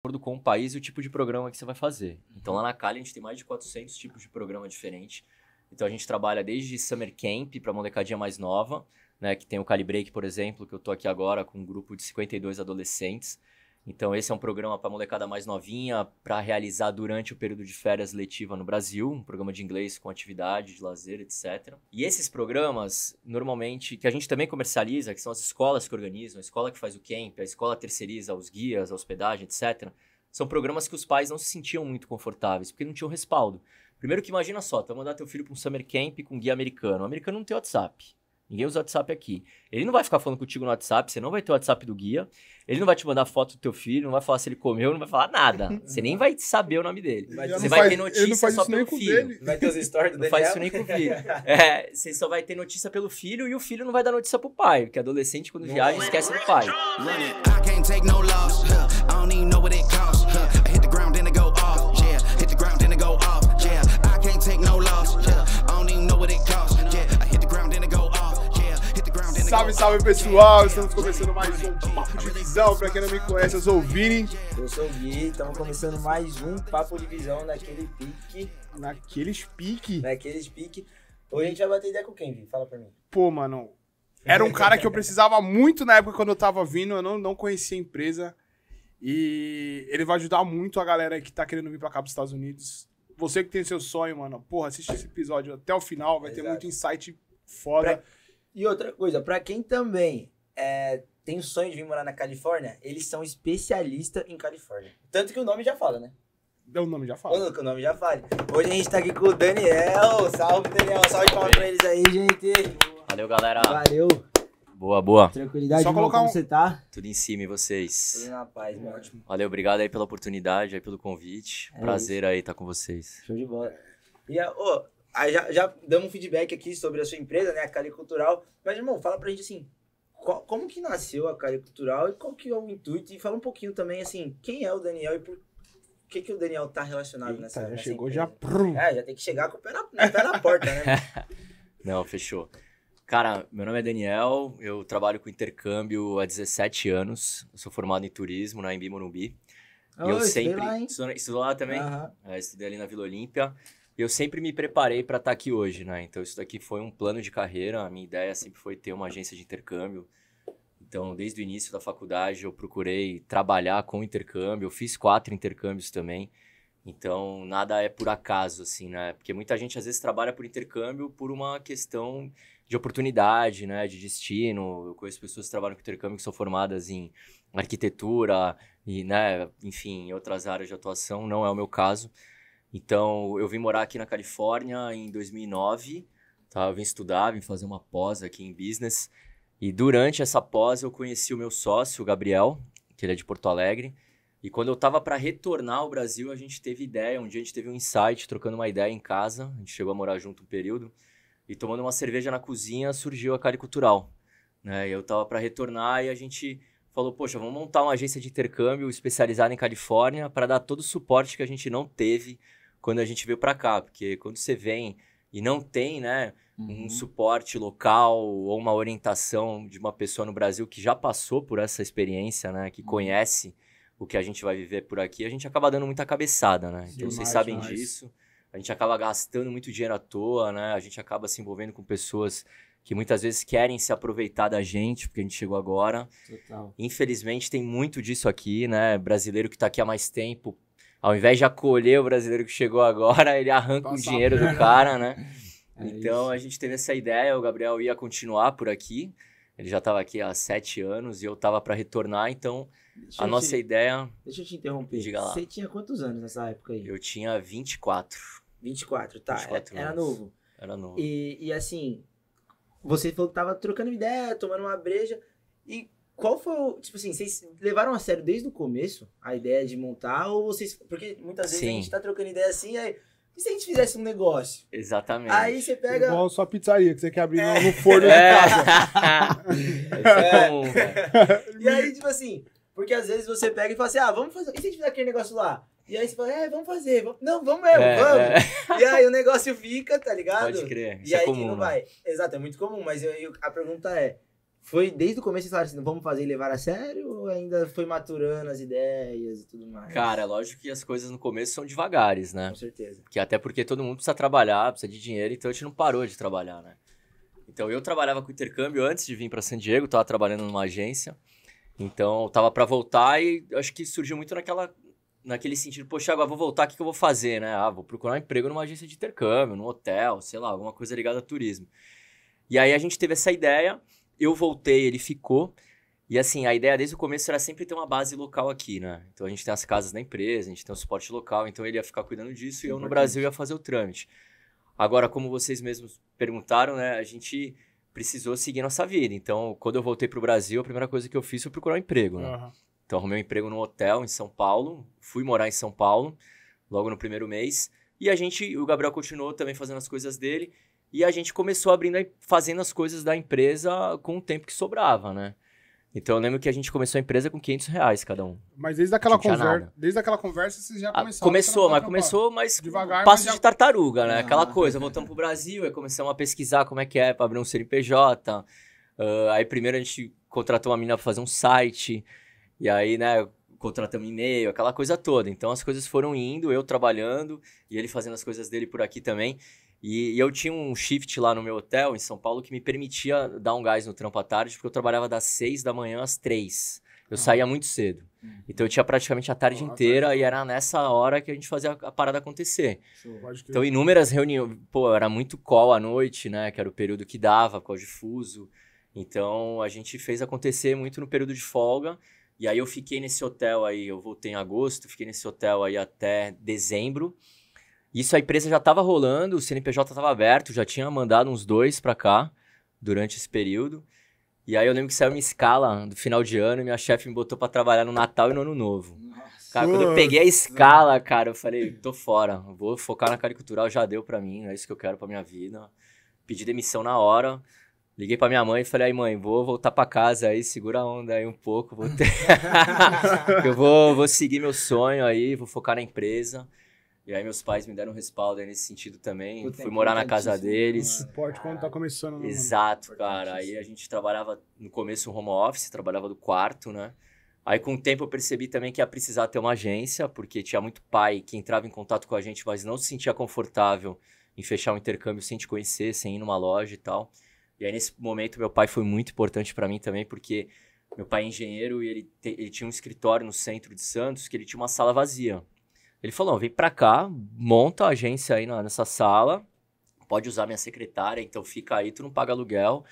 acordo com o país e o tipo de programa que você vai fazer. Então uhum. lá na Cali a gente tem mais de 400 tipos de programa diferentes. Então a gente trabalha desde summer camp para a molecadinha mais nova, né, que tem o Cali Break, por exemplo, que eu tô aqui agora com um grupo de 52 adolescentes. Então, esse é um programa para molecada mais novinha, para realizar durante o período de férias letiva no Brasil, um programa de inglês com atividade, de lazer, etc. E esses programas, normalmente, que a gente também comercializa, que são as escolas que organizam, a escola que faz o camp, a escola terceiriza os guias, a hospedagem, etc. São programas que os pais não se sentiam muito confortáveis, porque não tinham respaldo. Primeiro que imagina só, tu vai mandar teu filho para um summer camp com um guia americano. O americano não tem WhatsApp. Ninguém usa WhatsApp aqui. Ele não vai ficar falando contigo no WhatsApp, você não vai ter o WhatsApp do guia. Ele não vai te mandar foto do teu filho, não vai falar se ele comeu, não vai falar nada. Você nem vai saber o nome dele. você vai faz, ter notícia só pelo filho. vai ter as histórias Não faz isso nem com o filho. É, você só vai ter notícia pelo filho e o filho não vai dar notícia pro pai, porque adolescente quando viaja esquece do pai. Salve, salve pessoal! Estamos começando mais um Papo de Visão. Pra quem não me conhece, eu sou o Vini. Eu sou o Gui. Estamos começando mais um Papo de Visão naquele pique. Naqueles pique? Naqueles pique. Hoje a gente vai bater ideia com quem, Vini? Fala pra mim. Pô, mano. Era um cara que eu precisava muito na época quando eu tava vindo. Eu não, não conhecia a empresa. E ele vai ajudar muito a galera que tá querendo vir pra cá pros Estados Unidos. Você que tem seu sonho, mano, porra, assiste esse episódio até o final, vai ter muito insight foda. Pra e outra coisa, para quem também é, tem o sonho de vir morar na Califórnia, eles são especialistas em Califórnia. Tanto que o nome já fala, né? O nome já fala. O nome já fala. Hoje a gente tá aqui com o Daniel. Salve, Daniel. Salve de palmas pra eles aí, gente. Valeu, galera. Valeu. Boa, boa. Tranquilidade, Só colocar como um... você tá? Tudo em cima e vocês. Tudo na paz, meu Ótimo. Valeu, obrigado aí pela oportunidade, aí pelo convite. É Prazer isso. aí estar tá com vocês. Show de bola. E, ô, Aí já, já damos um feedback aqui sobre a sua empresa, né? A Cali Cultural. Mas, irmão, fala pra gente assim, qual, como que nasceu a Cali Cultural e qual que é o intuito? E fala um pouquinho também, assim, quem é o Daniel e por que, que o Daniel tá relacionado Eita, nessa, já nessa chegou empresa. já... Prum. É, já tem que chegar com o pé na, pé na porta, né? Não, fechou. Cara, meu nome é Daniel, eu trabalho com intercâmbio há 17 anos, eu sou formado em turismo na Embi Morumbi. Oh, eu sempre. Lá, Estudou lá também? Uhum. É, estudei ali na Vila Olímpia eu sempre me preparei para estar tá aqui hoje, né? Então isso daqui foi um plano de carreira. A minha ideia sempre foi ter uma agência de intercâmbio. Então, desde o início da faculdade, eu procurei trabalhar com intercâmbio. Eu fiz quatro intercâmbios também. Então, nada é por acaso, assim, né? Porque muita gente às vezes trabalha por intercâmbio por uma questão de oportunidade, né? De destino. Eu conheço pessoas que trabalham com intercâmbio que são formadas em arquitetura e, né? Enfim, outras áreas de atuação. Não é o meu caso. Então, eu vim morar aqui na Califórnia em 2009, tá? Eu vim estudar, vim fazer uma pós aqui em business. E durante essa pós eu conheci o meu sócio, o Gabriel, que ele é de Porto Alegre. E quando eu tava para retornar ao Brasil, a gente teve ideia, um dia a gente teve um insight, trocando uma ideia em casa, a gente chegou a morar junto um período, e tomando uma cerveja na cozinha, surgiu a Caricultural. Né? E eu tava para retornar e a gente falou, poxa, vamos montar uma agência de intercâmbio especializada em Califórnia para dar todo o suporte que a gente não teve quando a gente veio para cá, porque quando você vem e não tem, né, um uhum. suporte local ou uma orientação de uma pessoa no Brasil que já passou por essa experiência, né, que uhum. conhece o que a gente vai viver por aqui, a gente acaba dando muita cabeçada, né? então vocês sabem disso. A gente acaba gastando muito dinheiro à toa, né? A gente acaba se envolvendo com pessoas que muitas vezes querem se aproveitar da gente, porque a gente chegou agora. Total. Infelizmente tem muito disso aqui, né? Brasileiro que está aqui há mais tempo ao invés de acolher o brasileiro que chegou agora, ele arranca Passa o dinheiro do cara, né? É então isso. a gente teve essa ideia, o Gabriel ia continuar por aqui. Ele já estava aqui há sete anos e eu estava para retornar, então deixa a nossa te... ideia. Deixa eu te interromper. Diga lá. Você tinha quantos anos nessa época aí? Eu tinha 24. 24, tá. 24 é, era, era novo. Era novo. E, e assim, você falou que tava trocando ideia, tomando uma breja. E qual foi o. Tipo assim, vocês levaram a sério desde o começo a ideia de montar? Ou vocês. Porque muitas vezes Sim. a gente tá trocando ideia assim, aí. E se a gente fizesse um negócio? Exatamente. Aí você pega. Igual sua pizzaria, que você quer abrir é. no forno é. de casa. é. é. e aí, tipo assim, porque às vezes você pega e fala assim: ah, vamos fazer. E se a gente fizer aquele negócio lá? E aí você fala, é, vamos fazer, vamos... não, vamos mesmo, é, vamos. É. E aí o negócio fica, tá ligado? Pode crer. E Isso é aí é comum, que não né? vai. Exato, é muito comum, mas eu, eu, a pergunta é: foi desde o começo que falaram assim, vamos fazer e levar a sério? Ou ainda foi maturando as ideias e tudo mais? Cara, é lógico que as coisas no começo são devagares, né? Com certeza. Que até porque todo mundo precisa trabalhar, precisa de dinheiro, então a gente não parou de trabalhar, né? Então eu trabalhava com intercâmbio antes de vir para San Diego, estava trabalhando numa agência. Então estava para voltar e acho que surgiu muito naquela naquele sentido, poxa, agora vou voltar, o que, que eu vou fazer, né? Ah, vou procurar um emprego numa agência de intercâmbio, num hotel, sei lá, alguma coisa ligada a turismo. E aí a gente teve essa ideia eu voltei, ele ficou. E assim, a ideia desde o começo era sempre ter uma base local aqui, né? Então a gente tem as casas da empresa, a gente tem o suporte local, então ele ia ficar cuidando disso e eu no Brasil ia fazer o trâmite. Agora, como vocês mesmos perguntaram, né, a gente precisou seguir nossa vida. Então, quando eu voltei para o Brasil, a primeira coisa que eu fiz foi procurar um emprego, né? Uhum. Então, arrumei um emprego num hotel em São Paulo, fui morar em São Paulo logo no primeiro mês. E a gente, o Gabriel continuou também fazendo as coisas dele. E a gente começou abrindo, e fazendo as coisas da empresa com o tempo que sobrava, né? Então eu lembro que a gente começou a empresa com 500 reais cada um. Mas desde aquela, conversa, desde aquela conversa vocês já ah, começaram Começou, mas começou, mas Devagar, passo mas já... de tartaruga, né? Ah. Aquela coisa, voltamos pro Brasil, aí começamos a pesquisar como é que é para abrir um CNPJ. Uh, ah, aí primeiro a gente contratou uma menina para fazer um site, e aí, né, contratamos e-mail, aquela coisa toda. Então as coisas foram indo, eu trabalhando e ele fazendo as coisas dele por aqui também. E, e, eu tinha um shift lá no meu hotel em São Paulo que me permitia dar um gás no trampo à tarde, porque eu trabalhava das 6 da manhã às 3. Eu ah. saía muito cedo. Uhum. Então eu tinha praticamente a tarde inteira e era nessa hora que a gente fazia a parada acontecer. Show, então inúmeras reuniões, pô, era muito call à noite, né, que era o período que dava, call difuso Então a gente fez acontecer muito no período de folga. E aí eu fiquei nesse hotel aí, eu voltei em agosto, fiquei nesse hotel aí até dezembro. Isso a empresa já estava rolando, o CNPJ estava aberto, já tinha mandado uns dois para cá durante esse período. E aí eu lembro que saiu uma escala do final de ano e minha chefe me botou para trabalhar no Natal e no Ano Novo. Nossa. Cara, quando eu peguei a escala, cara, eu falei, tô fora, vou focar na caricatura, já deu para mim, é isso que eu quero para minha vida. Pedi demissão na hora. Liguei pra minha mãe e falei, aí mãe, vou voltar pra casa aí, segura a onda aí um pouco, vou ter... eu vou, vou seguir meu sonho aí, vou focar na empresa. E aí meus pais me deram um respaldo nesse sentido também. Fui morar na casa deles. Suporte quando tá começando. Né, Exato, cara. Aí a gente trabalhava no começo home office, trabalhava do quarto, né? Aí com o tempo eu percebi também que ia precisar ter uma agência, porque tinha muito pai que entrava em contato com a gente, mas não se sentia confortável em fechar um intercâmbio sem te conhecer, sem ir numa loja e tal. E aí nesse momento meu pai foi muito importante para mim também, porque meu pai é engenheiro e ele, te, ele tinha um escritório no centro de Santos que ele tinha uma sala vazia. Ele falou: vem pra cá, monta a agência aí nessa sala, pode usar minha secretária, então fica aí, tu não paga aluguel.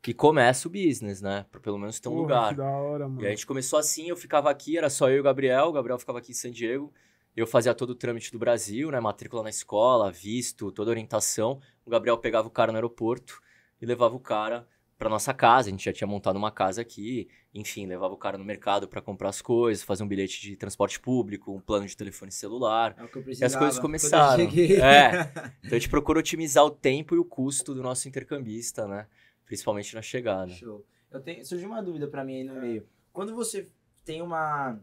Que começa o business, né? Pra pelo menos ter um Porra, lugar. Que da hora, mano. E a gente começou assim, eu ficava aqui, era só eu e o Gabriel, o Gabriel ficava aqui em San Diego. Eu fazia todo o trâmite do Brasil, né? Matrícula na escola, visto, toda orientação. O Gabriel pegava o cara no aeroporto e levava o cara para nossa casa, a gente já tinha montado uma casa aqui, enfim, levava o cara no mercado para comprar as coisas, fazer um bilhete de transporte público, um plano de telefone celular. É o que eu precisava. E as coisas começaram. É. Então a gente procura otimizar o tempo e o custo do nosso intercambista, né? Principalmente na chegada. Show. Eu tenho, surgiu uma dúvida para mim aí no é. meio. Quando você tem uma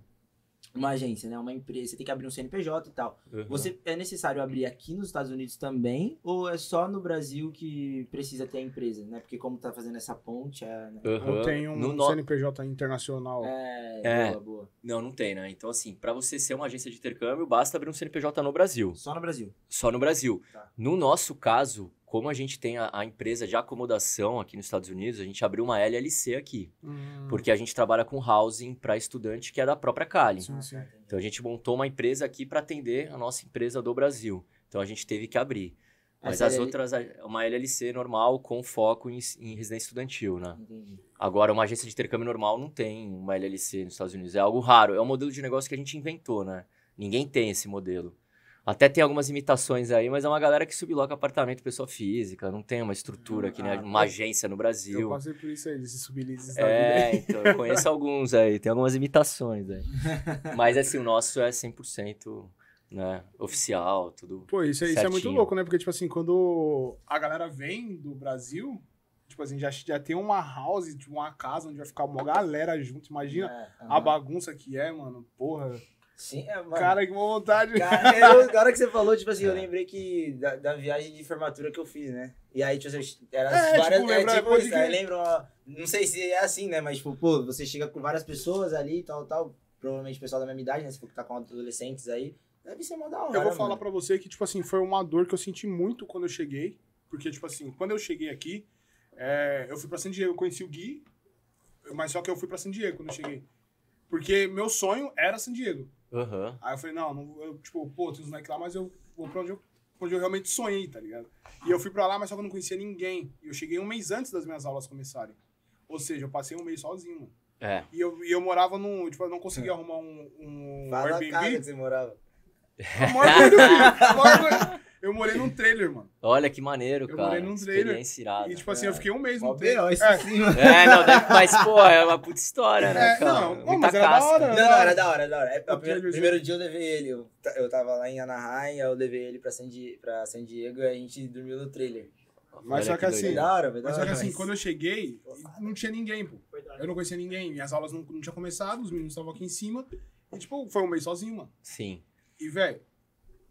uma agência, né? Uma empresa, você tem que abrir um CNPJ e tal. Uhum. Você é necessário abrir aqui nos Estados Unidos também ou é só no Brasil que precisa ter a empresa, né? Porque como tá fazendo essa ponte, é, né? uhum. não tem um no CNPJ internacional. É, é, boa, boa. Não, não tem, né? Então assim, para você ser uma agência de intercâmbio, basta abrir um CNPJ no Brasil. Só no Brasil. Só no Brasil. Tá. No nosso caso, como a gente tem a, a, empresa de acomodação aqui nos Estados Unidos, a gente abriu uma LLC aqui. Hum. Porque a gente trabalha com housing para estudante que é da própria Cali. Sim, sim. Então a gente montou uma empresa aqui para atender a nossa empresa do Brasil. Então a gente teve que abrir. Mas as outras, uma LLC normal com foco em, em residência estudantil, né? Entendi. Agora, uma agência de intercâmbio normal não tem uma LLC nos Estados Unidos. É algo raro. É um modelo de negócio que a gente inventou, né? Ninguém tem esse modelo. Até tem algumas imitações aí, mas é uma galera que subloca apartamento pessoa física, não tem uma estrutura né, ah, que nem uma agência no Brasil. Eu passei por isso aí, se sublizes É, então, eu conheço alguns aí, tem algumas imitações aí. mas assim, o nosso é 100% né, oficial, tudo Pô, isso, é, isso é muito louco, né? Porque, tipo assim, quando a galera vem do Brasil, tipo assim, já, já tem uma house, tipo, uma casa onde vai ficar uma galera junto, imagina é, é, a bagunça que é, mano, porra... Sim, é, mano. Cara, que boa vontade. Cara, eu, na hora que você falou, tipo assim, eu é. lembrei que da, da, viagem de formatura que eu fiz, né? E aí, tipo assim, era é, tipo, várias. Tipo, lembra, é, tipo, isso, que... Né? lembro, não sei se é assim, né? Mas, tipo, pô, você chega com várias pessoas ali e tal, tal. Provavelmente pessoal da mesma idade, né? Se for que tá com adolescentes aí. Deve ser mó da hora. Eu vou falar mano. pra você que, tipo assim, foi uma dor que eu senti muito quando eu cheguei. Porque, tipo assim, quando eu cheguei aqui, é, eu fui pra San Diego, eu conheci o Gui, mas só que eu fui pra San Diego quando eu cheguei. Porque meu sonho era San Diego. Uhum. Aí eu falei, não, não eu, tipo, pô, tem uns moleques lá, mas eu vou pra onde eu, pra onde eu realmente sonhei, tá ligado? E eu fui pra lá, mas só que eu não conhecia ninguém. E eu cheguei um mês antes das minhas aulas começarem. Ou seja, eu passei um mês sozinho, mano. É. E eu, e eu morava num. Tipo, eu não conseguia é. arrumar um, um Fala Airbnb. Cara que você morava. Eu moro, eu moro, eu morei num trailer, mano. Olha que maneiro, eu cara. Eu morei num trailer. Experiência irada. E tipo assim, é. eu né? fiquei um mês no trailer. Ó, isso é. é, não, deve, mas pô, é uma puta história, né, é, cara? Não, mas era casca. da hora. Não, era da hora, da hora. É, o primeiro, primeiro dia eu levei ele, eu, eu tava lá em Anaheim, eu levei ele pra San, Di, pra San Diego e a gente dormiu no trailer. Mas só que, assim, hora, mas só que assim, quando eu cheguei, não tinha ninguém, pô. Eu não conhecia ninguém, minhas aulas não, não tinham começado, os meninos estavam aqui em cima. E, tipo, foi um mês sozinho, mano. Sim. E, velho,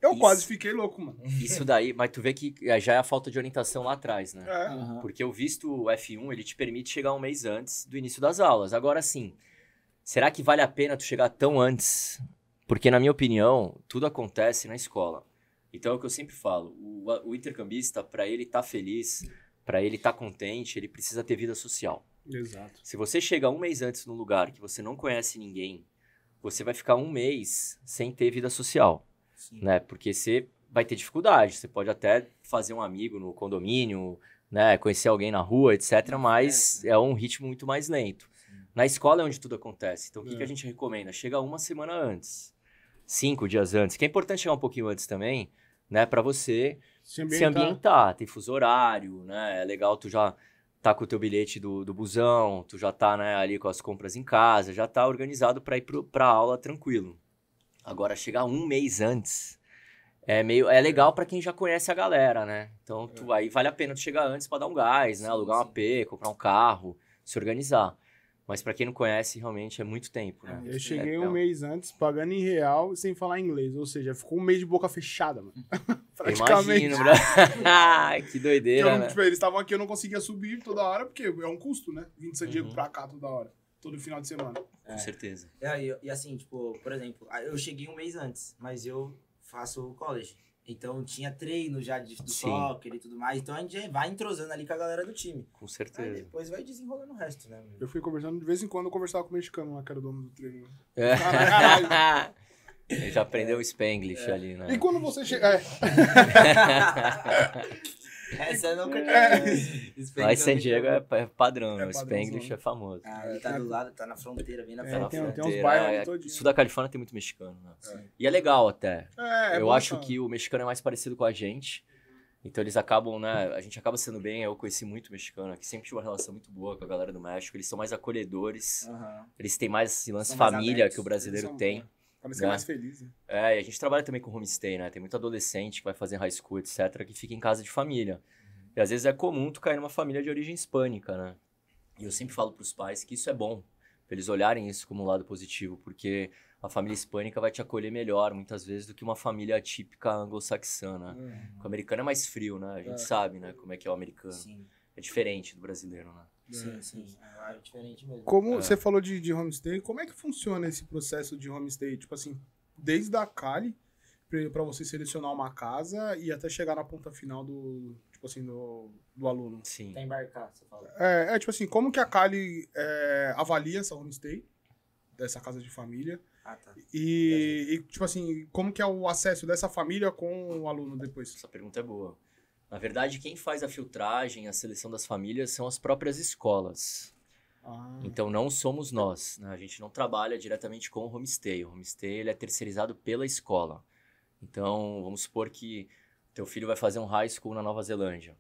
eu isso, quase fiquei louco, mano. Isso daí, mas tu vê que eh, já é a falta de orientação lá atrás, né? É. Uhum. Porque o visto F1, ele te permite chegar um mês antes do início das aulas. Agora sim, será que vale a pena tu chegar tão antes? Porque, na minha opinião, tudo acontece na escola. Então, é o que eu sempre falo, o, o intercambista, para ele estar tá feliz, para ele estar tá contente, ele precisa ter vida social. Exato. Se você chega um mês antes num lugar que você não conhece ninguém, você vai ficar um mês sem ter vida social né? Porque você vai ter dificuldade, você pode até fazer um amigo no condomínio, né? Conhecer alguém na rua, etc. É, mas é. é um ritmo muito mais lento. Na escola é onde tudo acontece. Então, o que, é. que a é. gente recomenda? Chega uma semana antes, cinco dias antes, que é importante chegar um pouquinho antes também, né? Para você se ambientar. se ambientar. tem fuso horário, né? É legal tu já tá com o teu bilhete do, do busão, tu já tá né, ali com as compras em casa, já tá organizado para ir para aula tranquilo. Agora, chegar um mês antes é meio é legal é. para quem já conhece a galera, né? Então, tu, é. aí vale a pena tu chegar antes para dar um gás, né? Alugar um AP, comprar um carro, se organizar. Mas para quem não conhece, realmente é muito tempo, né? É, eu cheguei é, um mês antes, pagando em real, sem falar inglês. Ou seja, ficou um mês de boca fechada, mano. Praticamente. Imagino, bro. que doideira, então, né? Tipo, eles estavam aqui, eu não conseguia subir toda hora, porque é um custo, né? 27 uhum. dias pra cá toda hora, todo final de semana. Com é. certeza. É, e assim, tipo, por exemplo, eu cheguei um mês antes, mas eu faço college. Então tinha treino já de, do Sim. soccer e tudo mais. Então a gente vai entrosando ali com a galera do time. Com certeza. Aí depois vai desenrolando o resto, né? Meu? Eu fui conversando, de vez em quando eu conversava com o mexicano lá, que era o dono do treino. É. Ele já aprendeu o Spanglish é. ali, né? E quando você chega. É. Essa eu nunca tive. É. Lá em San Diego é, é padrão, é né? o Spanglish é famoso. Ah, ele tá do lado, tá na fronteira, bem na é, fronteira. Tem, tem uns bairros é, todinhos. Sul da Califórnia tem muito mexicano, né? É. E é legal até. eu acho que o mexicano é mais parecido com a gente. Então eles acabam, né? A gente acaba sendo bem. Eu conheci muito mexicano aqui, sempre tive uma relação muito boa com a galera do México. Eles são mais acolhedores, uhum. eles têm mais esse lance família que o né? brasileiro tem. Pra é né? mais feliz. Né? É, e a gente trabalha também com homestay, né? Tem muito adolescente que vai fazer high school, etc., que fica em casa de família. Uhum. E às vezes é comum tu cair numa família de origem hispânica, né? E eu sempre falo pros pais que isso é bom, pra eles olharem isso como um lado positivo, porque a família hispânica vai te acolher melhor, muitas vezes, do que uma família típica anglo-saxana. Uhum. O americano é mais frio, né? A gente é. sabe, né? Como é que é o americano. Sim. É diferente do brasileiro, né? Sim, sim. É, é diferente mesmo. Como é. você falou de, de homestay, como é que funciona esse processo de homestay? Tipo assim, desde a Cali para você selecionar uma casa e até chegar na ponta final do, tipo assim, do, do aluno. Sim. Até embarcar, você fala. É, é tipo assim, como que a Cali é, avalia essa homestay, dessa casa de família? Ah, tá. E, e, tipo assim, como que é o acesso dessa família com o aluno depois? Essa pergunta é boa. Na verdade, quem faz a filtragem, a seleção das famílias são as próprias escolas. Ah. Então não somos nós, né? a gente não trabalha diretamente com o homestay. O homestay ele é terceirizado pela escola. Então vamos supor que teu filho vai fazer um high school na Nova Zelândia.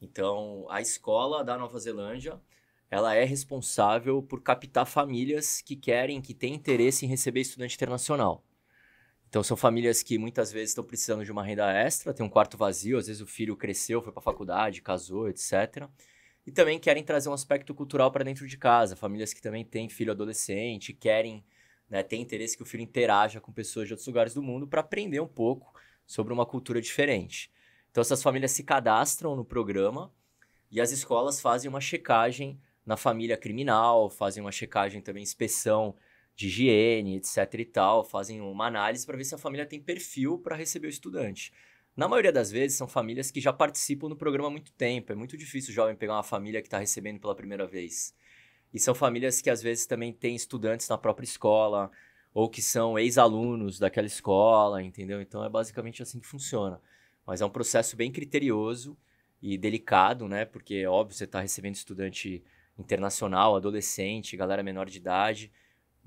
Então a escola da Nova Zelândia ela é responsável por captar famílias que querem, que têm interesse em receber estudante internacional. Então são famílias que muitas vezes estão precisando de uma renda extra, tem um quarto vazio, às vezes o filho cresceu, foi para faculdade, casou, etc. E também querem trazer um aspecto cultural para dentro de casa, famílias que também têm filho adolescente, querem, né, interesse que o filho interaja com pessoas de outros lugares do mundo para aprender um pouco sobre uma cultura diferente. Então essas famílias se cadastram no programa e as escolas fazem uma checagem na família criminal, fazem uma checagem também, inspeção de higiene, etc e tal, fazem uma análise para ver se a família tem perfil para receber o estudante. Na maioria das vezes, são famílias que já participam do programa há muito tempo. É muito difícil o jovem pegar uma família que está recebendo pela primeira vez. E são famílias que, às vezes, também têm estudantes na própria escola, ou que são ex-alunos daquela escola, entendeu? Então, é basicamente assim que funciona. Mas é um processo bem criterioso e delicado, né? Porque, é óbvio, você está recebendo estudante internacional, adolescente, galera menor de idade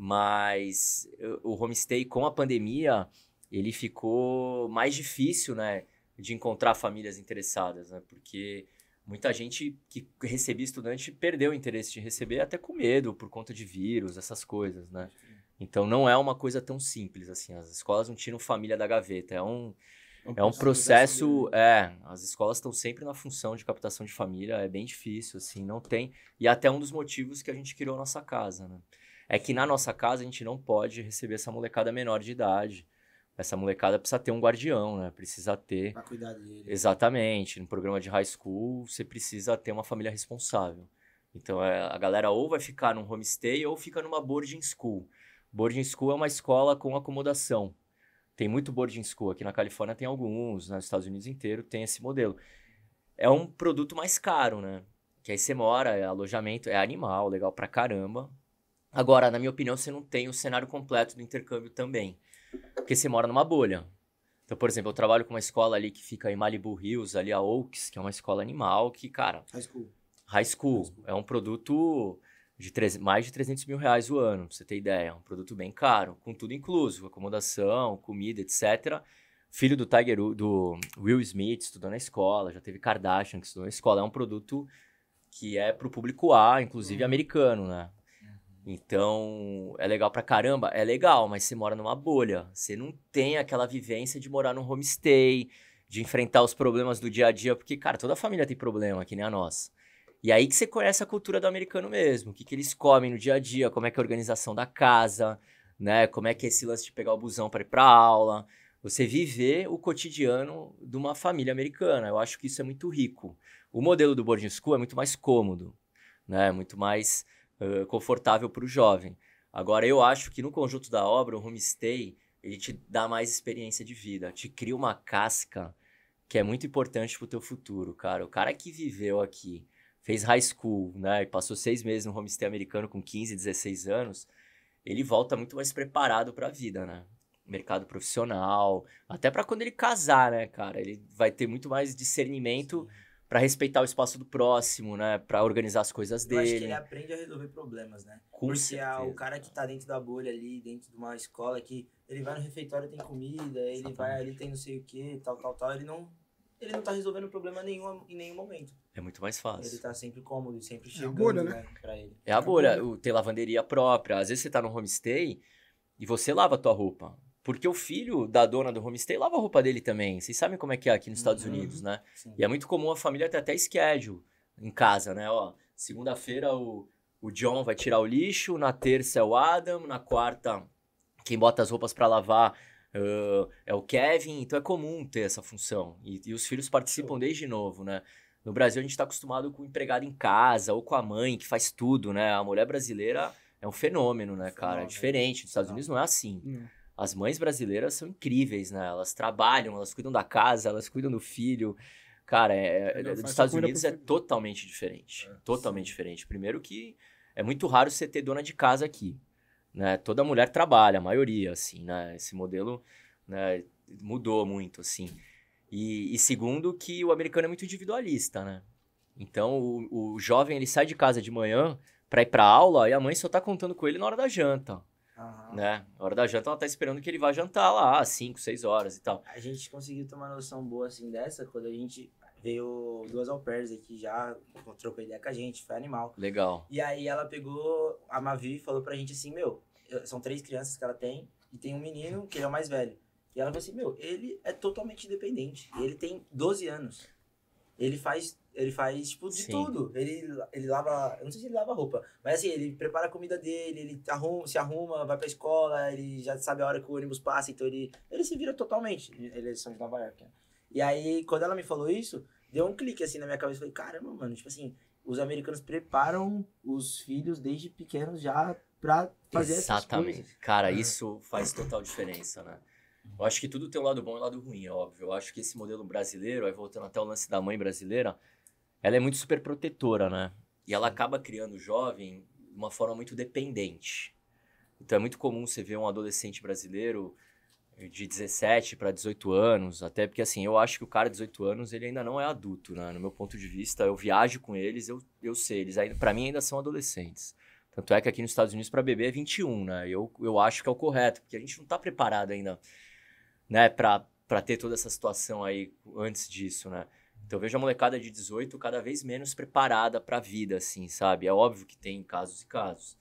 mas eh, o homestay com a pandemia ele ficou mais difícil, né, de encontrar famílias interessadas, né, porque muita gente que recebia estudante perdeu o interesse de receber até com medo por conta de vírus, essas coisas, né? Então não é uma coisa tão simples assim, as escolas não tiram família da gaveta, é um é um, é processo, né? é, as escolas estão sempre na função de captação de família, é bem difícil assim, não tem, e é até um dos motivos que a gente criou a nossa casa, né? é que na nossa casa a gente não pode receber essa molecada menor de idade. Essa molecada precisa ter um guardião, né? Precisa ter. Pra cuidar dele. Exatamente. No programa de high school, você precisa ter uma família responsável. Então é, a galera ou vai ficar num homestay ou fica numa boarding school. Boarding school é uma escola com acomodação. Tem muito boarding school. Aqui na Califórnia tem alguns, nos Estados Unidos inteiro tem esse modelo. É um produto mais caro, né? Que aí você mora, é alojamento, é animal, legal pra caramba. Agora, na minha opinião, você não tem o cenário completo do intercâmbio também, porque você mora numa bolha. Então, por exemplo, eu trabalho com uma escola ali que fica em Malibu Hills, ali a Oaks, que é uma escola animal que, cara... High school. High school. High school. É um produto de treze... mais de 300 mil reais o ano, pra você ter ideia. É um produto bem caro, com tudo incluso, acomodação, comida, etc., filho do Tiger, do Will Smith, estudou na escola, já teve Kardashian que estudou na escola. É um produto que é para o público A, inclusive uhum. americano, né? Então, é legal pra caramba? É legal, mas você mora numa bolha. Você não tem aquela vivência de morar num homestay, de enfrentar os problemas do dia a dia, porque, cara, toda família tem problema, que nem a nossa. E aí que você conhece a cultura do americano mesmo, o que, que eles comem no dia a dia, como é que é a organização da casa, né? Como é que é esse lance de pegar o busão para ir pra aula. Você viver o cotidiano de uma família americana. Eu acho que isso é muito rico. O modelo do boarding school é muito mais cômodo, né? Muito mais confortável para o jovem. Agora, eu acho que no conjunto da obra, o homestay, ele te dá mais experiência de vida, te cria uma casca que é muito importante para o teu futuro, cara. O cara que viveu aqui, fez high school, né, e passou seis meses no homestay americano com 15, 16 anos, ele volta muito mais preparado para a vida, né? Mercado profissional, até para quando ele casar, né, cara? Ele vai ter muito mais discernimento... Sim para respeitar o espaço do próximo, né? Para organizar as coisas eu dele. Acho que ele aprende a resolver problemas, né? Com Porque certeza. o cara que tá dentro da bolha ali, dentro de uma escola que ele vai no refeitório tem comida, ele Exatamente. vai ali tem não sei o que, tal, tal, tal, ele não ele não tá resolvendo problema nenhum em nenhum momento. É muito mais fácil. Ele tá sempre cômodo, sempre chegando, é a bolha, né? né? Pra ele. É a bolha, é a bolha. ter lavanderia própria. Às vezes você tá no homestay e você lava a tua roupa. Porque o filho da dona do homestay lava a roupa dele também. Vocês sabem como é que é aqui nos Estados uhum, Unidos, né? Sim. E é muito comum a família ter até schedule em casa, né? Ó, segunda-feira o, o John vai tirar o lixo, na terça é o Adam, na quarta quem bota as roupas para lavar uh, é o Kevin. Então é comum ter essa função. E, e os filhos participam Show. desde novo, né? No Brasil a gente está acostumado com o empregado em casa ou com a mãe que faz tudo, né? A mulher brasileira é um fenômeno, né, cara? É diferente. Nos Estados Unidos não é assim. Não. Hum as mães brasileiras são incríveis, né? Elas trabalham, elas cuidam da casa, elas cuidam do filho. Cara, é, é, é Estados Unidos é totalmente diferente. É, totalmente sim. diferente. Primeiro que é muito raro você ter dona de casa aqui. Né? Toda mulher trabalha, a maioria, assim, né? Esse modelo né, mudou muito, assim. E, e, segundo que o americano é muito individualista, né? Então, o, o jovem, ele sai de casa de manhã para ir para aula e a mãe só tá contando com ele na hora da janta. Uhum. Né? A hora da janta, ela tá esperando que ele vá jantar lá, às 5, 6 horas e tal. A gente conseguiu ter uma noção boa assim dessa quando a gente veio duas au pairs aqui já, trocou ideia com a gente, foi animal. Legal. E aí ela pegou a Mavi e falou pra gente assim: Meu, são três crianças que ela tem e tem um menino que ele é o mais velho. E ela falou assim: Meu, ele é totalmente independente. Ele tem 12 anos. Ele faz, ele faz tipo, de Sim. tudo. Ele, ele lava, eu não sei se ele lava roupa, mas assim, ele prepara a comida dele, ele arruma, se arruma, vai pra escola, ele já sabe a hora que o ônibus passa, então ele, ele se vira totalmente. Ele é só São de Nova York, né? E aí, quando ela me falou isso, deu um clique assim na minha cabeça. Falei, caramba, mano, tipo assim, os americanos preparam os filhos desde pequenos já pra fazer Exatamente. essas coisas. Cara, é. isso faz total diferença, né? Eu acho que tudo tem um lado bom e um lado ruim, é óbvio. Eu acho que esse modelo brasileiro, aí voltando até o lance da mãe brasileira, ela é muito super protetora, né? E ela acaba criando o jovem de uma forma muito dependente. Então é muito comum você ver um adolescente brasileiro de 17 para 18 anos, até porque assim, eu acho que o cara de 18 anos, ele ainda não é adulto, né? No meu ponto de vista, eu viajo com eles, eu, eu sei, eles ainda para mim ainda são adolescentes. Tanto é que aqui nos Estados Unidos para beber é 21, né? Eu, eu acho que é o correto, porque a gente não está preparado ainda né, pra, ter toda essa situação aí antes disso, né? Então eu vejo a molecada de 18 cada vez menos preparada pra vida, assim, sabe? É óbvio que tem casos e casos.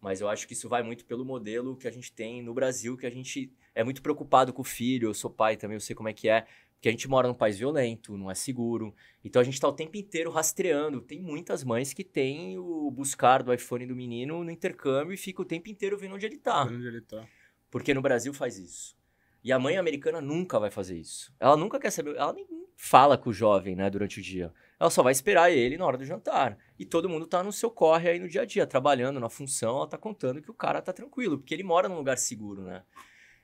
Mas eu acho que isso vai muito pelo modelo que a gente tem no Brasil, que a gente é muito preocupado com o filho, eu sou pai também, eu sei como é que é porque a gente mora num país violento, não é seguro. Então a gente está o tempo inteiro rastreando. Tem muitas mães que têm o buscar do iPhone do menino no intercâmbio e fica o tempo inteiro vendo onde ele está. Onde ele tá. Porque no Brasil faz isso. E a mãe americana nunca vai fazer isso. Ela nunca quer saber, ela nem fala com o jovem, né, durante o dia. Ela só vai esperar ele na hora do jantar. E todo mundo tá no seu corre aí no dia a dia, trabalhando na função, ela tá contando que o cara tá tranquilo, porque ele mora num lugar seguro, né?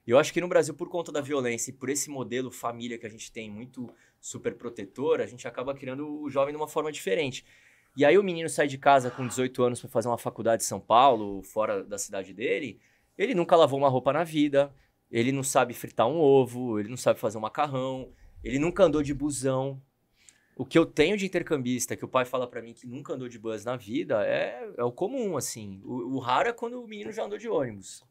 E eu acho que no Brasil, por conta da violência e por esse modelo família que a gente tem muito super protetor, a gente acaba criando o jovem de uma forma diferente. E aí o menino sai de casa com 18 anos para fazer uma faculdade em São Paulo, fora da cidade dele, ele nunca lavou uma roupa na vida, ele não sabe fritar um ovo, ele não sabe fazer um macarrão, ele nunca andou de busão. O que eu tenho de intercambista, que o pai fala para mim que nunca andou de bus na vida, é, é o comum, assim. O, o raro é quando o menino já andou de ônibus.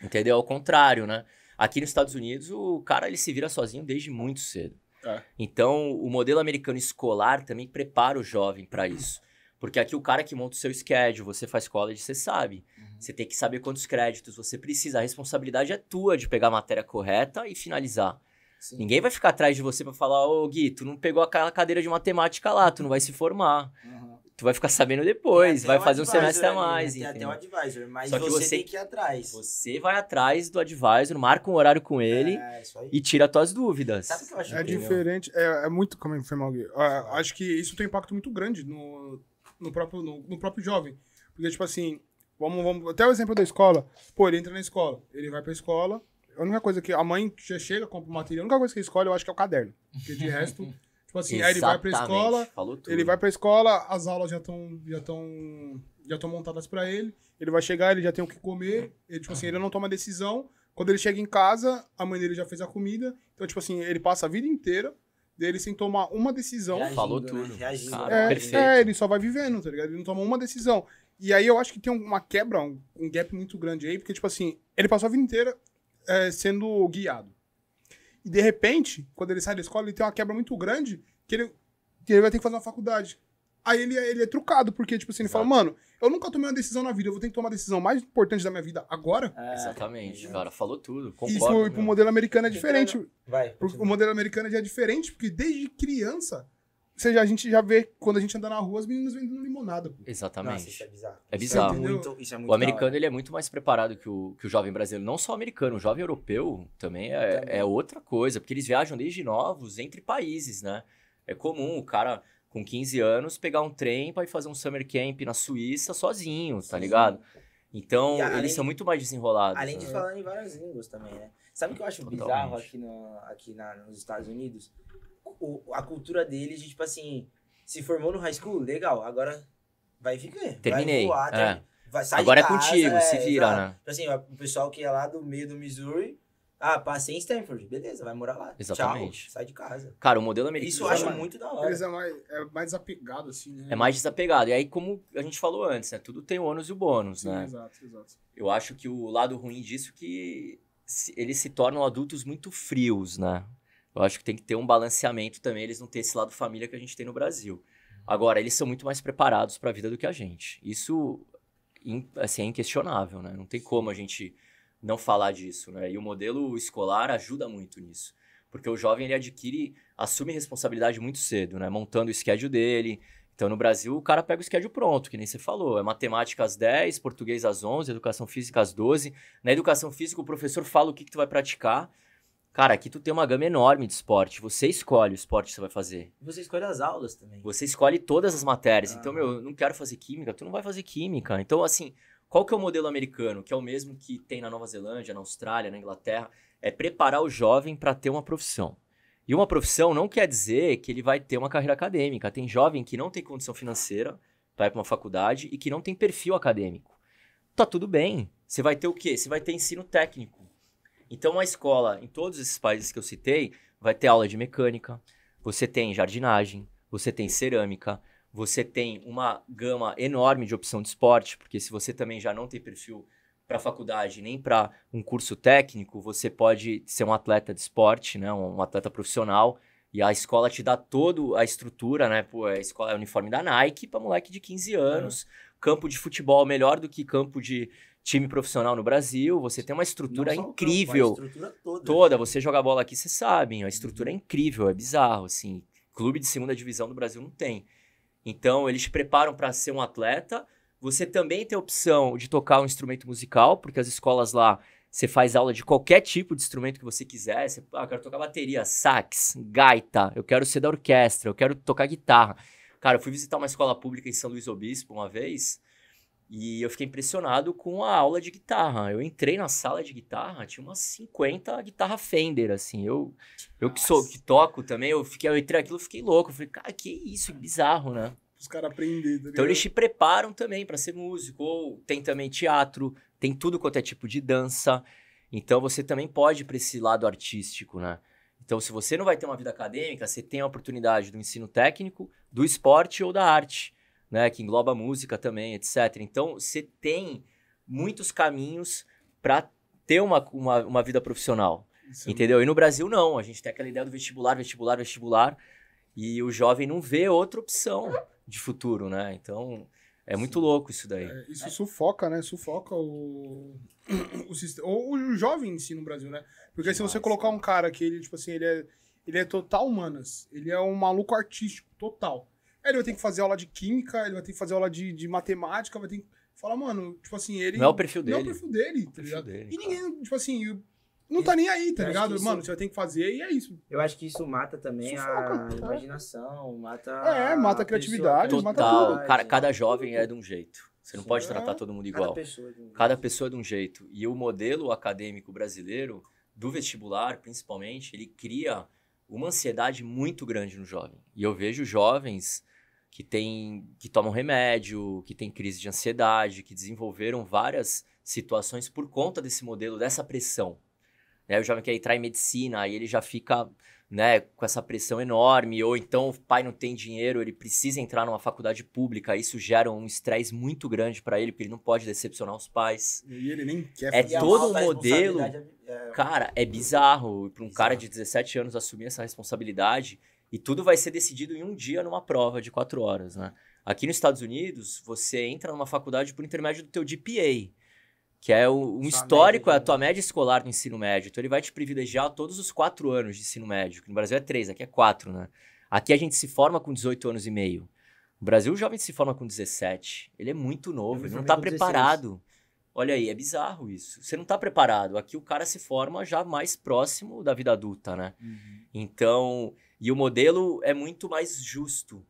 Entendeu? Ao contrário, né? Aqui nos Estados Unidos, o cara ele se vira sozinho desde muito cedo. É. Então, o modelo americano escolar também prepara o jovem para isso. Porque aqui o cara que monta o seu schedule, você faz college, você sabe. Uhum. Você tem que saber quantos créditos você precisa. A responsabilidade é tua de pegar a matéria correta e finalizar. Sim. Ninguém vai ficar atrás de você para falar, ô Gui, tu não pegou aquela cadeira de matemática lá, tu não vai se formar. Uhum. Tu vai ficar sabendo depois, vai um fazer um semestre a né? mais. Tem até um advisor, mas Só que você, tem que ir atrás. Você vai atrás do advisor, marca um horário com ele é, e tira tuas dúvidas. Sabe o que eu acho É diferente, é, é muito. Como é, foi mal, Gui? Ah, acho que isso tem um impacto muito grande no no próprio, no, no próprio jovem. Porque, tipo assim, vamos, vamos. Até o exemplo da escola. Pô, ele entra na escola, ele vai pra escola. A única coisa que a mãe já chega, compra o material, a única coisa que ele escolhe, eu acho que é o caderno. Porque de resto. Tipo assim, aí ele vai pra escola, ele vai pra escola, as aulas já estão já estão já estão montadas para ele, ele vai chegar, ele já tem o que comer, ele, tipo assim, ele não toma decisão. Quando ele chega em casa, a mãe dele já fez a comida. Então, tipo assim, ele passa a vida inteira dele sem tomar uma decisão. Reagindo, Falou né? tudo. Né? Reagindo. Cara, é, é, ele só vai vivendo, tá ligado? Ele não tomou uma decisão. E aí eu acho que tem uma quebra, um, um gap muito grande aí, porque, tipo assim, ele passou a vida inteira é, sendo guiado. E de repente, quando ele sai da escola, ele tem uma quebra muito grande que ele, que ele vai ter que fazer uma faculdade. Aí ele, é, ele é trucado, porque, tipo assim, ele Exato. fala, mano, eu nunca tomei uma decisão na vida, eu vou ter que tomar a decisão mais importante da minha vida agora. É, Exatamente, cara, falou tudo. Concordo, e pro, modelo americano é diferente. Vai. o modelo americano já é diferente, porque desde criança seja, a gente já vê quando a gente anda na rua as meninas vendendo limonada. Pô. Exatamente. Nossa, isso é bizarro. É bizarro. Isso é muito, isso é muito o americano ele é muito mais preparado que o, que o jovem brasileiro. Não só o americano, o jovem europeu também é, também é outra coisa, porque eles viajam desde novos entre países, né? É comum o cara com 15 anos, pegar um trem para ir fazer um summer camp na Suíça sozinho tá ligado? Então, eles são muito mais desenrolados. Além de né? falar em várias línguas também, né? Sabe o que eu acho Totalmente. bizarro aqui, no, aqui na, nos Estados Unidos? O, a cultura deles de, tipo assim, se formou no high school, legal, agora vai ficar. Terminei. Vai voar, tá? é. Vai, agora é casa, contigo, é, se vira, é, né? Tipo assim, o pessoal que é lá do meio do Missouri ah, passei em Stanford, beleza, vai morar lá. Exatamente. Tchau, sai de casa. Cara, o modelo americano. Isso eu acho é mais, muito da hora. Eles é mais, é mais desapegado, assim, né? É mais desapegado. E aí, como a gente falou antes, né? Tudo tem o ônus e o bônus, Sim, né? Exato, exato. Eu acho que o lado ruim disso é que eles se tornam adultos muito frios, né? Eu acho que tem que ter um balanceamento também, eles não ter esse lado família que a gente tem no Brasil. Agora, eles são muito mais preparados para a vida do que a gente. Isso, assim, é inquestionável, né? Não tem como a gente não falar disso, né? E o modelo escolar ajuda muito nisso, porque o jovem ele adquire, assume responsabilidade muito cedo, né? Montando o schedule dele. Então, no Brasil, o cara pega o schedule pronto, que nem você falou. É matemática às 10, português às 11, educação física às 12. Na educação física, o professor fala o que, que tu vai praticar. Cara, aqui tu tem uma gama enorme de esporte. Você escolhe o esporte que você vai fazer. Você escolhe as aulas também. Você escolhe todas as matérias. Então, ah. Então, meu, eu não quero fazer química, tu não vai fazer química. Então, assim, qual que é o modelo americano, que é o mesmo que tem na Nova Zelândia, na Austrália, na Inglaterra, é preparar o jovem para ter uma profissão. E uma profissão não quer dizer que ele vai ter uma carreira acadêmica. Tem jovem que não tem condição financeira para ir para uma faculdade e que não tem perfil acadêmico. Tá tudo bem. Você vai ter o quê? Você vai ter ensino técnico. Então, a escola, em todos esses países que eu citei, vai ter aula de mecânica, você tem jardinagem, você tem cerâmica, você tem uma gama enorme de opção de esporte, porque se você também já não tem perfil para faculdade nem para um curso técnico, você pode ser um atleta de esporte, né? um atleta profissional. E a escola te dá toda a estrutura, né? Pô, a escola é uniforme da Nike para moleque de 15 anos, uhum. campo de futebol melhor do que campo de time profissional no Brasil. Você tem uma estrutura incrível. Campo, estrutura toda. toda. Você joga bola aqui, você sabe, a uhum. estrutura uhum. é incrível, é bizarro, assim. Clube de segunda divisão do Brasil não tem. Então, eles te preparam para ser um atleta. Você também tem a opção de tocar um instrumento musical, porque as escolas lá você faz aula de qualquer tipo de instrumento que você quiser. Você, ah, eu quero tocar bateria, sax, gaita, eu quero ser da orquestra, eu quero tocar guitarra. Cara, eu fui visitar uma escola pública em São Luís Obispo uma vez. E eu fiquei impressionado com a aula de guitarra. Eu entrei na sala de guitarra, tinha umas 50 guitarra Fender, assim. Eu, eu que sou que toco também, eu fiquei, eu entrei aquilo, fiquei louco. Eu falei, cara, que isso, que bizarro, né? Os caras aprendem. Tá então eles né? te preparam também para ser músico. Ou tem também teatro, tem tudo quanto é tipo de dança. Então você também pode ir para esse lado artístico, né? Então, se você não vai ter uma vida acadêmica, você tem a oportunidade do ensino técnico, do esporte ou da arte né, que engloba música também, etc. Então, você tem muitos caminhos para ter uma, uma, uma, vida profissional, entendeu? E no Brasil, não. A gente tem aquela ideia do vestibular, vestibular, vestibular, e o jovem não vê outra opção de futuro, né? Então, é muito Sim. louco isso daí. É, isso é. sufoca, né? Sufoca o, o sistema. Ou o jovem em si no Brasil, né? Porque Demais. se você colocar um cara que ele, tipo assim, ele é, ele é total humanas, ele é um maluco artístico, total. Ele vai ter que fazer aula de química, ele vai ter que fazer aula de, de matemática, vai ter que. Falar, mano, tipo assim, ele. Não é o perfil dele. Não é o perfil dele, tá ligado? Dele, e ninguém, tipo assim, não tá nem aí, tá eu ligado? Mano, você vai ter que fazer e é isso. Eu acho que isso mata também isso a foca, tá? imaginação, mata. É, mata a criatividade, mata tudo. Cara, cada jovem é de um jeito. Você não Sim, pode tratar é. todo mundo igual. Cada pessoa, um cada pessoa, é de um jeito. E o modelo acadêmico brasileiro, do vestibular principalmente, ele cria uma ansiedade muito grande no jovem. E eu vejo jovens que tem que tomam remédio, que tem crise de ansiedade, que desenvolveram várias situações por conta desse modelo, dessa pressão. Né? O jovem quer entrar em medicina, aí ele já fica né, com essa pressão enorme, ou então o pai não tem dinheiro, ele precisa entrar numa faculdade pública, isso gera um estresse muito grande para ele, porque ele não pode decepcionar os pais. E ele nem quer É todo um modelo. É... Cara, é bizarro. Para um bizarro. cara de 17 anos assumir essa responsabilidade, e tudo vai ser decidido em um dia numa prova de quatro horas, né? Aqui nos Estados Unidos, você entra numa faculdade por intermédio do teu GPA, que é o, um histórico, média, é a tua média escolar do ensino médio. Então, ele vai te privilegiar todos os quatro anos de ensino médio, no Brasil é três, aqui é quatro, né? Aqui a gente se forma com 18 anos e meio. No Brasil, o jovem se forma com 17. Ele é muito novo, ele não está preparado. 16. Olha aí, é bizarro isso. Você não está preparado. Aqui o cara se forma já mais próximo da vida adulta, né? Uhum. Então, e o modelo é muito mais justo.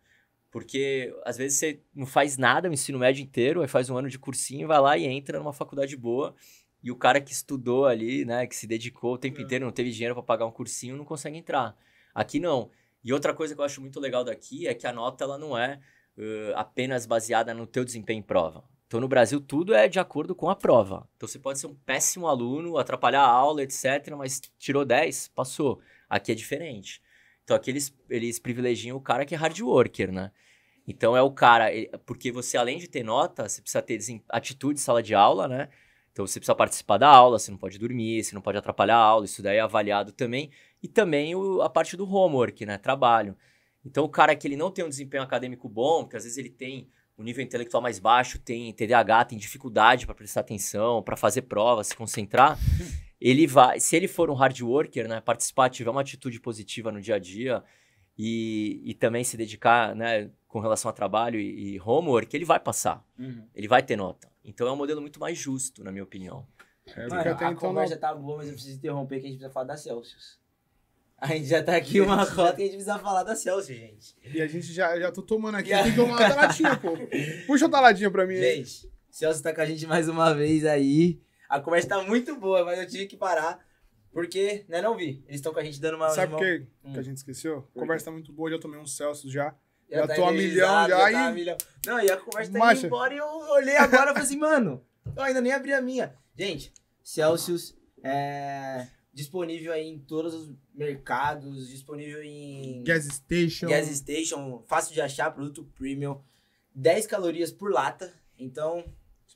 Porque às vezes você não faz nada o ensino médio inteiro, aí faz um ano de cursinho, vai lá e entra numa faculdade boa. E o cara que estudou ali, né, que se dedicou o tempo é. inteiro, não teve dinheiro para pagar um cursinho, não consegue entrar. Aqui não. E outra coisa que eu acho muito legal daqui é que a nota ela não é uh, apenas baseada no teu desempenho em prova. Então no Brasil tudo é de acordo com a prova. Então você pode ser um péssimo aluno, atrapalhar a aula, etc, mas tirou 10, passou. Aqui é diferente. Então aqui eles, eles privilegiam o cara que é hard worker, né? Então é o cara, porque você além de ter nota, você precisa ter atitude sala de aula, né? Então você precisa participar da aula, você não pode dormir, você não pode atrapalhar a aula, isso daí é avaliado também. E também o, a parte do homework, né? Trabalho. Então o cara que ele não tem um desempenho acadêmico bom, que às vezes ele tem um nível intelectual mais baixo, tem TDAH, tem dificuldade para prestar atenção, para fazer prova, se concentrar ele vai, se ele for um hard worker, né, participar, tiver uma atitude positiva no dia a dia e, e também se dedicar, né, com relação a trabalho e, e homework, ele vai passar, uhum. ele vai ter nota. Então é um modelo muito mais justo, na minha opinião. É, Mano, a então conversa não... tá boa, mas eu preciso interromper que a gente precisa falar da Celsius. A gente já tá aqui uma rota que a gente precisa falar da Celsius, gente. E a gente já, já tô tomando aqui. Tem que tomar uma taladinha, pô. Puxa uma taladinha pra mim. Gente, aí. Celsius tá com a gente mais uma vez aí. A conversa tá muito boa, mas eu tive que parar. Porque, né, não vi. Eles estão com a gente dando uma. Sabe o que, hum. que a gente esqueceu? A conversa tá muito boa, já tomei um Celsius já. Já, já tá tô a milhão já. já tá a milhão. Não, e a conversa tá indo embora e eu olhei agora e falei assim, mano, eu ainda nem abri a minha. Gente, Celsius é disponível aí em todos os mercados, disponível em. Gas Station. Gas Station, fácil de achar, produto premium. 10 calorias por lata. Então,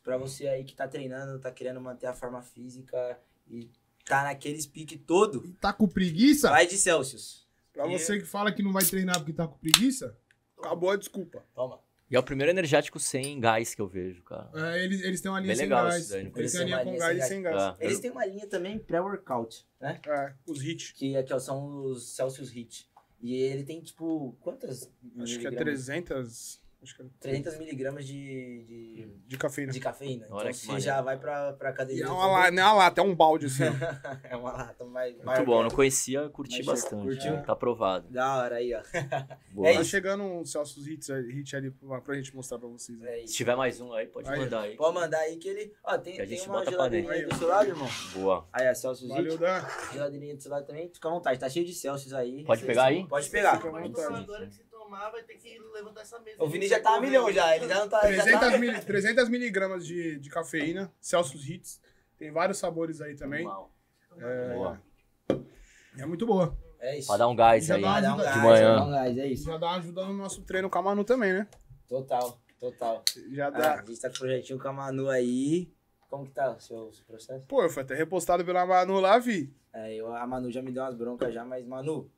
para você aí que tá treinando, tá querendo manter a forma física e tá naqueles pique todo. E tá com preguiça? Vai de Celsius. Pra e... você que fala que não vai treinar porque tá com preguiça, acabou a desculpa. Toma. E é o primeiro energético sem gás que eu vejo, cara. É, eles, eles têm uma linha Bem sem legal, gás. Daí, eles têm uma linha com gás e sem gás. gás. É. Eles têm uma linha também pré-workout, né? É, os HIT. Que aqui é ó, é são os Celsius HIT. E ele tem, tipo, quantas? Acho que é 300 Acho 300 é miligramas de, de, de cafeína. De cafeína. Então, Olha então você maneiro. já vai pra, pra academia. é uma, la, não é uma lata, é um balde assim. é uma lata, mas. Muito maior, bom, não conhecia, curti bastante. Curtiu? Tá aprovado. Da hora aí, ó. Boa. É tá chegando um Celsius Hits, hit ali pra, pra gente mostrar pra vocês. Né? É Se tiver mais um aí, pode aí. mandar aí. Pode mandar aí que ele. Ó, tem, tem uma geladeirinha aí, do seu lado, irmão. Boa. Aí, ó, Celsius Valeu, Dan. Geladeirinha do seu lado também. Fica à vontade, tá cheio de Celsius aí. Pode pegar aí? Pode pegar. Fica à vontade tomar, vai ter que levantar essa mesa. O Vini já tá a milhão já, ele já não tá... 300, já tá... 300 miligramas de, de cafeína, Celsius Hits, tem vários sabores aí também. É, boa. é muito boa. É, é isso. Pra dar um gás aí, dá, um de manhã. Um gás, é isso. Já dá ajuda no nosso treino com a Manu também, né? Total, total. Já dá. Ah, a gente tá com o projetinho com a Manu aí. Como que tá o seu, processo? Pô, foi até repostado pela Manu lá, vi. É, eu, a Manu já me deu umas broncas já, mas Manu,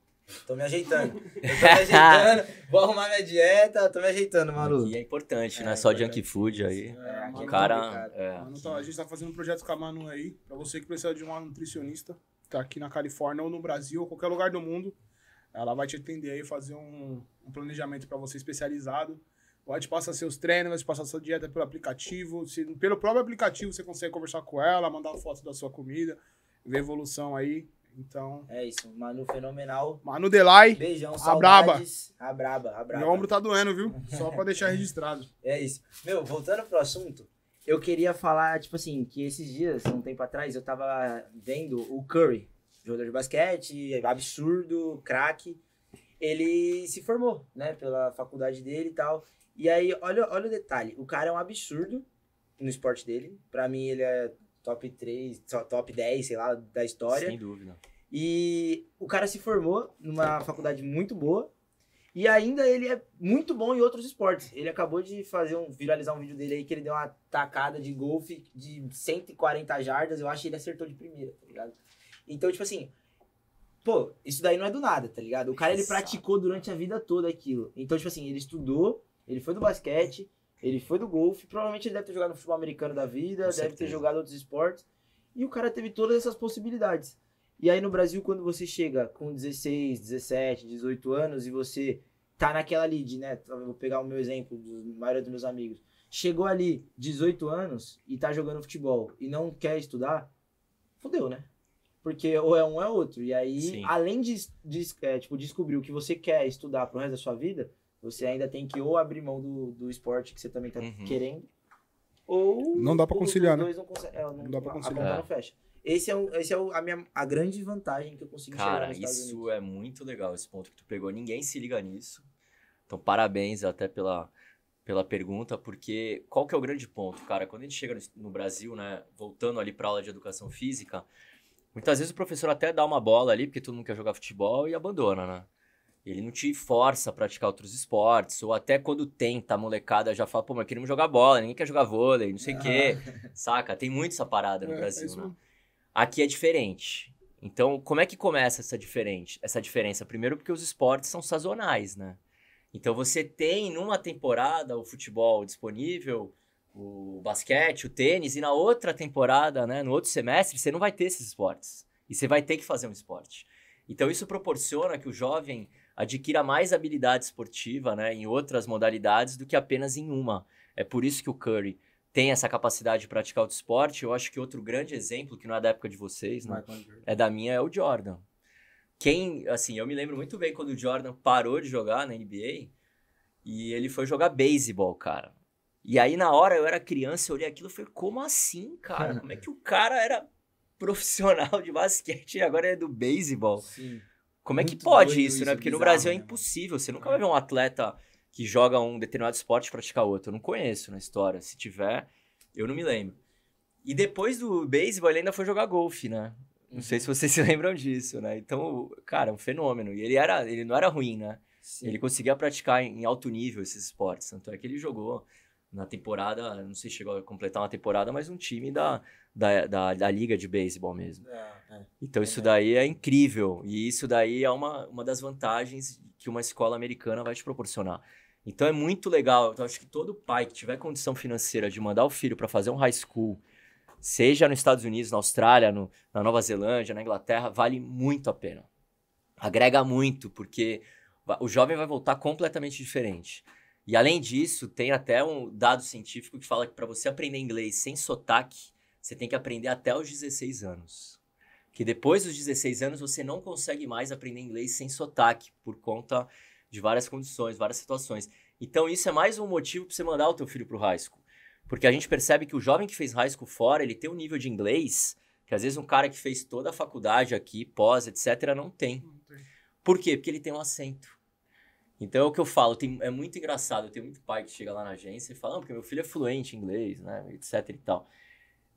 Tô me ajeitando. Eu tô me ajeitando. Vou arrumar minha dieta, tô me ajeitando, Malu. E é importante, é, né? É Só junk food aí. É, é o cara. É. então, a gente tá fazendo um projeto com a Manu aí. Pra você que precisa de uma nutricionista, tá aqui na Califórnia ou no Brasil, ou qualquer lugar do mundo. Ela vai te atender aí, fazer um, um planejamento para você especializado. Vai te passar seus treinos, vai te passar sua dieta pelo aplicativo. Se, pelo próprio aplicativo você consegue conversar com ela, mandar foto da sua comida, ver evolução aí. Então. É isso, Manu fenomenal. Manu Delay. Beijão, a Braba. A braba, a braba. Meu ombro tá doendo, viu? Só pra deixar registrado. É isso. Meu, voltando pro assunto, eu queria falar, tipo assim, que esses dias, um tempo atrás, eu tava vendo o Curry, jogador de basquete, absurdo, craque. Ele se formou, né, pela faculdade dele e tal. E aí, olha, olha o detalhe, o cara é um absurdo no esporte dele. Para mim, ele é top 3, top 10, sei lá, da história. Sem dúvida. E o cara se formou numa faculdade muito boa. E ainda ele é muito bom em outros esportes. Ele acabou de fazer um viralizar um vídeo dele aí que ele deu uma tacada de golfe de 140 jardas, eu acho que ele acertou de primeira, tá ligado? Então, tipo assim, pô, isso daí não é do nada, tá ligado? O cara ele praticou durante a vida toda aquilo. Então, tipo assim, ele estudou, ele foi do basquete, ele foi do golfe, provavelmente ele deve ter jogado no futebol americano da vida, Com deve certeza. ter jogado outros esportes. E o cara teve todas essas possibilidades. E aí no Brasil, quando você chega com 16, 17, 18 anos e você tá naquela lead, né? Tá, vou pegar o meu exemplo, dos, a maioria dos meus amigos. Chegou ali 18 anos e tá jogando futebol e não quer estudar, fodeu, né? Porque ou é um ou é outro. E aí, Sim. além de, de é, tipo, descobrir o que você quer estudar pro resto da sua vida, você ainda tem que ou abrir mão do, do esporte que você também tá uhum. querendo, ou. Não dá para conciliar, né? Não, consegue, é, não, não, dá para conciliar. A é. não fecha. Esse é, o esse é o, a, minha, a grande vantagem que eu consigo Cara, isso é muito legal, esse ponto que tu pegou. Ninguém se liga nisso. Então, parabéns até pela, pela pergunta, porque qual que é o grande ponto, cara? Quando a gente chega no Brasil, né, voltando ali para aula de educação física, muitas vezes o professor até dá uma bola ali, porque todo mundo quer jogar futebol e abandona, né? Ele não te força a praticar outros esportes, ou até quando tenta, a molecada já fala, pô, mas queremos jogar bola, ninguém quer jogar vôlei, não sei o quê. Saca? Tem muito essa parada no é, Brasil, é né? Aqui é diferente. Então, como é que começa essa, diferente, essa diferença? Primeiro, porque os esportes são sazonais, né? Então, você tem numa temporada o futebol disponível, o basquete, o tênis, e na outra temporada, né, no outro semestre, você não vai ter esses esportes. E você vai ter que fazer um esporte. Então, isso proporciona que o jovem adquira mais habilidade esportiva né, em outras modalidades do que apenas em uma. É por isso que o Curry tem essa capacidade de praticar o esporte. Eu acho que outro grande exemplo, que não é da época de vocês, né, é da minha, é o Jordan. Quem, assim, eu me lembro muito bem quando o Jordan parou de jogar na NBA e ele foi jogar beisebol, cara. E aí, na hora, eu era criança, eu olhei aquilo e falei, como assim, cara? Como é que o cara era profissional de basquete e agora é do beisebol? Sim. Como é que pode isso, isso, né? Porque bizarro, no Brasil é né? impossível. Você nunca vai ver um atleta que joga um determinado esporte praticar outro. Eu não conheço na história. Se tiver, eu não me lembro. E depois do beisebol, ele ainda foi jogar golfe, né? Não sei se uhum. vocês se lembram disso, né? Então, cara, é um fenômeno. E ele, era, ele não era ruim, né? Sim. Ele conseguia praticar em alto nível esses esportes. Tanto é que ele jogou na temporada, não sei se chegou a completar uma temporada, mas um time da, da, da, da liga de beisebol mesmo. É, é. Então é, isso daí é incrível e isso daí é uma, uma das vantagens que uma escola americana vai te proporcionar. Então é muito legal, eu então, acho que todo pai que tiver condição financeira de mandar o filho para fazer um high school, seja nos Estados Unidos, na Austrália, no, na Nova Zelândia, na Inglaterra, vale muito a pena. Agrega muito, porque o jovem vai voltar completamente diferente. E além disso, tem até um dado científico que fala que para você aprender inglês sem sotaque, você tem que aprender até os 16 anos. Que depois dos 16 anos você não consegue mais aprender inglês sem sotaque por conta de várias condições, várias situações. Então isso é mais um motivo para você mandar o teu filho para o high school. Porque a gente percebe que o jovem que fez high school fora, ele tem um nível de inglês que às vezes um cara que fez toda a faculdade aqui, pós, etc, não tem. Por quê? Porque ele tem um acento. Então é o que eu falo, tem, é muito engraçado. Tem muito pai que chega lá na agência e fala, não, porque meu filho é fluente em inglês, né? Etc e tal.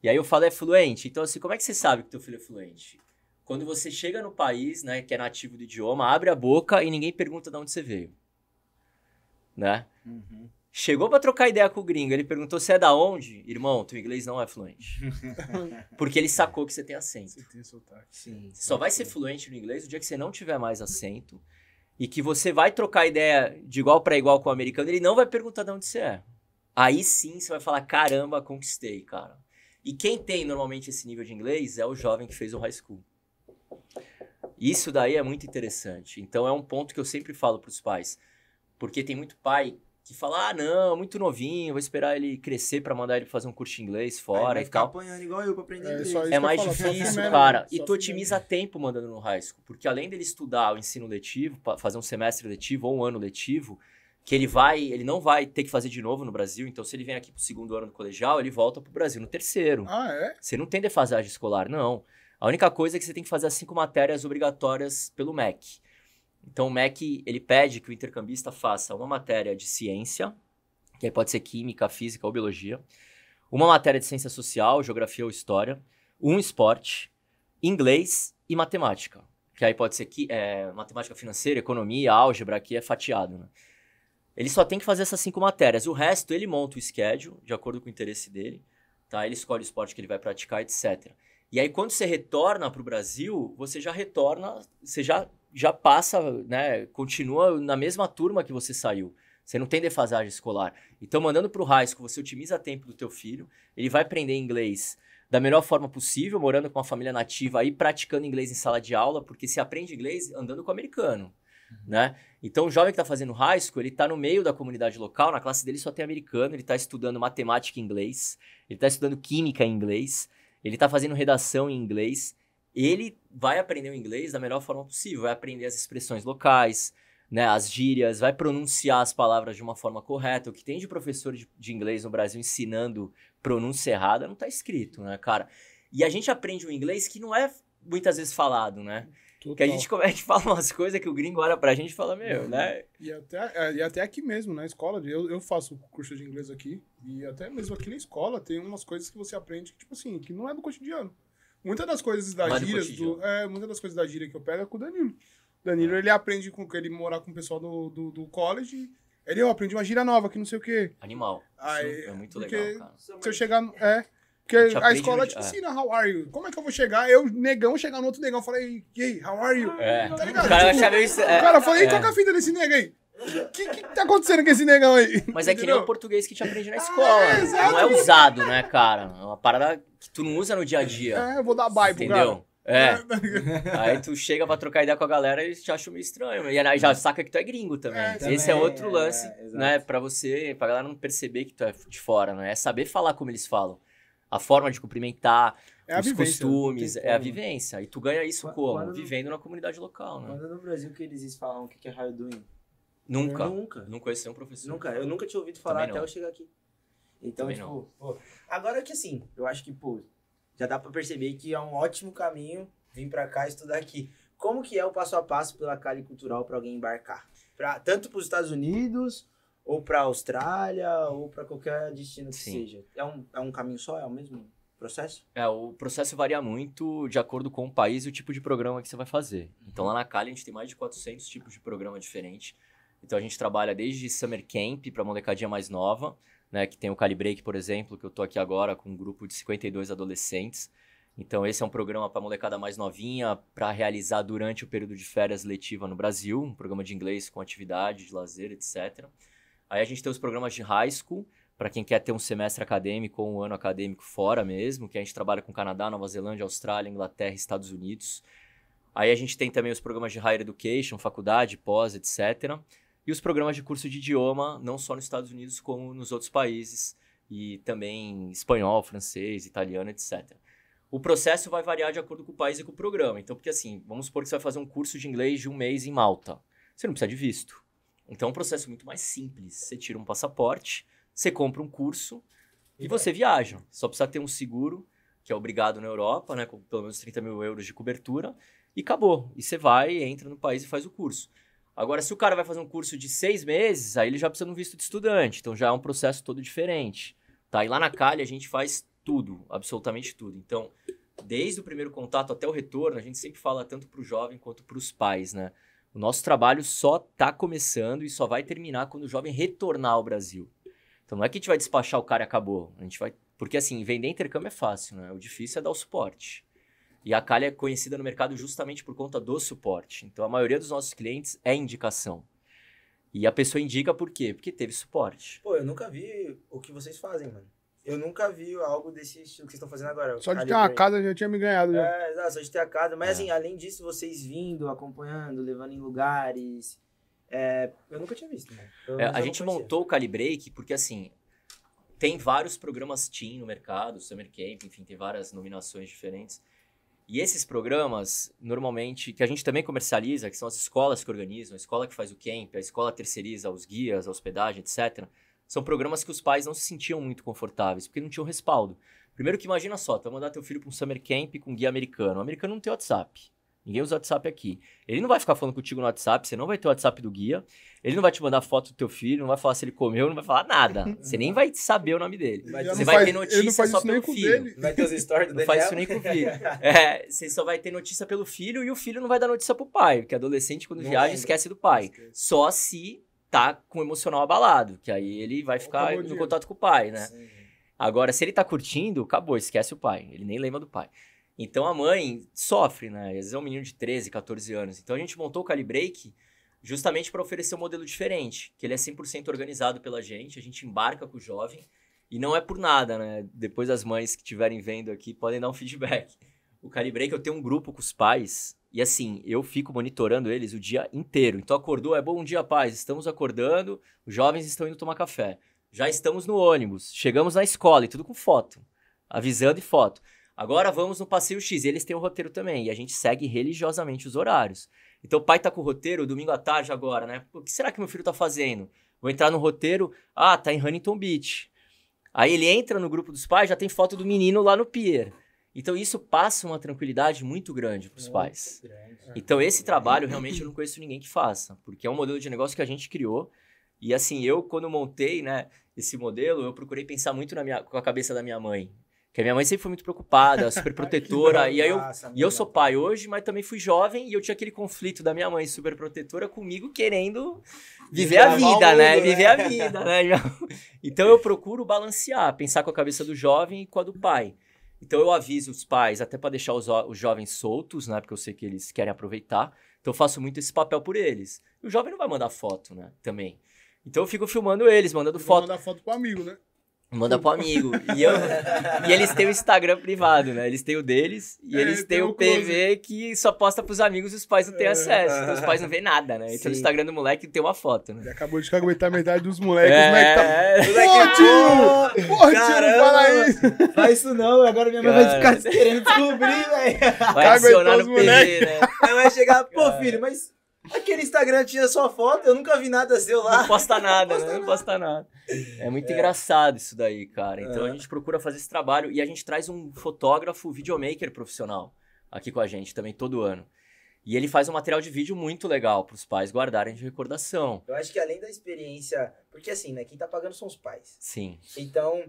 E aí eu falo, é fluente? Então, assim, como é que você sabe que teu filho é fluente? Quando você chega no país, né, que é nativo do idioma, abre a boca e ninguém pergunta de onde você veio. Né? Uhum. Chegou para trocar ideia com o gringo, ele perguntou se é da onde? Irmão, teu inglês não é fluente. Porque ele sacou que você tem acento. Você tem sotaque. Sim. Você só vai ser fluente no inglês o dia que você não tiver mais acento e que você vai trocar ideia de igual para igual com o americano, ele não vai perguntar de onde você é. Aí sim você vai falar: caramba, conquistei, cara. E quem tem normalmente esse nível de inglês é o jovem que fez o high school. Isso daí é muito interessante. Então é um ponto que eu sempre falo para os pais, porque tem muito pai que fala, ah, não, muito novinho, vou esperar ele crescer para mandar ele fazer um curso de inglês fora e tal. apanhando igual eu pra aprender é, inglês. É mais difícil, cara. E tu otimiza tempo mandando no high school, porque além dele estudar o ensino letivo, fazer um semestre letivo ou um ano letivo, que ele vai, ele não vai ter que fazer de novo no Brasil, então se ele vem aqui pro segundo ano do colegial, ele volta pro Brasil no terceiro. Ah, é? Você não tem defasagem escolar, não. A única coisa é que você tem que fazer as cinco matérias obrigatórias pelo MEC. Então o MEC ele pede que o intercambista faça uma matéria de ciência, que aí pode ser química, física ou biologia, uma matéria de ciência social, geografia ou história, um esporte, inglês e matemática, que aí pode ser que, é, matemática financeira, economia, álgebra, que é fatiado. Né? Ele só tem que fazer essas cinco matérias. O resto ele monta o schedule de acordo com o interesse dele, tá? Ele escolhe o esporte que ele vai praticar, etc. E aí quando você retorna para o Brasil, você já retorna, você já já passa, né? Continua na mesma turma que você saiu. Você não tem defasagem escolar. Então, mandando para o high school, você otimiza tempo do teu filho. Ele vai aprender inglês da melhor forma possível, morando com uma família nativa e praticando inglês em sala de aula, porque se aprende inglês andando com o americano, uhum. né? Então, o jovem que está fazendo high school, ele está no meio da comunidade local, na classe dele só tem americano, ele está estudando matemática em inglês, ele está estudando química em inglês, ele está fazendo redação em inglês, ele vai aprender o inglês da melhor forma possível, vai aprender as expressões locais, né, as gírias, vai pronunciar as palavras de uma forma correta. O que tem de professor de, de inglês no Brasil ensinando pronúncia errada não está escrito, né, cara? E a gente aprende um inglês que não é muitas vezes falado, né? Total. Que a gente começa a falar umas coisas que o gringo olha pra gente e fala, meu, uhum. né? E até, é, e até aqui mesmo, na escola, eu, eu faço curso de inglês aqui, e até mesmo aqui na escola tem umas coisas que você aprende que, tipo assim, que não é do cotidiano. Muitas das coisas da gira gíria, do, é, muita das coisas da gíria que eu pego é com o Danilo. O Danilo, é. ele aprende com ele morar com o pessoal do, do, do college. Ele, aprende aprendi uma gíria nova, que não sei o quê. Animal. Aí, é muito legal, cara. Se eu chegar... É, porque a, a escola te é. ensina, é. how are you? Como é que eu vou chegar? Eu, negão, chegar no outro negão, falei, hey, how are you? É. Tá ligado? O cara tipo, achava isso. É, cara, falei, é. a é. fita desse negão aí. O que, que tá acontecendo com esse negão aí? Mas é que nem o português que te aprende na ah, escola. Ah, é, não é usado, né, cara? É uma parada que tu não usa no dia a dia. É, eu vou dar bye pro Entendeu? É. aí tu chega pra trocar ideia com a galera e te acha meio estranho. E já uhum. saca que tu é gringo também. É, também Esse é outro é, lance, é, né? Pra você, pra galera não perceber que tu é de fora, né? É saber falar como eles falam. A forma de cumprimentar, é os costumes, é a vivência. E tu ganha isso quando, como? Quando Vivendo na comunidade local, né? Quando no Brasil que eles falam o que é raio doing? Nunca. Nunca. Não conheci um professor. Nunca. Eu nunca tinha ouvido falar até eu chegar aqui. Então, Também tipo, pô, agora que assim, eu acho que, pô, já dá para perceber que é um ótimo caminho vir para cá estudar aqui. Como que é o passo a passo pela Cali Cultural para alguém embarcar? Pra, tanto para os Estados Unidos, ou para Austrália, ou para qualquer destino que Sim. seja. É um, é um caminho só? É o mesmo processo? É, o processo varia muito de acordo com o país e o tipo de programa que você vai fazer. Então, uhum. lá na Cali, a gente tem mais de 400 tipos de programa diferentes então a gente trabalha desde summer camp para molecadinha mais nova, né, que tem o Calibreak, por exemplo, que eu tô aqui agora com um grupo de 52 adolescentes. Então esse é um programa para molecada mais novinha, para realizar durante o período de férias letiva no Brasil, um programa de inglês com atividade, de lazer, etc. Aí a gente tem os programas de high school, para quem quer ter um semestre acadêmico ou um ano acadêmico fora mesmo, que a gente trabalha com Canadá, Nova Zelândia, Austrália, Inglaterra, Estados Unidos. Aí a gente tem também os programas de higher education, faculdade, pós, etc e os programas de curso de idioma, não só nos Estados Unidos, como nos outros países, e também espanhol, francês, italiano, etc. O processo vai variar de acordo com o país e com o programa. Então, porque assim, vamos supor que você vai fazer um curso de inglês de um mês em Malta. Você não precisa de visto. Então, é um processo muito mais simples. Você tira um passaporte, você compra um curso e, e você viaja. Só precisa ter um seguro, que é obrigado na Europa, né, com pelo menos 30 mil euros de cobertura, e acabou. E você vai, entra no país e faz o curso. Agora, se o cara vai fazer um curso de seis meses, aí ele já precisa de um visto de estudante. Então já é um processo todo diferente. Tá? E lá na Calha a gente faz tudo, absolutamente tudo. Então, desde o primeiro contato até o retorno, a gente sempre fala tanto para o jovem quanto para os pais, né? O nosso trabalho só está começando e só vai terminar quando o jovem retornar ao Brasil. Então não é que a gente vai despachar o cara e acabou. A gente vai. Porque assim, vender intercâmbio é fácil, né? O difícil é dar o suporte. E a Calha é conhecida no mercado justamente por conta do suporte. Então, a maioria dos nossos clientes é indicação. E a pessoa indica por quê? Porque teve suporte. Pô, eu nunca vi o que vocês fazem, mano. Eu nunca vi algo desse estilo que vocês estão fazendo agora. Só de ter uma casa casa já tinha me ganhado. Já. É, só de ter a casa. Mas é. assim, além disso, vocês vindo, acompanhando, levando em lugares. É, eu nunca tinha visto. Né? a gente montou o Calibreak porque assim, tem vários programas Team no mercado, Summer Camp, enfim, tem várias nominações diferentes. E esses programas, normalmente, que a gente também comercializa, que são as escolas que organizam, a escola que faz o camp, a escola terceiriza os guias, a hospedagem, etc., são programas que os pais não se sentiam muito confortáveis, porque não tinham respaldo. Primeiro que imagina só, tu vai mandar teu filho para um summer camp com um guia americano. O americano não tem WhatsApp. Ninguém usa WhatsApp aqui. Ele não vai ficar falando contigo no WhatsApp, você não vai ter o WhatsApp do guia, ele não vai te mandar foto do teu filho, não vai falar se ele comeu, não vai falar nada. Você nem vai saber o nome dele. você vai faz, ter notícia só pelo filho. Vai ter as histórias do Não faz isso nem com o filho. É, você só vai ter notícia pelo filho e o filho não vai dar notícia pro pai, porque adolescente quando não viaja lembra. esquece do pai. Esquece. Só se tá com o emocional abalado, que aí ele vai ficar no contato com o pai, né? Sim. Agora, se ele tá curtindo, acabou, esquece o pai. Ele nem lembra do pai. Então a mãe sofre, né? Às vezes é um menino de 13, 14 anos. Então a gente montou o Calibreak justamente para oferecer um modelo diferente, que ele é 100% organizado pela gente, a gente embarca com o jovem. E não é por nada, né? Depois as mães que estiverem vendo aqui podem dar um feedback. O Calibreak, eu tenho um grupo com os pais, e assim, eu fico monitorando eles o dia inteiro. Então acordou, é bom dia, pais. Estamos acordando, os jovens estão indo tomar café. Já estamos no ônibus, chegamos na escola e tudo com foto, avisando e foto. Agora vamos no passeio X. E eles têm o roteiro também. E a gente segue religiosamente os horários. Então o pai tá com o roteiro domingo à tarde agora, né? O que será que meu filho tá fazendo? Vou entrar no roteiro. Ah, tá em Huntington Beach. Aí ele entra no grupo dos pais, já tem foto do menino lá no pier. Então isso passa uma tranquilidade muito grande para os pais. É. Então esse trabalho realmente eu não conheço ninguém que faça, porque é um modelo de negócio que a gente criou. E assim, eu quando montei, né, esse modelo, eu procurei pensar muito na minha, com a cabeça da minha mãe. Porque a minha mãe sempre foi muito preocupada, é super protetora. e aí eu, massa, e eu sou pai hoje, mas também fui jovem e eu tinha aquele conflito da minha mãe super protetora comigo querendo viver a vida, né? mundo, né? né? Viver a vida, né? Então eu procuro balancear, pensar com a cabeça do jovem e com a do pai. Então eu aviso os pais, até para deixar os, os jovens soltos, né? Porque eu sei que eles querem aproveitar. Então eu faço muito esse papel por eles. E o jovem não vai mandar foto, né? Também. Então eu fico filmando eles, mandando eu foto. Mandar foto pro amigo, né? Manda pro amigo. E, eu, e eles têm o Instagram privado, né? Eles têm o deles e é, eles têm o PV que só posta pros amigos e os pais não têm acesso. Então os pais não vêem nada, né? Então o Instagram do moleque tem uma foto, né? Ele acabou de aguentar metade dos moleques. Tá é... moleque tá... É pô, tio! Pô, tio, não fala isso! Faz isso não, agora minha mãe Cara... vai ficar querendo descobrir, velho. Vai adicionar no PV, né? Aí vai chegar, pô, filho, mas Aquele Instagram tinha sua foto, eu nunca vi nada seu lá. Não posta nada, não posta né? Nada. Não posta nada. É muito é. engraçado isso daí, cara. Então é. a gente procura fazer esse trabalho e a gente traz um fotógrafo, videomaker profissional aqui com a gente também todo ano. E ele faz um material de vídeo muito legal para os pais guardarem de recordação. Eu acho que além da experiência, porque assim, né, quem tá pagando são os pais. Sim. Então,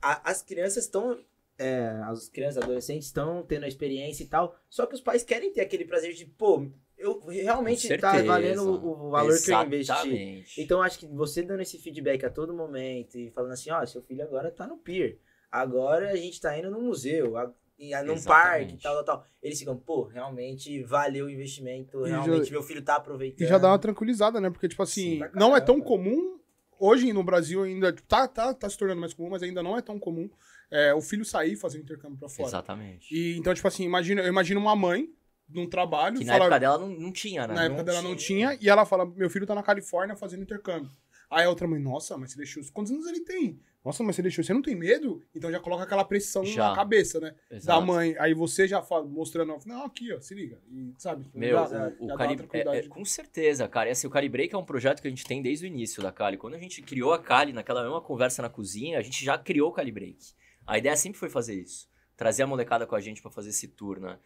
a, as crianças estão é, as crianças, adolescentes estão tendo a experiência e tal, só que os pais querem ter aquele prazer de, pô, eu realmente está valendo o, valor Exatamente. que eu investi. Então acho que você dando esse feedback a todo momento e falando assim, ó, oh, seu filho agora está no pier. Agora a gente está indo no museu, a, a, num parque, tal, tal, tal. Eles ficam, pô, realmente valeu o investimento, e realmente já, meu filho está aproveitando. E já dá uma tranquilizada, né? Porque, tipo assim, Sim, não é tão comum. Hoje no Brasil ainda tipo, tá, tá, tá se tornando mais comum, mas ainda não é tão comum é, o filho sair um intercâmbio para fora. Exatamente. E, então, tipo assim, imagina, eu imagino uma mãe num trabalho. Que na fala, época dela não, não tinha, né? Na não época dela tinha. não tinha. E ela fala: Meu filho tá na Califórnia fazendo intercâmbio. Aí a outra mãe: Nossa, mas você deixou. Quantos anos ele tem? Nossa, mas você deixou. Você não tem medo? Então já coloca aquela pressão já. na cabeça, né? Exato. Da mãe. Aí você já fala, mostrando: Não, aqui, ó, se liga. E, sabe? Tipo, Meu, dá, o, o Cali. É, é, com certeza, cara. E assim, o Cali Break é um projeto que a gente tem desde o início da Cali. Quando a gente criou a Cali, naquela mesma conversa na cozinha, a gente já criou o Cali Break. A ideia sempre foi fazer isso. Trazer a molecada com a gente para fazer esse tour, né?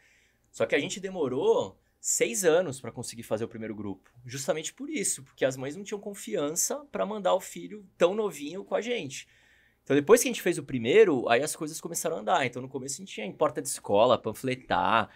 Só que a gente demorou seis anos para conseguir fazer o primeiro grupo. Justamente por isso, porque as mães não tinham confiança para mandar o filho tão novinho com a gente. Então, depois que a gente fez o primeiro, aí as coisas começaram a andar. Então, no começo, a gente tinha em porta de escola, panfletar,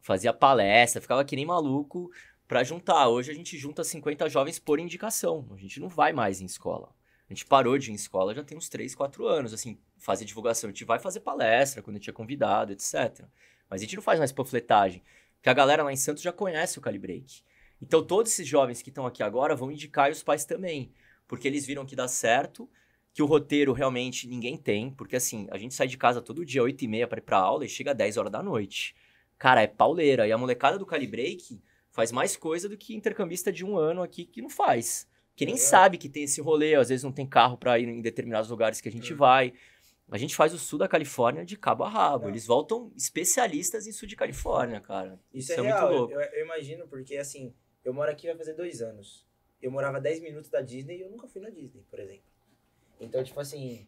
fazia palestra, ficava que nem maluco para juntar. Hoje, a gente junta 50 jovens por indicação. A gente não vai mais em escola. A gente parou de ir em escola já tem uns 3, 4 anos, assim, fazer divulgação. A gente vai fazer palestra quando a gente é convidado, etc. Mas a gente não faz mais panfletagem. Porque a galera lá em Santos já conhece o Calibreak. Então todos esses jovens que estão aqui agora vão indicar e os pais também. Porque eles viram que dá certo, que o roteiro realmente ninguém tem. Porque assim, a gente sai de casa todo dia, 8 e meia para ir pra aula e chega às 10 horas da noite. Cara, é pauleira. E a molecada do Calibreak faz mais coisa do que intercambista de um ano aqui que não faz. Que nem é. sabe que tem esse rolê, às vezes não tem carro para ir em determinados lugares que a gente é. vai. A gente faz o sul da Califórnia de cabo a rabo. É. Eles voltam especialistas em sul de Califórnia, cara. Isso, Isso é, é muito louco. Eu, eu, imagino, porque assim, eu moro aqui vai fazer dois anos. Eu morava 10 minutos da Disney e eu nunca fui na Disney, por exemplo. Então, tipo assim,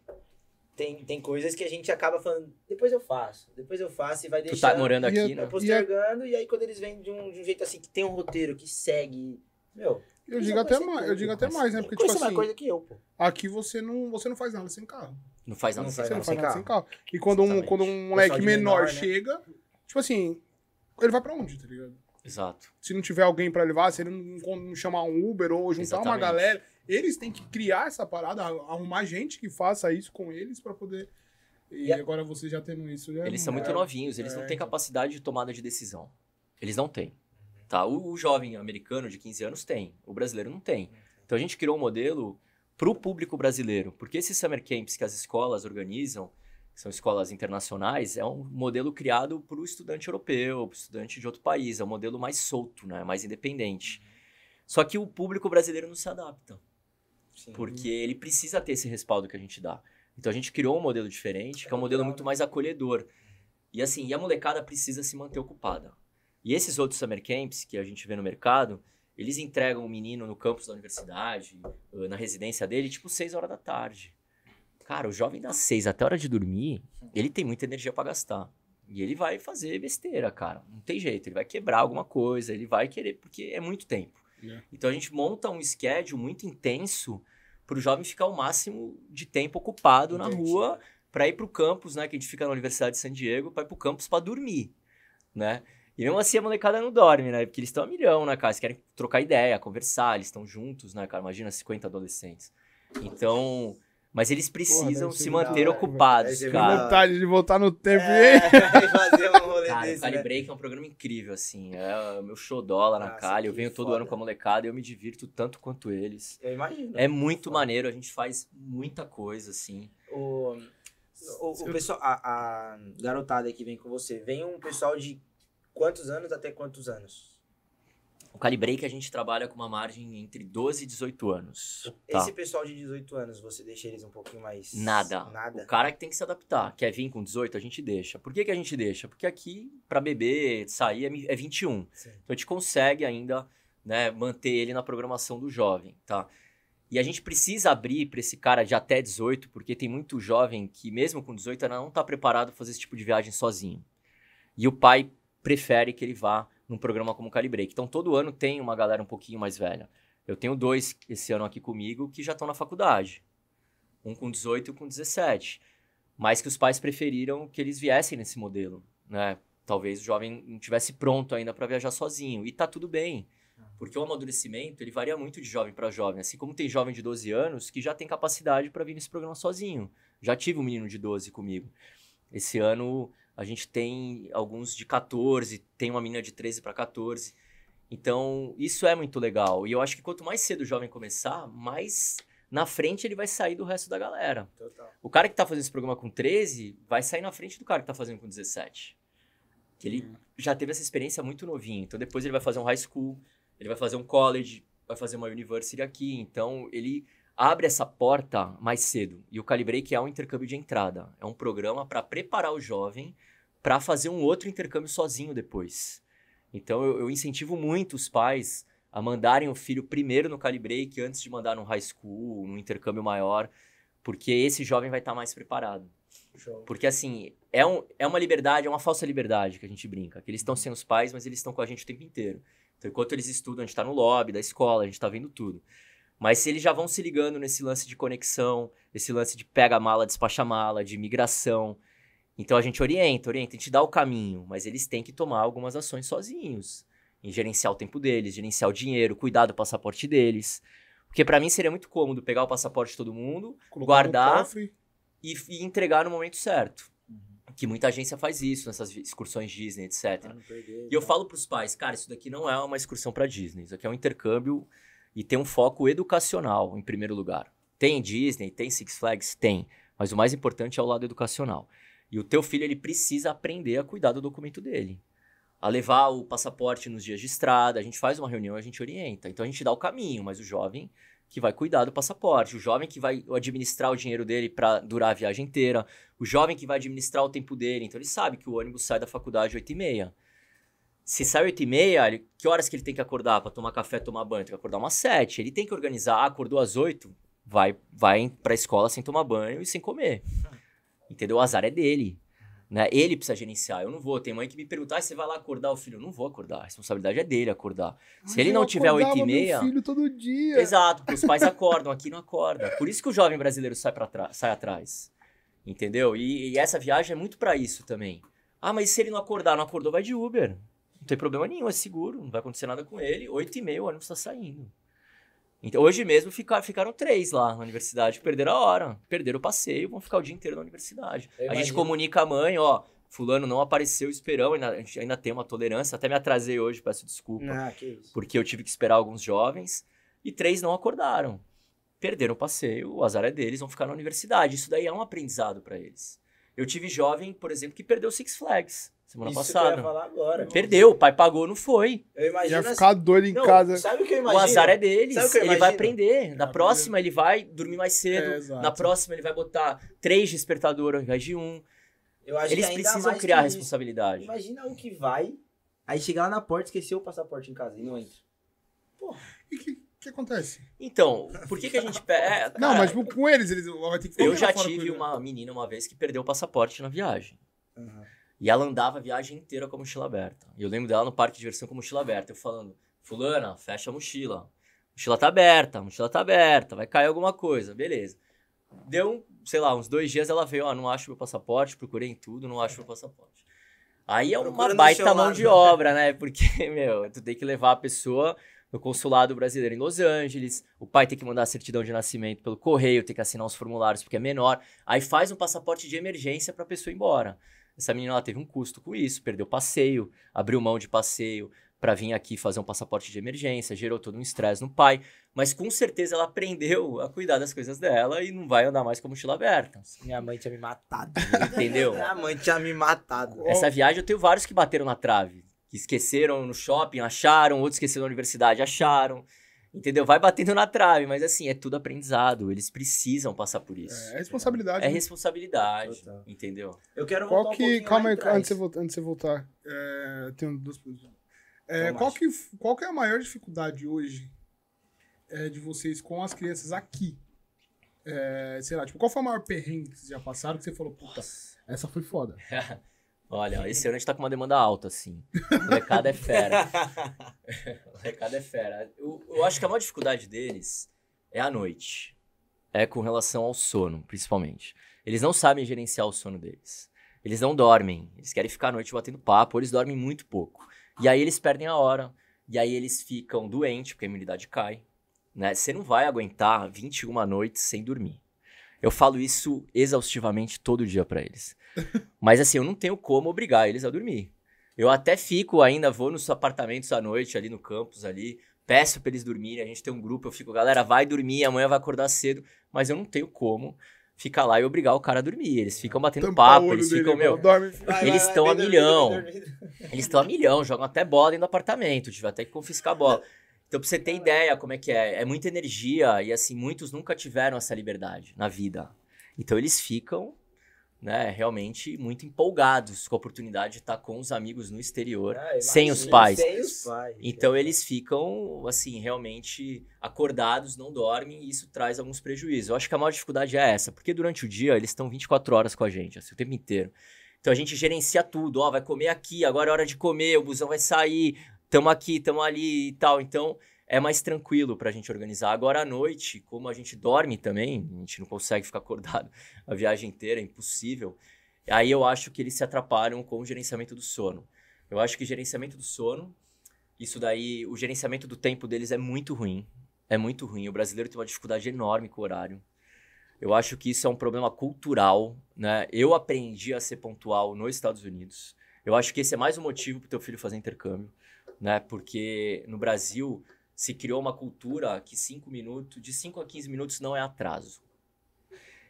tem, tem coisas que a gente acaba falando, depois eu faço, depois eu faço e vai deixando. Tu tá morando é- aqui, né? e, né? Postergando, e, aí quando eles vêm de um, de um jeito assim, que tem um roteiro, que segue, meu... Eu digo até mais, eu digo até mais, né? Porque, tipo é assim... coisa que eu, pô. Aqui você não, você não faz nada sem carro. Não faz nada, não sem, faz nada, nada sem carro. E quando Exatamente. um, quando um é moleque menor, menor né? chega, tipo assim, ele vai pra onde, tá ligado? Exato. Se não tiver alguém pra levar, se ele não, não chamar um Uber ou juntar Exatamente. uma galera, eles têm que criar essa parada, arrumar gente que faça isso com eles pra poder. E, e agora você já tendo isso. Já eles são é, muito é novinhos, eles é, não têm então. capacidade de tomada de decisão. Eles não têm. Tá? O, o jovem americano de 15 anos tem, o brasileiro não tem. Então a gente criou um modelo para o público brasileiro. Porque esses summer camps que as escolas organizam, que são escolas internacionais, é um modelo criado para o estudante europeu, para o estudante de outro país. É um modelo mais solto, né? mais independente. Só que o público brasileiro não se adapta. Sim. Porque ele precisa ter esse respaldo que a gente dá. Então a gente criou um modelo diferente, que é um modelo muito mais acolhedor. E assim, e a molecada precisa se manter ocupada. E esses outros summer camps que a gente vê no mercado, eles entregam o menino no campus da universidade, na residência dele, tipo 6 horas da tarde. Cara, o jovem das 6 até a hora de dormir, ele tem muita energia para gastar. E ele vai fazer besteira, cara. Não tem jeito. Ele vai quebrar alguma coisa, ele vai querer, porque é muito tempo. Yeah. É. Então a gente monta um schedule muito intenso para o jovem ficar o máximo de tempo ocupado Entendi. na rua para ir para o campus, né? Que a gente fica na Universidade de San Diego, para ir para o campus para dormir, né? E mesmo assim a molecada não dorme, né? Porque eles estão a milhão, na né, casa querem trocar ideia, conversar, eles estão juntos, né, cara? Imagina 50 adolescentes. Então. Mas eles precisam Porra, se manter legal, ocupados, é, cara. vontade de voltar no tempo, é, hein? fazer cara, o Cali né? Break é um programa incrível, assim. É o meu show dólar na Cali. Eu venho todo foda. ano com a molecada e eu me divirto tanto quanto eles. Eu imagino. É muito foda. maneiro, a gente faz muita coisa, assim. O, o, o pessoal, a, a garotada que vem com você, vem um pessoal de quantos anos até quantos anos? O Calibrei que a gente trabalha com uma margem entre 12 e 18 anos. Tá? Esse tá. pessoal de 18 anos, você deixa eles um pouquinho mais. Nada. Nada. O cara é que tem que se adaptar. Quer vir com 18, a gente deixa. Por que, que a gente deixa? Porque aqui, para beber, sair, é 21. É Sim. Então a gente consegue ainda né, manter ele na programação do jovem, tá? E a gente precisa abrir para esse cara de até 18, porque tem muito jovem que, mesmo com 18, não está preparado para fazer esse tipo de viagem sozinho. E o pai prefere que ele vá num programa como o Calibre, Então, todo ano tem uma galera um pouquinho mais velha. Eu tenho dois esse ano aqui comigo que já estão na faculdade. Um com 18 e um com 17. Mas que os pais preferiram que eles viessem nesse modelo, né? Talvez o jovem não tivesse pronto ainda para viajar sozinho. E tá tudo bem. Porque o amadurecimento, ele varia muito de jovem para jovem. Assim como tem jovem de 12 anos que já tem capacidade para vir nesse programa sozinho. Já tive um menino de 12 comigo. Esse ano a gente tem alguns de 14, tem uma menina de 13 para 14. Então, isso é muito legal. E eu acho que quanto mais cedo o jovem começar, mais na frente ele vai sair do resto da galera. Total. O cara que tá fazendo esse programa com 13 vai sair na frente do cara que tá fazendo com 17. Que ele uhum. já teve essa experiência muito novinha Então, depois ele vai fazer um high school, ele vai fazer um college, vai fazer uma university aqui. Então, ele abre essa porta mais cedo. E o calibre que é um intercâmbio de entrada. É um programa para preparar o jovem para fazer um outro intercâmbio sozinho depois. Então eu, eu, incentivo muito os pais a mandarem o filho primeiro no Calibreak antes de mandar no high school, num intercâmbio maior, porque esse jovem vai estar tá mais preparado. Porque assim, é, um, é uma liberdade, é uma falsa liberdade que a gente brinca. Que eles estão uhum. sem os pais, mas eles estão com a gente o tempo inteiro. Então, enquanto eles estudam, a gente está no lobby da escola, a gente está vendo tudo. Mas se eles já vão se ligando nesse lance de conexão, esse lance de pega-mala, despacha-mala, de migração, então a gente orienta, orienta, a gente dá o caminho, mas eles têm que tomar algumas ações sozinhos. em gerenciar o tempo deles, gerenciar o dinheiro, cuidar do passaporte deles. Porque para mim seria muito cômodo pegar o passaporte de todo mundo, Colocar guardar e, e, entregar no momento certo. Uhum. Que muita agência faz isso nessas excursões Disney, etc. Ah, perdi, e eu né? falo pros pais, cara, isso daqui não é uma excursão para Disney, isso aqui é um intercâmbio e tem um foco educacional em primeiro lugar. Tem Disney, tem Six Flags, tem, mas o mais importante é o lado educacional. E o teu filho ele precisa aprender a cuidar do documento dele, a levar o passaporte nos dias de estrada. A gente faz uma reunião, a gente orienta. Então a gente dá o caminho, mas o jovem que vai cuidar do passaporte, o jovem que vai administrar o dinheiro dele para durar a viagem inteira, o jovem que vai administrar o tempo dele. Então ele sabe que o ônibus sai da faculdade às 8h30. Se sai 8 e meia, que horas que ele tem que acordar para tomar café, tomar banho? Tem que acordar umas 7. Ele tem que organizar. Ah, acordou às 8, vai, vai para a escola sem tomar banho e sem comer. Entendeu? O azar é dele. Né? Ele precisa gerenciar. Eu não vou. Tem mãe que me pergunta: ah, você vai lá acordar o filho? Eu não vou acordar. A responsabilidade é dele acordar. Mas Se ele não tiver 8 e meia. filho todo dia. Exato, os pais acordam, aqui não acorda. Por isso que o jovem brasileiro sai, pra sai atrás. Entendeu? E, e essa viagem é muito para isso também. Ah, mas se ele não acordar, não acordou, vai de Uber. Não tem problema nenhum, é seguro, não vai acontecer nada com ele. Oito e meia o ônibus está saindo. Então, hoje mesmo fica, ficaram três lá na universidade, perderam a hora, perderam o passeio, vão ficar o dia inteiro na universidade. Eu a imagino. gente comunica a mãe, ó, fulano não apareceu, esperamos, ainda, a gente ainda tem uma tolerância, até me atrasei hoje, peço desculpa. Ah, porque eu tive que esperar alguns jovens, e três não acordaram. Perderam o passeio, o azar é deles, vão ficar na universidade. Isso daí é um aprendizado para eles. Eu tive jovem, por exemplo, que perdeu Six Flags. Semana Isso passada. Agora, Perdeu, o pai pagou, não foi. Eu imagino. Ia ficar assim... doido em não, casa. Sabe o que eu imagino? O azar é deles. Ele vai aprender. Na próxima, ele vai dormir mais cedo. É, Na próxima, ele vai botar três despertadores ao invés de um. Eles precisam criar responsabilidade. Imagina um que vai, aí chega lá na porta, esqueceu o passaporte em casa e não entra. Porra. E que, que acontece? Então, por que, que a gente pega. É, não, mas com eles, eles vão ter que Eu já tive né? uma menina uma vez que perdeu o passaporte na viagem. Uhum. E ela andava a viagem inteira com a mochila aberta. E eu lembro dela no parque de diversão com a mochila aberta. Eu falando, fulana, fecha a mochila. Mochila tá aberta, mochila tá aberta, vai cair alguma coisa, beleza. Deu, sei lá, uns dois dias ela veio, ó, não acho meu passaporte, procurei em tudo, não acho meu passaporte. Aí é uma baita mão de obra, né? Porque, meu, tu tem que levar a pessoa no consulado brasileiro em Los Angeles, o pai tem que mandar a certidão de nascimento pelo correio, tem que assinar os formulários porque é menor, aí faz um passaporte de emergência para a pessoa ir embora. Essa menina ela teve um custo com isso, perdeu passeio, abriu mão de passeio para vir aqui fazer um passaporte de emergência, gerou todo um estresse no pai, mas com certeza ela aprendeu a cuidar das coisas dela e não vai andar mais com a mochila aberta. Minha mãe tinha me matado. Entendeu? Minha mãe tinha me matado. Essa viagem eu tenho vários que bateram na trave, que esqueceram no shopping, acharam, outros esqueceram na universidade, acharam. Entendeu? Vai batendo na trave, mas assim, é tudo aprendizado. Eles precisam passar por isso. É, é responsabilidade. É, né? responsabilidade, entendeu? Eu quero qual voltar que, um Calma aí, antes de você, antes de voltar. É, tenho duas perguntas. É, então, qual, que, qual que é a maior dificuldade hoje é, de vocês com as crianças aqui? É, sei lá, tipo, qual foi a maior perrengue que vocês já passaram que você falou, puta, essa foi foda? Olha, esse ano a gente tá com uma demanda alta, assim. O recado é fera. o recado é fera. Eu, eu acho que a maior dificuldade deles é a noite. É com relação ao sono, principalmente. Eles não sabem gerenciar o sono deles. Eles não dormem. Eles querem ficar a noite batendo papo, eles dormem muito pouco. E aí eles perdem a hora. E aí eles ficam doentes, porque a imunidade cai. Né? Você não vai aguentar 21 noites sem dormir. Eu falo isso exaustivamente todo dia para eles. Mas assim, eu não tenho como obrigar eles a dormir. Eu até fico ainda, vou nos apartamentos à noite, ali no campus, ali, peço pra eles dormirem, a gente tem um grupo, eu fico, galera, vai dormir, amanhã vai acordar cedo, mas eu não tenho como ficar lá e obrigar o cara a dormir. Eles ficam batendo Tampar papo, eles ficam, dele, meu. Dorme, vai, eles estão a milhão. Eles estão a milhão, jogam até bola dentro do apartamento, tive até que confiscar a bola. Então, pra você ter ideia como é que é, é muita energia e assim, muitos nunca tiveram essa liberdade na vida. Então, eles ficam né, realmente muito empolgados com a oportunidade de estar com os amigos no exterior, ah, imagina, sem os pais. Sem os pais então né? eles ficam, assim, realmente acordados, não dormem, e isso traz alguns prejuízos. Eu acho que a maior dificuldade é essa, porque durante o dia eles estão 24 horas com a gente, assim, o tempo inteiro. Então a gente gerencia tudo, ó, vai comer aqui, agora é hora de comer, o busão vai sair, tamo aqui, tamo ali e tal. Então é mais tranquilo para a gente organizar. Agora à noite, como a gente dorme também, a gente não consegue ficar acordado a viagem inteira, é impossível. Aí eu acho que eles se atrapalham com o gerenciamento do sono. Eu acho que gerenciamento do sono, isso daí, o gerenciamento do tempo deles é muito ruim. É muito ruim. O brasileiro tem uma dificuldade enorme com o horário. Eu acho que isso é um problema cultural, né? Eu aprendi a ser pontual nos Estados Unidos. Eu acho que esse é mais um motivo para o teu filho fazer intercâmbio, né? Porque no Brasil se criou uma cultura que 5 minutos, de 5 a 15 minutos não é atraso.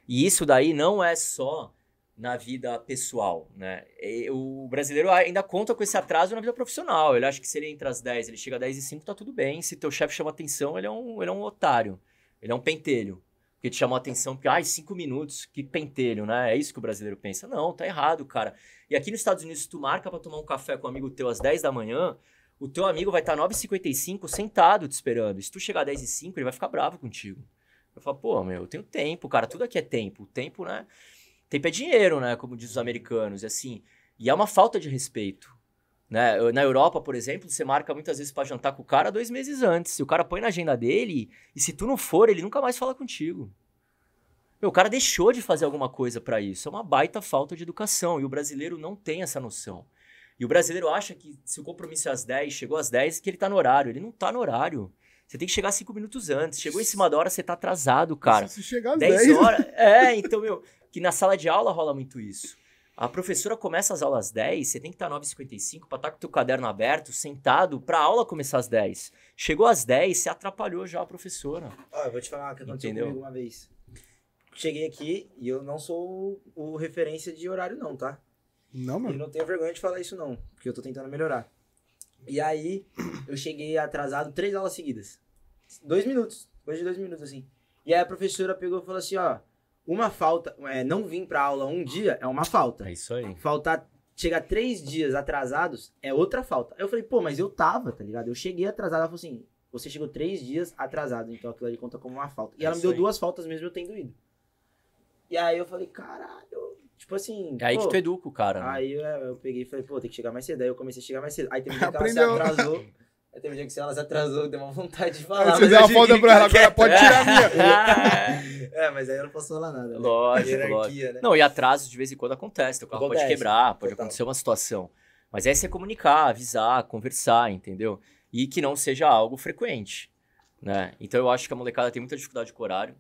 E isso daí não é só na vida pessoal, né? o brasileiro ainda conta com esse atraso na vida profissional. Ele acha que se ele entra às 10, ele chega às 10 e 5, tá tudo bem. Se teu chefe chama atenção, ele é um, ele é um otário. Ele é um pentelho. Porque te chamou atenção, porque, ai, cinco minutos, que pentelho, né? É isso que o brasileiro pensa. Não, tá errado, cara. E aqui nos Estados Unidos, se tu marca para tomar um café com um amigo teu às 10 da manhã, o teu amigo vai estar tá 9h55 sentado te esperando. Se tu chegar 10h05, ele vai ficar bravo contigo. Eu falo, pô, meu, eu tenho tempo, cara, tudo aqui é tempo. O tempo, né? Tempo é dinheiro, né? Como diz os americanos. E assim, e é uma falta de respeito. Né? Na Europa, por exemplo, você marca muitas vezes para jantar com o cara dois meses antes. Se o cara põe na agenda dele, e se tu não for, ele nunca mais fala contigo. Meu, o cara deixou de fazer alguma coisa para isso. É uma baita falta de educação. E o brasileiro não tem essa noção. E o brasileiro acha que se o compromisso é às 10, chegou às 10, que ele tá no horário. Ele não tá no horário. Você tem que chegar cinco minutos antes. Chegou em cima da hora, você tá atrasado, cara. Se chegar às 10, 10 horas. É, então, meu, que na sala de aula rola muito isso. A professora começa as aulas às 10, você tem que estar tá 9h55 pra estar tá com o teu caderno aberto, sentado, pra a aula começar às 10. Chegou às 10, você atrapalhou já a professora. Ó, ah, eu vou te falar o que eu Entendeu? comigo uma vez. Cheguei aqui e eu não sou o referência de horário não, tá? Não, mano. E não tenho vergonha de falar isso, não, porque eu tô tentando melhorar. E aí, eu cheguei atrasado três aulas seguidas. Dois minutos, coisa de dois minutos, assim. E aí a professora pegou e falou assim, ó, uma falta, é, não vir pra aula um dia é uma falta. É isso aí. Faltar, chegar três dias atrasados é outra falta. Eu falei, pô, mas eu tava, tá ligado? Eu cheguei atrasado, ela falou assim, você chegou três dias atrasado, então aquilo ali conta como uma falta. E é ela me deu aí. duas faltas mesmo eu tendo ido. E aí eu falei, caralho, Tipo assim. É aí pô, que tu educa o cara. Né? Aí eu, é, eu, peguei e falei, pô, tem que chegar mais cedo. Aí eu comecei a chegar mais cedo. Aí teve um dia que ela se atrasou. Aí teve um dia que ela se atrasou, deu uma vontade de falar. Aí você deu uma foto pra ela, agora pode tirar a minha. é, mas aí eu não posso falar nada. Né? Lógico, lógico. Né? Não, e atraso de vez em quando acontece. O carro acontece, pode quebrar, pode total. acontecer uma situação. Mas essa é comunicar, avisar, conversar, entendeu? E que não seja algo frequente, né? Então eu acho que a molecada tem muita dificuldade com o horário.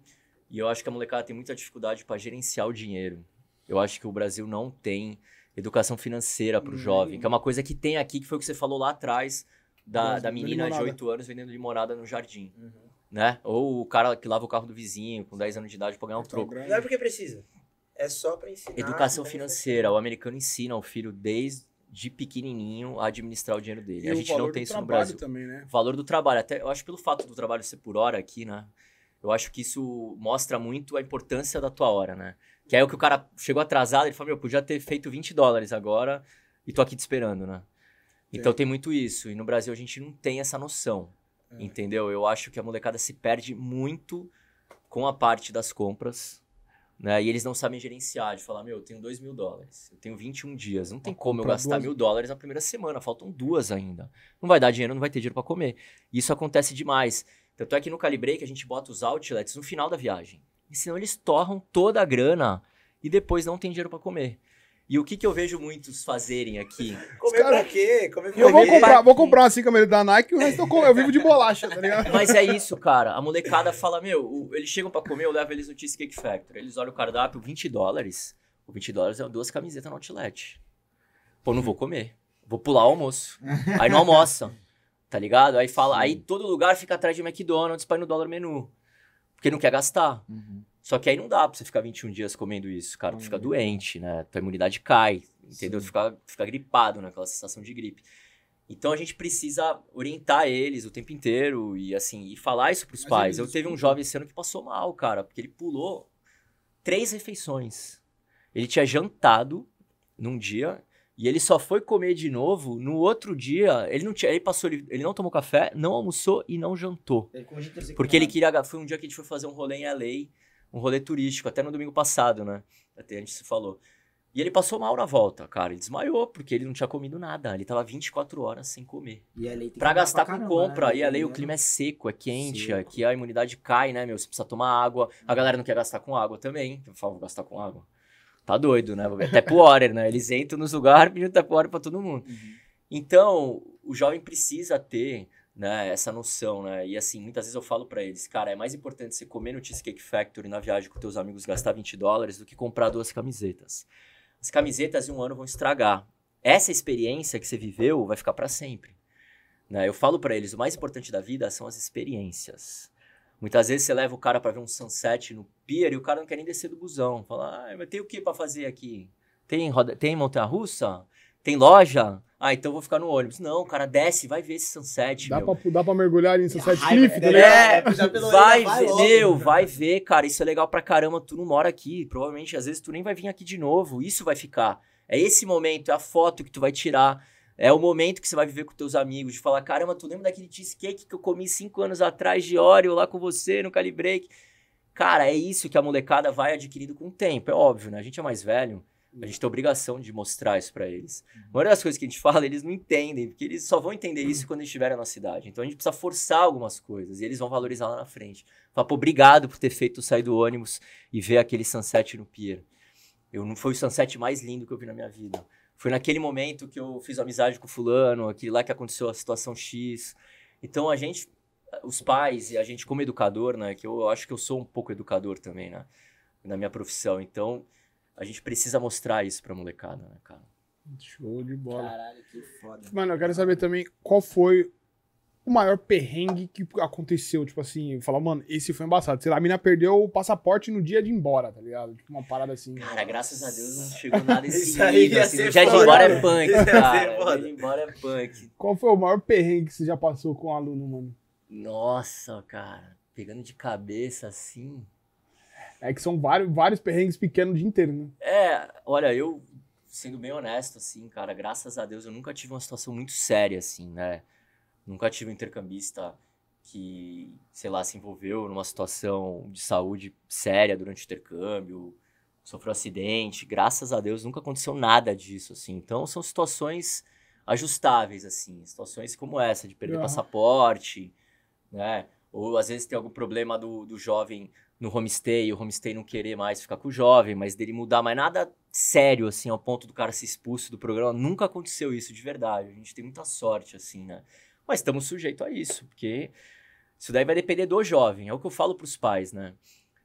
E eu acho que a molecada tem muita dificuldade para gerenciar o dinheiro. Eu acho que o Brasil não tem educação financeira para o jovem, que é uma coisa que tem aqui, que foi o que você falou lá atrás, da, da menina de 8 anos vendendo limonada no jardim. Uhum. Né? Ou o cara que lava o carro do vizinho com 10 anos de idade para ganhar um então, troco. Não é porque precisa. É só para ensinar. Educação financeira. O americano ensina o filho desde de pequenininho a administrar o dinheiro dele. E a gente não tem isso no Brasil. Também, né? O valor do trabalho, até eu acho pelo fato do trabalho ser por hora aqui, né? Eu acho que isso mostra muito a importância da tua hora, né? Que aí é o que o cara chegou atrasado, ele falou, meu, podia ter feito 20 dólares agora e tô aqui te esperando, né? Sim. Então tem muito isso. E no Brasil a gente não tem essa noção, é. entendeu? Eu acho que a molecada se perde muito com a parte das compras, né? E eles não sabem gerenciar, de falar, meu, eu tenho 2 mil dólares, eu tenho 21 dias, não tem como eu gastar duas... mil dólares na primeira semana, faltam duas ainda. Não vai dar dinheiro, não vai ter dinheiro para comer. Isso acontece demais. Tanto é que no calibre que a gente bota os outlets no final da viagem senão eles torram toda a grana e depois não tem dinheiro para comer. E o que, que eu vejo muitos fazerem aqui? Comer Cara, pra quê? Comer pra eu vou comprar, vou comprar assim câmera da Nike e o resto eu, como, eu vivo de bolacha, tá ligado? Mas é isso, cara. A molecada fala, meu, o, eles chegam pra comer, eu levo eles no Cheesecake Factory. Eles olham o cardápio, 20 dólares. O 20 dólares é duas camisetas no Outlet. Pô, não vou comer. Vou pular o almoço. Aí não almoça, tá ligado? Aí fala, aí todo lugar fica atrás de McDonald's pra ir no dólar menu. Porque não quer gastar. Uhum. Só que aí não dá pra você ficar 21 dias comendo isso, cara. Tu fica uhum. doente, né? Tua imunidade cai, entendeu? Tu fica, fica gripado naquela né? sensação de gripe. Então a gente precisa orientar eles o tempo inteiro e assim, e falar isso pros Mas pais. Eu teve um jovem esse ano que passou mal, cara, porque ele pulou três refeições. Ele tinha jantado num dia, e ele só foi comer de novo no outro dia. Ele não tinha, ele passou, ele, ele não tomou café, não almoçou e não jantou. Ele porque ele queria, foi um dia que a gente foi fazer um rolê em LA, um rolê turístico, até no domingo passado, né? Até a gente se falou. E ele passou mal na volta, cara. Ele desmaiou, porque ele não tinha comido nada. Ele tava 24 horas sem comer. E a lei tem pra gastar pra com caramba, compra. Né? E a lei, o clima é seco, é quente. Seco. Aqui a imunidade cai, né, meu? Você precisa tomar água. A galera não quer gastar com água também. Então, por falo, gastar com água tá doido, né? Até pro order, né? Eles entram nos lugares pedindo tap water pra todo mundo. Uhum. Então, o jovem precisa ter né, essa noção, né? E assim, muitas vezes eu falo para eles, cara, é mais importante você comer no Cheesecake Factory na viagem com teus amigos gastar 20 dólares do que comprar duas camisetas. As camisetas em um ano vão estragar. Essa experiência que você viveu vai ficar para sempre. Né? Eu falo para eles, o mais importante da vida são as experiências. Muitas vezes você leva o cara para ver um sunset no pier e o cara não quer nem descer do busão. Fala, ah, mas tem o que para fazer aqui? Tem roda, tem montanha russa? Tem loja? Ah, então vou ficar no ônibus. Não, o cara desce, vai ver esse sunset. Dá, meu. Pra, dá pra mergulhar em sunset Ai, é tá é, é, vai, vai ver, logo, meu, cara. vai ver, cara. Isso é legal pra caramba. Tu não mora aqui. Provavelmente, às vezes, tu nem vai vir aqui de novo. Isso vai ficar. É esse momento, é a foto que tu vai tirar. É o momento que você vai viver com teus amigos, de falar, caramba, tu lembra daquele cheesecake que eu comi cinco anos atrás de Oreo lá com você no Calibreak? Cara, é isso que a molecada vai adquirindo com o tempo, é óbvio, né? A gente é mais velho, a gente tem a obrigação de mostrar isso para eles. Uhum. das coisas que a gente fala, eles não entendem, porque eles só vão entender isso quando estiverem na cidade. Então a gente precisa forçar algumas coisas e eles vão valorizar lá na frente. Falar, pô, obrigado por ter feito sair do ônibus e ver aquele sunset no pier. Eu não foi o sunset mais lindo que eu vi na minha vida. Foi naquele momento que eu fiz amizade com fulano, aquele lá que aconteceu a situação X. Então a gente, os pais e a gente como educador, né? Que eu, eu acho que eu sou um pouco educador também, né? Na minha profissão. Então a gente precisa mostrar isso pra molecada, né, cara? Show de bola. Caralho, que foda. Mano, eu quero saber também qual foi o maior perrengue que aconteceu? Tipo assim, falar, mano, esse foi embaçado. Sei lá, a mina perdeu o passaporte no dia de ir embora, tá ligado? Tipo, uma parada assim. Cara, cara. Né? graças a Deus não chegou nada esse assim, de embora é punk, cara. de embora é punk. Qual foi o maior perrengue que você já passou com um aluno, mano? Nossa, cara. Pegando de cabeça assim. É que são vários, vários perrengues pequenos o dia inteiro, né? É, olha, eu, sendo bem honesto, assim, cara, graças a Deus eu nunca tive uma situação muito séria, assim, né? Nunca tive um intercambista que, sei lá, se envolveu numa situação de saúde séria durante o intercâmbio, sofreu acidente. Graças a Deus nunca aconteceu nada disso, assim. Então são situações ajustáveis, assim, situações como essa, de perder uhum. passaporte, né? Ou às vezes tem algum problema do, do jovem no homestay, o homestay não querer mais ficar com o jovem, mas dele mudar, mas nada sério, assim, ao ponto do cara ser expulso do programa. Nunca aconteceu isso de verdade. A gente tem muita sorte, assim, né? Mas estamos sujeitos a isso, porque isso daí vai depender do jovem. É o que eu falo para os pais, né?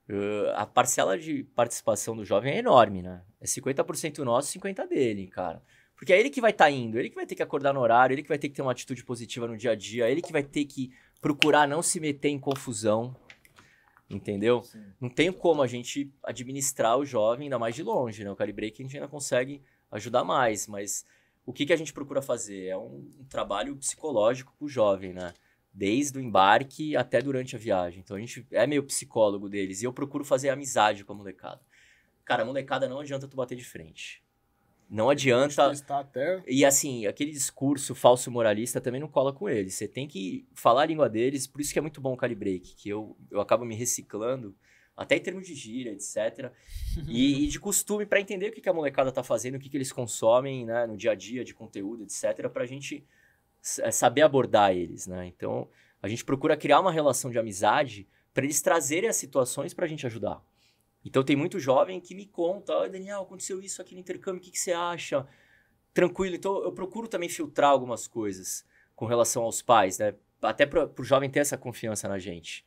Uh, a parcela de participação do jovem é enorme, né? É 50% nosso, 50% dele, cara. Porque é ele que vai estar tá indo, ele que vai ter que acordar no horário, ele que vai ter que ter uma atitude positiva no dia a dia, ele que vai ter que procurar não se meter em confusão, entendeu? Sim. Não tem como a gente administrar o jovem ainda mais de longe, né? O Calibrei que a gente ainda consegue ajudar mais, mas o que, que a gente procura fazer? É um, um trabalho psicológico para o jovem, né? Desde o embarque até durante a viagem. Então a gente é meio psicólogo deles. E eu procuro fazer amizade com a molecada. Cara, a molecada não adianta tu bater de frente. Não adianta. Até... E assim, aquele discurso falso moralista também não cola com eles. Você tem que falar a língua deles, por isso que é muito bom o Calibreak, que eu, eu acabo me reciclando até em termos de gíria, etc. e, e de costume, para entender o que, que a molecada tá fazendo, o que, que eles consomem né, no dia a dia de conteúdo, etc., para a gente eh, saber abordar eles. Né? Então, a gente procura criar uma relação de amizade para eles trazerem as situações para a gente ajudar. Então, tem muito jovem que me conta: oh, Daniel, aconteceu isso aqui no intercâmbio, o que, que você acha? Tranquilo. Então, eu procuro também filtrar algumas coisas com relação aos pais, né? Até para o jovem ter essa confiança na gente.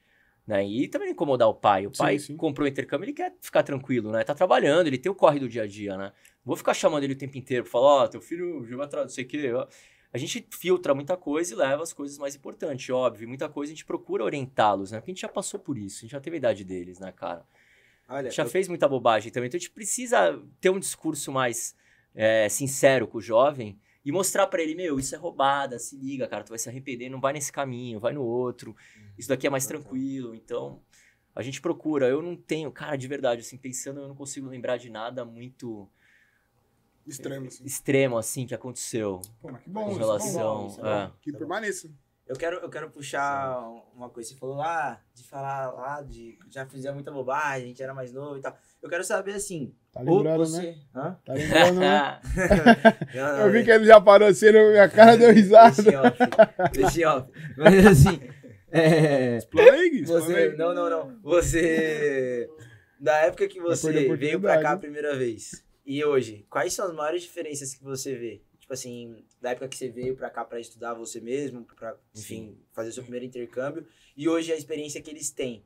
Né? E também incomodar o pai. O pai sim, comprou o intercâmbio, ele quer ficar tranquilo, né? Tá trabalhando, ele tem o corre do dia a dia, né? Vou ficar chamando ele o tempo inteiro, falar, ó, oh, teu filho jogou atrás, não sei o quê. A gente filtra muita coisa e leva as coisas mais importantes, óbvio. Muita coisa a gente procura orientá-los, né? Porque a gente já passou por isso, a gente já teve a idade deles, né, cara? Olha, a gente já eu... fez muita bobagem também. Então a gente precisa ter um discurso mais é, sincero com o jovem e mostrar para ele, meu, isso é roubada, se liga, cara, tu vai se arrepender, não vai nesse caminho, vai no outro, uhum. isso daqui é mais uhum. tranquilo. Então, a gente procura. Eu não tenho, cara, de verdade, assim, pensando, eu não consigo lembrar de nada muito. Extremo, assim. Extremo, assim, que aconteceu. Pô, mas que bom, com isso, é relação. Bom, é bom, é. Que permaneça. Eu quero, eu quero puxar uma coisa. Você falou lá de falar lá de já fizemos muita bobagem, a gente era mais novo e tal. Eu quero saber assim. Tá lembrando, né? você... né? Hã? Tá lembrando, né? eu vi é. que ele já parou assim, minha cara deu risada. Deixei off. off. Mas assim. É... Explode, você... Não, não, não. Você. Da época que você veio pra cá a primeira vez e hoje, quais são as maiores diferenças que você vê? Tipo assim, da época que você veio pra cá pra estudar você mesmo, pra, enfim, fazer o seu primeiro intercâmbio, e hoje a experiência que eles têm.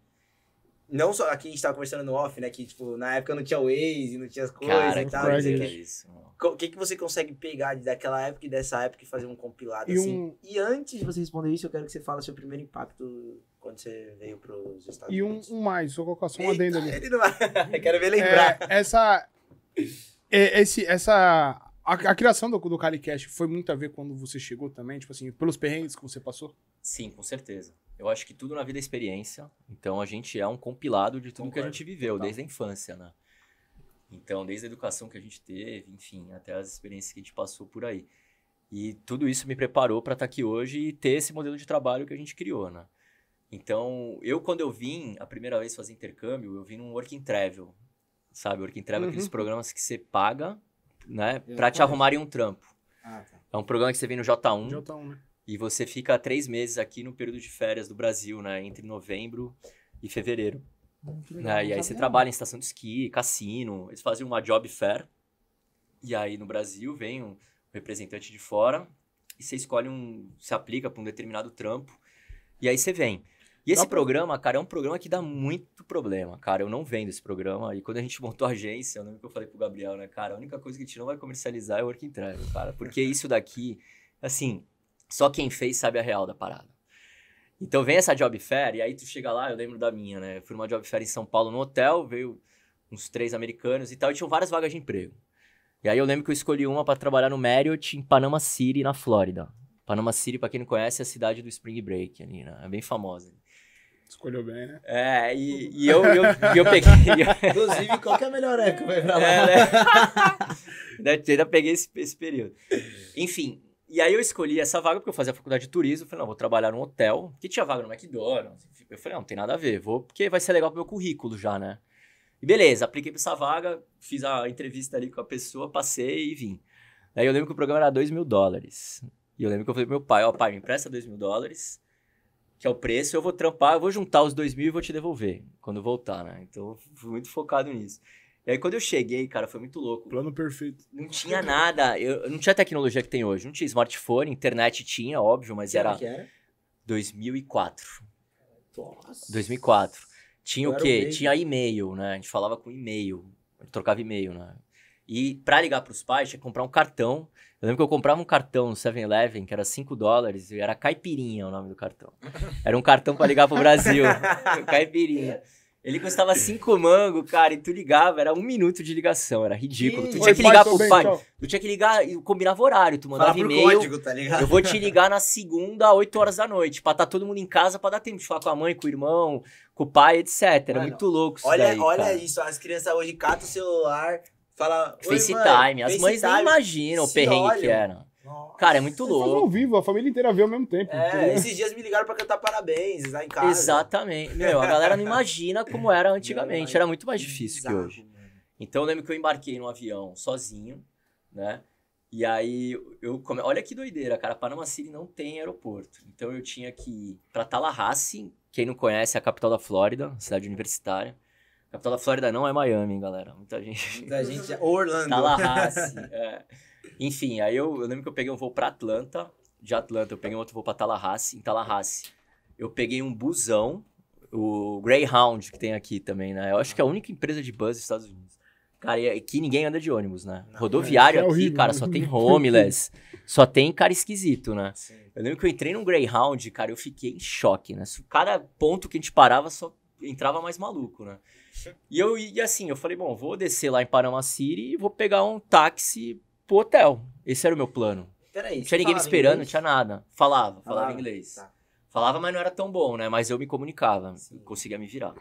Não só aqui a gente tava conversando no off, né? Que, tipo, na época não tinha o Waze, não tinha as coisas Cara, e tal. que isso, O que, que você consegue pegar daquela época e dessa época e fazer um compilado, e assim? Um... E antes de você responder isso, eu quero que você fale seu primeiro impacto quando você veio para os Estados Unidos. E um, um mais, vou colocar só um adendo ali. Ele não quero ver é, lembrar. É, essa... É, esse, essa... A, a, criação do, do Calicast foi muito a ver quando você chegou também? Tipo assim, pelos perrengues que você passou? Sim, com certeza. Eu acho que tudo na vida é experiência. Então a gente é um compilado de tudo Concordo. que a gente viveu desde a infância, né? Então, desde a educação que a gente teve, enfim, até as experiências que a gente passou por aí. E tudo isso me preparou para estar tá aqui hoje e ter esse modelo de trabalho que a gente criou, né? Então, eu quando eu vim a primeira vez fazer intercâmbio, eu vim num working travel, sabe? Working travel é uhum. aqueles programas que você paga, né, para te arrumarem um trampo. Ah, tá. É um programa que você vem no J1. J1, né? E você fica três meses aqui no período de férias do Brasil, né? Entre novembro e fevereiro. Hum, legal, né? E aí você trabalha em estação de esqui, cassino. Eles fazem uma job fair. E aí no Brasil vem um representante de fora e você escolhe um. você aplica para um determinado trampo. E aí você vem. E esse programa, cara, é um programa que dá muito problema, cara. Eu não vendo esse programa. E quando a gente montou a agência, eu lembro que eu falei pro Gabriel, né, cara, a única coisa que a gente não vai comercializar é o Working Travel, cara. Porque isso daqui, assim, só quem fez sabe a real da parada. Então vem essa job fair, e aí tu chega lá, eu lembro da minha, né? Eu fui numa job fair em São Paulo no hotel, veio uns três americanos e tal, e tinham várias vagas de emprego. E aí eu lembro que eu escolhi uma para trabalhar no Marriott em Panama City, na Flórida. Panama City, para quem não conhece, é a cidade do Spring Break ali, né? É bem famosa. Escolheu bem, né? É, e, e eu, eu, eu peguei. Inclusive, qual que é a melhor época pra ir pra lá? É, né? Ainda peguei esse, esse período. Enfim, e aí eu escolhi essa vaga porque eu fazia a faculdade de turismo. Eu falei, não, vou trabalhar num hotel, que tinha vaga no McDonald's. Eu falei, não, não tem nada a ver, vou porque vai ser legal pro meu currículo já, né? E beleza, apliquei pra essa vaga, fiz a entrevista ali com a pessoa, passei e vim. Aí eu lembro que o programa era 2 mil dólares. E eu lembro que eu falei pro meu pai, ó, oh, pai, me empresta 2 mil dólares, que é o preço, eu vou trampar, eu vou juntar os 2 mil e vou te devolver quando voltar, né? Então, fui muito focado nisso. E aí quando eu cheguei, cara, foi muito louco. Plano perfeito. Não tinha nada. Eu, não tinha a tecnologia que tem hoje. Não tinha smartphone, internet tinha, óbvio, mas que era. Que era? 2004. Nossa. 2004. Tinha eu o quê? tinha e-mail, né? A gente falava com e-mail. Trocava e-mail, né? E para ligar para os pais, tinha que comprar um cartão. Eu lembro que eu comprava um cartão no 7-Eleven, que era 5 dólares, e era Caipirinha o nome do cartão. Era um cartão para ligar pro Brasil. Caipirinha. Ele custava cinco mangos, cara, e tu ligava, era um minuto de ligação, era ridículo. tu tinha que ligar pro pai. tu tinha que ligar e combinava horário, tu mandava e-mail. Código, tá ligado? Eu vou te ligar na segunda, 8 horas da noite, pra estar tá todo mundo em casa pra dar tempo de falar com a mãe, com o irmão, com o pai, etc. Era Mano, muito louco isso olha, daí, Olha cara. isso, as crianças hoje catam o celular, falam. FaceTime, as mães nem imaginam o perrengue que era. Nossa. Cara, é muito louco. Faz ao vivo, a família inteira vê ao mesmo tempo. É, porque... esses dias me ligaram pra cantar parabéns lá em casa. Exatamente. Meu, a galera não imagina como era antigamente. Era muito mais difícil Exato, que hoje. Mano. Então eu lembro que eu embarquei no avião sozinho, né? E aí eu come... olha que doideira, cara, Panama City não tem aeroporto. Então eu tinha que ir para Tallahassee, quem não conhece é a capital da Flórida, cidade universitária. A capital da Flórida não é Miami, galera. Muita gente. Muita gente é Orlando. Tallahassee. É. Enfim, aí eu, eu, lembro que eu peguei um voo para Atlanta. De Atlanta, eu peguei um outro voo para Tallahassee. Em Tallahassee, eu peguei um busão, o Greyhound, que tem aqui também, né? Eu acho que é a única empresa de bus dos Estados Unidos. Cara, e aqui é, ninguém anda de ônibus, né? Rodoviário é, é aqui, cara, né? só tem homeless, só tem cara esquisito, né? Sim. Eu lembro que eu entrei num Greyhound, cara, eu fiquei em choque, né? Cada ponto que a gente parava só entrava mais maluco, né? E eu e assim, eu falei, bom, vou descer lá em Panama City e vou pegar um táxi pro hotel. Esse era o meu plano. Peraí, não tinha ninguém me esperando, não tinha nada. Falava, falava, inglês. Tá. Falava, mas não era tão bom, né? Mas eu me comunicava, Sim. conseguia me virar.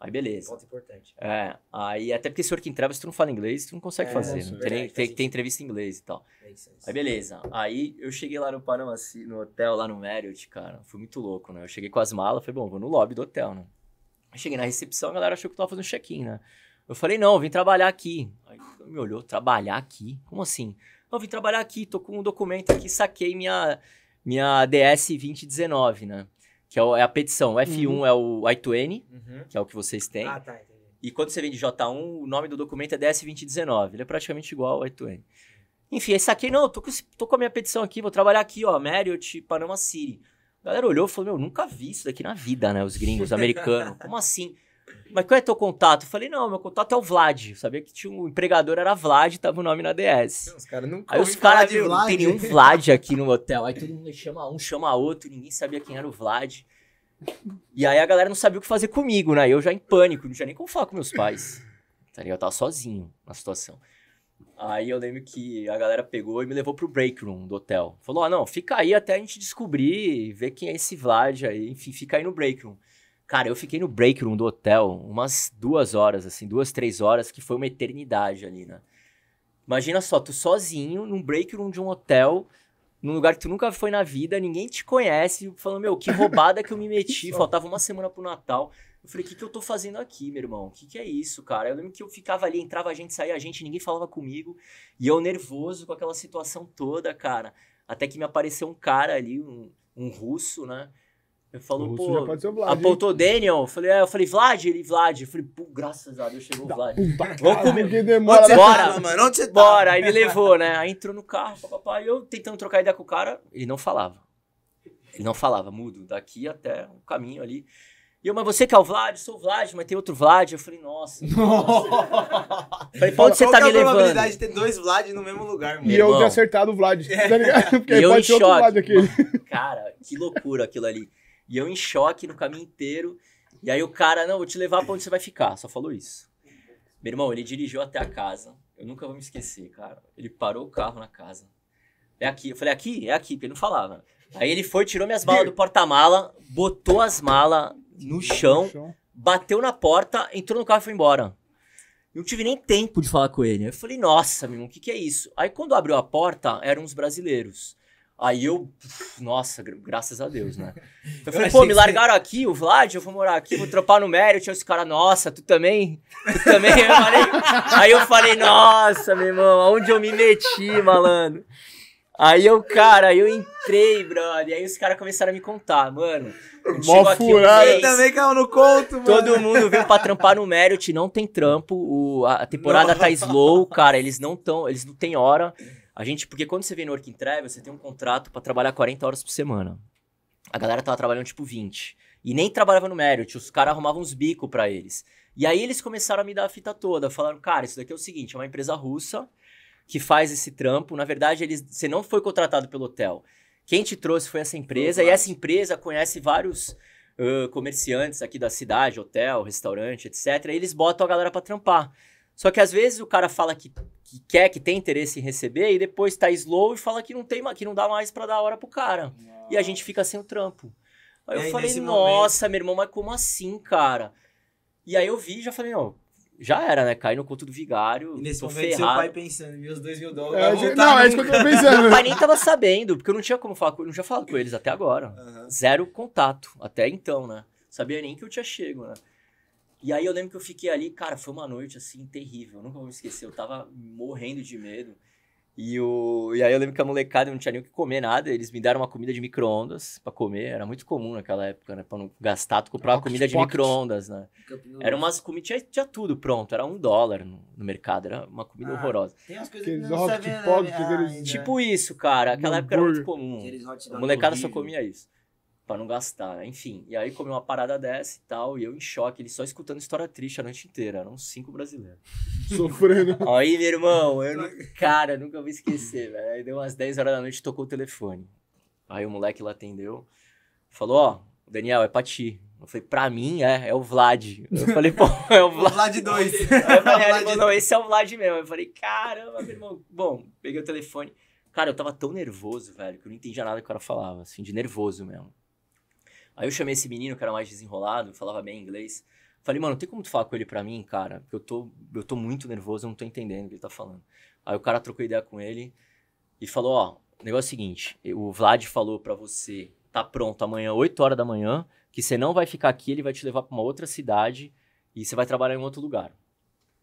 Aí beleza. Ponto importante. É, aí até porque se que entrava, se tu não fala inglês, tu não consegue é, fazer. É não, tem, tem, tem, entrevista em inglês e tal. É isso, é isso. Aí beleza. Aí eu cheguei lá no Panamá, assim, no hotel, lá no Marriott, cara. Foi muito louco, né? Eu cheguei com as malas, falei, bom, vou no lobby do hotel, né? cheguei na recepção, a galera achou que eu tava fazendo check-in, né? Eu falei, não, eu vim trabalhar aqui me olhou, trabalhar aqui? Como assim? Eu vim trabalhar aqui, tô com um documento aqui, saquei minha, minha DS 2019, né? Que é, é a petição. O F1 uhum. é o I2N, uhum. que é o que vocês têm. Ah, tá, entendi. E quando você vende J1, o nome do documento é DS 2019. Ele é praticamente igual ao I2N. Enfim, aí saquei, não, tô com, tô com a minha petição aqui, vou trabalhar aqui, ó, Marriott, Panama City. A galera olhou e falou, meu, nunca vi isso daqui na vida, né? Os gringos, americanos. Como assim? mas qual é teu contato? Eu falei, não, meu contato é o Vlad. Eu sabia que tinha um empregador, era Vlad, tava o nome na DS. Os cara nunca Aí os caras, meu, Vlad. não tem nenhum Vlad aqui no hotel. Aí todo mundo chama um, chama outro, ninguém sabia quem era o Vlad. E aí a galera não sabia o que fazer comigo, né? Eu já em pânico, não tinha nem como falar com meus pais. Tá Eu tava sozinho na situação. Aí eu lembro que a galera pegou e me levou pro break room do hotel. Falou, ó, ah, não, fica aí até a gente descobrir, ver quem é esse Vlad aí. Enfim, fica aí no break room. Cara, eu fiquei no break room do hotel umas duas horas, assim, duas, três horas, que foi uma eternidade ali, né? Imagina só, tu sozinho, num break room de um hotel, num lugar que tu nunca foi na vida, ninguém te conhece, falando, meu, que roubada que eu me meti, faltava uma semana pro Natal. Eu falei, o que, que eu tô fazendo aqui, meu irmão? O que, que é isso, cara? Eu lembro que eu ficava ali, entrava a gente, saía a gente, ninguém falava comigo. E eu nervoso com aquela situação toda, cara. Até que me apareceu um cara ali, um, um russo, né? Ele falou, pô, Vlad, apontou Daniel. Eu falei, é, eu falei, Vlad, ele, Vlad. Eu falei, pô, graças a Deus chegou o Vlad. Vamos comer. Demora, né? Onde bora, tava, mano? Onde você tava? Bora, aí me levou, né? Aí entrou no carro, papai. Eu tentando trocar ideia com o cara, ele não falava. Ele não falava, mudo, daqui até o caminho ali. E eu, mas você que é o Vlad? Sou o Vlad, mas tem outro Vlad. Eu falei, nossa. nossa. falei, pra onde você tá é me levando? Qual a probabilidade de ter dois Vlad no mesmo lugar, mano? E eu ter acertado o Vlad, tá ligado? Porque e eu pode ter choque, outro Vlad aqui. Mano, cara, que loucura aquilo ali. E eu em choque no caminho inteiro. E aí o cara, não, vou te levar pra onde você vai ficar. Só falou isso. Meu irmão, ele dirigiu até a casa. Eu nunca vou me esquecer, cara. Ele parou o carro na casa. É aqui. Eu falei, aqui? É aqui, porque ele não falava. Aí ele foi, tirou minhas malas do porta-mala, botou as malas no chão, bateu na porta, entrou no carro e foi embora. Não tive nem tempo de falar com ele. Eu falei, nossa, meu irmão, o que, que é isso? Aí quando abriu a porta, eram uns brasileiros. Aí eu, nossa, graças a Deus, né? Então, eu falei, pô, me largaram aqui, o Vlad, eu vou morar aqui, vou tropar no Merit. Aí os caras, nossa, tu também? Tu também? Eu falei, aí eu falei, nossa, meu irmão, aonde eu me meti, malandro? Aí eu, cara, eu entrei, brother. Aí os caras começaram a me contar, mano. Mó furada. Um também caiu no conto, mano. Todo mundo veio pra trampar no Merit, não tem trampo. O, a temporada tá não. tá slow, cara. Eles não tão, eles não têm hora. A gente, porque quando você vem no Working Travel, você tem um contrato para trabalhar 40 horas por semana. A galera tava trabalhando tipo 20. E nem trabalhava no Merit, os caras arrumavam uns bico para eles. E aí eles começaram a me dar a fita toda, falaram, cara, isso daqui é o seguinte, é uma empresa russa que faz esse trampo. Na verdade, eles, você não foi contratado pelo hotel. Quem te trouxe foi essa empresa, e essa empresa conhece vários uh, comerciantes aqui da cidade, hotel, restaurante, etc. E eles botam a galera para trampar. Só que às vezes o cara fala que, que quer, que tem interesse em receber, e depois tá slow e fala que não tem que não dá mais para dar hora pro cara. Nossa. E a gente fica sem o trampo. Aí eu aí, falei, nossa, momento... meu irmão, mas como assim, cara? E aí eu vi e já falei, ó já era, né? Caí no culto do vigário. E nesse tô momento, ferrado. seu pai pensando, meus dois mil dólares. É, não, é isso que eu tô pensando. Meu pai nem tava sabendo, porque eu não tinha como falar com, não tinha falado com eles até agora. Uhum. Zero contato, até então, né? Sabia nem que eu tinha chego, né? E aí eu lembro que eu fiquei ali, cara, foi uma noite assim terrível, eu nunca vou me esquecer, eu tava morrendo de medo. E, o, e aí eu lembro que a molecada não tinha nem o que comer nada, eles me deram uma comida de micro-ondas pra comer, era muito comum naquela época, né? Pra não gastar, tu comprava comida de micro-ondas, né? Era umas comidas, tinha, tinha, tudo pronto, era um dólar no, no mercado, era uma comida ah, horrorosa. Tem umas coisas que, que não sabem, tipo né? ah, Tipo isso, cara, aquela época era muito comum. A molecada só comia isso para não gastar, né? Enfim. E aí comeu uma parada dessa e tal, e eu em choque, ele só escutando história triste a noite inteira. Eram cinco brasileiros. Sofrendo. aí, meu irmão, eu, não... cara, nunca vou esquecer, velho. Aí deu umas 10 horas da noite tocou o telefone. Aí o moleque lá atendeu, falou: Ó, oh, Daniel, é pra ti. Eu falei, pra mim é, é o Vlad. Eu falei, pô, é o Vlad. Vlad 2. Aí eu falei, é, não, esse é o Vlad mesmo. Eu falei, caramba, meu irmão. Bom, peguei o telefone. Cara, eu tava tão nervoso, velho, que eu não entendia nada que o cara falava, assim, de nervoso mesmo. Aí eu chamei esse menino que era mais desenrolado, falava bem inglês. Falei, mano, tem como tu falar com ele pra mim, cara? Porque eu tô, eu tô muito nervoso, eu não tô entendendo o que ele tá falando. Aí o cara trocou ideia com ele e falou, ó, o negócio é o seguinte, o Vlad falou pra você, tá pronto amanhã, 8 horas da manhã, que você não vai ficar aqui, ele vai te levar pra uma outra cidade e você vai trabalhar em outro lugar.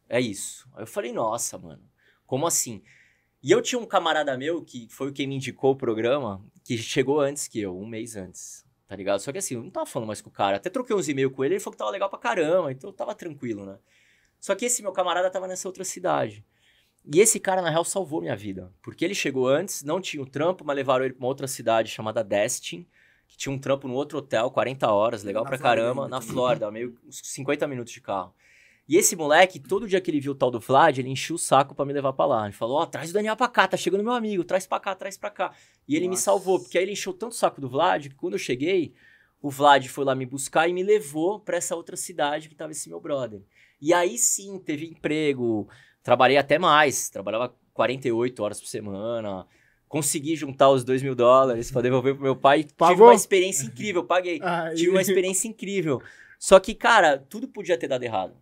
É isso. Aí eu falei, nossa, mano, como assim? E eu tinha um camarada meu, que foi o que me indicou o programa, que chegou antes que eu, um mês antes. Tá ligado? Só que assim, eu não tava falando mais com o cara. Até troquei uns e-mails com ele, ele falou que tava legal pra caramba, então eu tava tranquilo, né? Só que esse meu camarada tava nessa outra cidade. E esse cara, na real, salvou minha vida. Porque ele chegou antes, não tinha o um trampo, mas levaram ele pra uma outra cidade chamada Destin, que tinha um trampo no outro hotel, 40 horas, legal na pra caramba, na Flórida, meio uns 50 minutos de carro. E esse moleque, todo dia que ele viu o tal do Vlad, ele encheu o saco para me levar para lá. Ele falou: Ó, oh, traz o Daniel pra cá, tá chegando meu amigo, traz pra cá, traz pra cá. E ele Nossa. me salvou, porque aí ele encheu tanto o saco do Vlad que quando eu cheguei, o Vlad foi lá me buscar e me levou para essa outra cidade que tava esse meu brother. E aí sim, teve emprego, trabalhei até mais, trabalhava 48 horas por semana. Consegui juntar os 2 mil dólares para devolver pro meu pai. Pagou? Tive uma experiência incrível, paguei. Ai. Tive uma experiência incrível. Só que, cara, tudo podia ter dado errado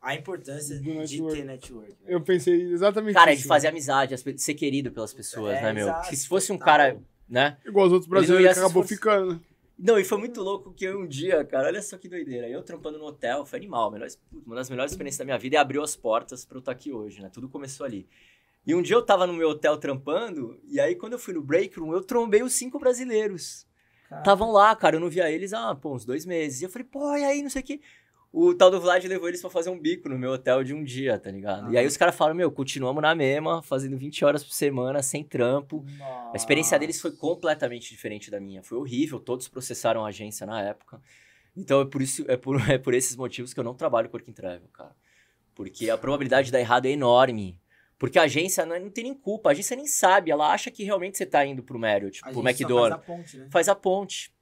a importância de ter network. Né? Eu pensei exatamente Cara, isso, de fazer né? amizade, ser querido pelas pessoas, é, né, meu? Exato, que se fosse um tá cara, bom. né? Igual os outros brasileiros que acabou fosse... ficando. Não, e foi muito louco que um dia, cara, olha só que doideira. Eu trampando no hotel, foi animal. Melhor, uma das melhores experiências da minha vida e abriu as portas para eu estar tá aqui hoje, né? Tudo começou ali. E um dia eu tava no meu hotel trampando, e aí quando eu fui no break room, eu trombei os cinco brasileiros. Estavam lá, cara, eu não via eles há pô, uns dois meses. E eu falei, pô, e aí, não sei o quê o tal do Vlad levou eles para fazer um bico no meu hotel de um dia, tá ligado? Ah. E aí os caras falaram, meu, continuamos na mesma, fazendo 20 horas por semana, sem trampo. Nossa. A experiência deles foi completamente diferente da minha. Foi horrível, todos processaram a agência na época. Então é por isso, é por, é por esses motivos que eu não trabalho com Working Travel, cara. Porque a probabilidade de dar errado é enorme. Porque a agência não, é, não, tem nem culpa, a agência nem sabe, ela acha que realmente você tá indo pro Marriott, a pro McDonald's. Faz a ponte, né? Faz a ponte.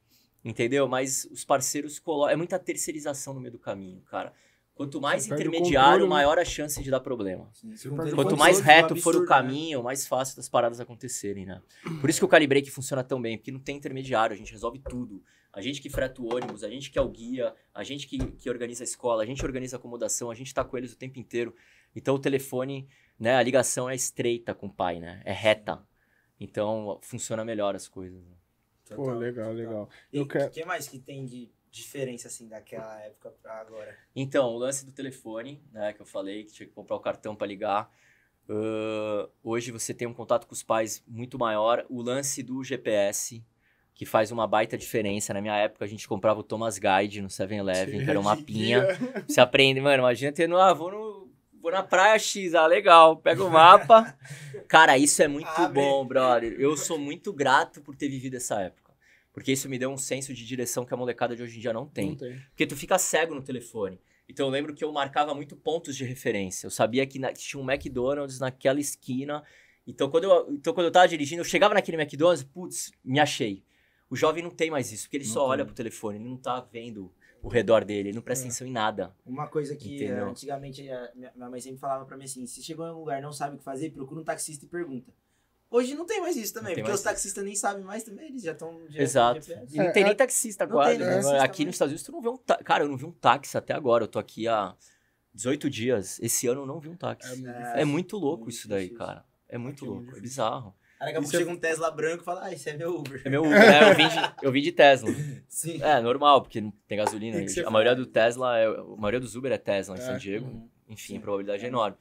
Entendeu? Mas os parceiros colocam. É muita terceirização no meio do caminho, cara. Quanto mais intermediário, controle, né? maior a chance de dar problema. Quanto mais reto for o né? caminho, né? mais fácil das paradas acontecerem, né? Por isso que o Calibrei que funciona tão bem, porque não tem intermediário, a gente resolve tudo. A gente que freta o ônibus, a gente que é o guia, a gente que, que organiza a escola, a gente organiza a acomodação, a gente tá com eles o tempo inteiro. Então o telefone, né, a ligação é estreita com o pai, né? É reta. Então funciona melhor as coisas. Né? Total, Pô, legal, total. legal. E o quero... que mais que tem de diferença, assim, daquela época pra agora? Então, o lance do telefone, né, que eu falei, que tinha que comprar o cartão para ligar. Uh, hoje você tem um contato com os pais muito maior. O lance do GPS, que faz uma baita diferença. Na minha época, a gente comprava o Thomas Guide no 7-Eleven, que era um mapinha. Você aprende, mano, imagina ter no... Ah, vou no Vou na praia X, ah, legal. Pega o mapa. Cara, isso é muito bom, brother. Eu sou muito grato por ter vivido essa época. Porque isso me deu um senso de direção que a molecada de hoje em dia não tem. Não tem. Porque tu fica cego no telefone. Então eu lembro que eu marcava muito pontos de referência. Eu sabia que, na, tinha um McDonald's naquela esquina. Então quando, eu, então quando eu tava dirigindo, eu chegava naquele McDonald's, putz, me achei. O jovem não tem mais isso, porque ele não só tem. olha pro telefone, ele não tá vendo o redor dele, não presta é. atenção em nada. Uma coisa que eh, entendeu? antigamente eh, minha mãe sempre falava para mim assim: se chegou em um lugar não sabe o que fazer, procura um taxista e pergunta. Hoje não tem mais isso também, porque os taxistas nem sabem mais também, eles já estão Exato. E não é, é. tem nem taxista agora. Né? Aqui nos Estados Unidos tu não vê um táxi. Cara, eu não vi um táxi até agora. Eu tô aqui há 18 dias. Esse ano eu não vi um táxi. É, é, é muito louco muito isso daí, difícil. cara. É muito é louco, é bizarro. Daqui a pouco chega um Tesla branco e fala, ah, isso é meu Uber. É meu Uber, né? Eu vim de, eu vim de Tesla. Sim. É, normal, porque não tem gasolina. Que que a maioria do Tesla, é, a maioria dos Uber é Tesla em é. São Diego. Uhum. Enfim, a probabilidade é. é enorme.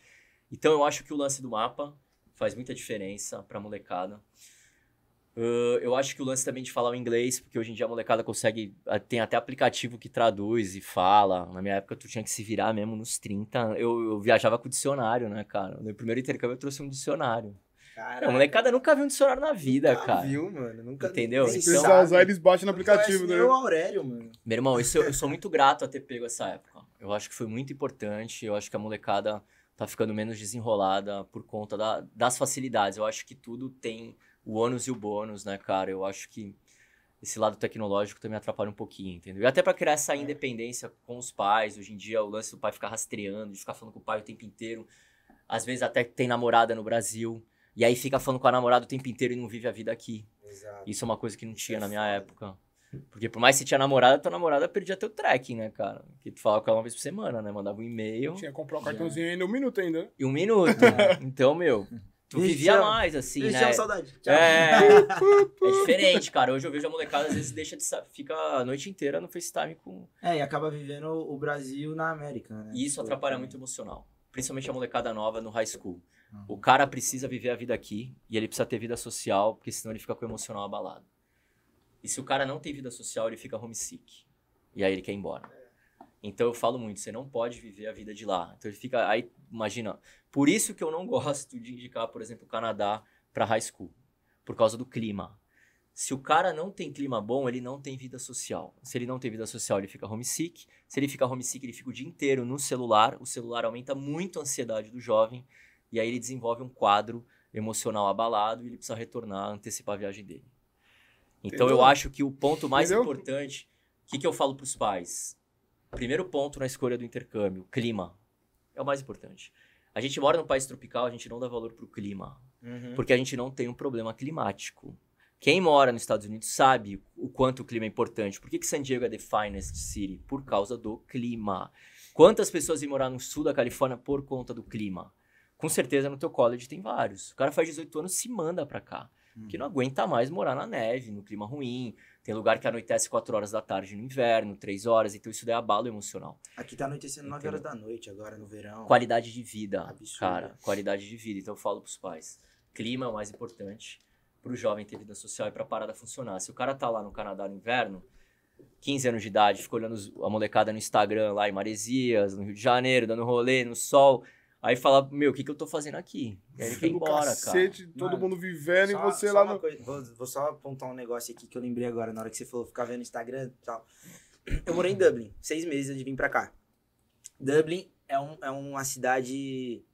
Então, eu acho que o lance do mapa faz muita diferença pra molecada. Uh, eu acho que o lance também de falar o inglês, porque hoje em dia a molecada consegue. Tem até aplicativo que traduz e fala. Na minha época, tu tinha que se virar mesmo nos 30. Eu, eu viajava com dicionário, né, cara? No primeiro intercâmbio, eu trouxe um dicionário a molecada nunca viu um dicionário na vida, nunca cara. viu, mano. Nunca Entendeu? Se então, precisar tá usar, eles baixam no aplicativo, né? o Aurélio, mano. Meu irmão, isso, eu, eu sou muito grato a ter pego essa época. Eu acho que foi muito importante. Eu acho que a molecada tá ficando menos desenrolada por conta da, das facilidades. Eu acho que tudo tem o ônus e o bônus, né, cara? Eu acho que esse lado tecnológico também atrapalha um pouquinho, entendeu? E até para criar essa é. independência com os pais, hoje em dia o lance do pai ficar rastreando, de ficar falando com o pai o tempo inteiro, às vezes até tem namorada no Brasil, e aí fica falando com a namorada o tempo inteiro e não vive a vida aqui. Exato. Isso é uma coisa que não tinha na minha época. Porque por mais que você tinha namorada, tua namorada perdia teu tracking, né, cara? Que tu falava com ela uma vez por semana, né? Mandava um e-mail. Tinha que comprar um cartãozinho ainda um minuto ainda, né? E um minuto. né? Então, meu, tu Vixe, vivia mais, assim, Vixe, né? saudade. Tchau. É... é diferente, cara. Hoje eu vejo a molecada, às vezes, deixa de fica a noite inteira no FaceTime com. É, e acaba vivendo o Brasil na América, né? E isso tipo, atrapalha é. muito emocional. Principalmente a molecada nova no high school. O cara precisa viver a vida aqui e ele precisa ter vida social, porque senão ele fica com o emocional abalado. E se o cara não tem vida social, ele fica homesick. E aí ele quer ir embora. Então eu falo muito, você não pode viver a vida de lá. Então ele fica aí, imagina. Por isso que eu não gosto de indicar, por exemplo, o Canadá para high school, por causa do clima. Se o cara não tem clima bom, ele não tem vida social. Se ele não tem vida social, ele fica homesick. Se ele fica homesick, ele fica o dia inteiro no celular. O celular aumenta muito a ansiedade do jovem. E aí ele desenvolve um quadro emocional abalado e ele precisa retornar, antecipar a viagem dele. Então eu acho que o ponto mais Entendeu? importante, o que, que eu falo para os pais? Primeiro ponto na escolha do intercâmbio, clima. É o mais importante. A gente mora num país tropical, a gente não dá valor para o clima. Uhum. Porque a gente não tem um problema climático. Quem mora nos Estados Unidos sabe o quanto o clima é importante. Por que, que San Diego é the finest city? Por causa do clima. Quantas pessoas vêm morar no sul da Califórnia por conta do clima? Com certeza no teu college tem vários. O cara faz 18 anos se manda pra cá. Que uhum. não aguenta mais morar na neve, no clima ruim. Tem lugar que anoitece 4 horas da tarde no inverno, 3 horas. Então isso daí é abalo emocional. Aqui tá anoitecendo 9 horas da noite agora, no verão. Qualidade de vida, Absurda. cara. Qualidade de vida. Então eu falo pros pais. Clima é o mais importante pro jovem ter vida social e pra parada funcionar. Se o cara tá lá no Canadá no inverno... 15 anos de idade, ficou olhando a molecada no Instagram lá em Maresias, no Rio de Janeiro, dando rolê no sol. Aí fala, meu, o que, que eu tô fazendo aqui? E aí ele quer embora, cacete, cara. Todo Mano, mundo vivendo só, e você lá no. Coisa, vou, vou, só apontar um negócio aqui que eu lembrei agora, na hora que você falou ficar vendo Instagram e tal. Eu morei em Dublin, seis meses antes de vir pra cá. Dublin é, um, é uma cidade.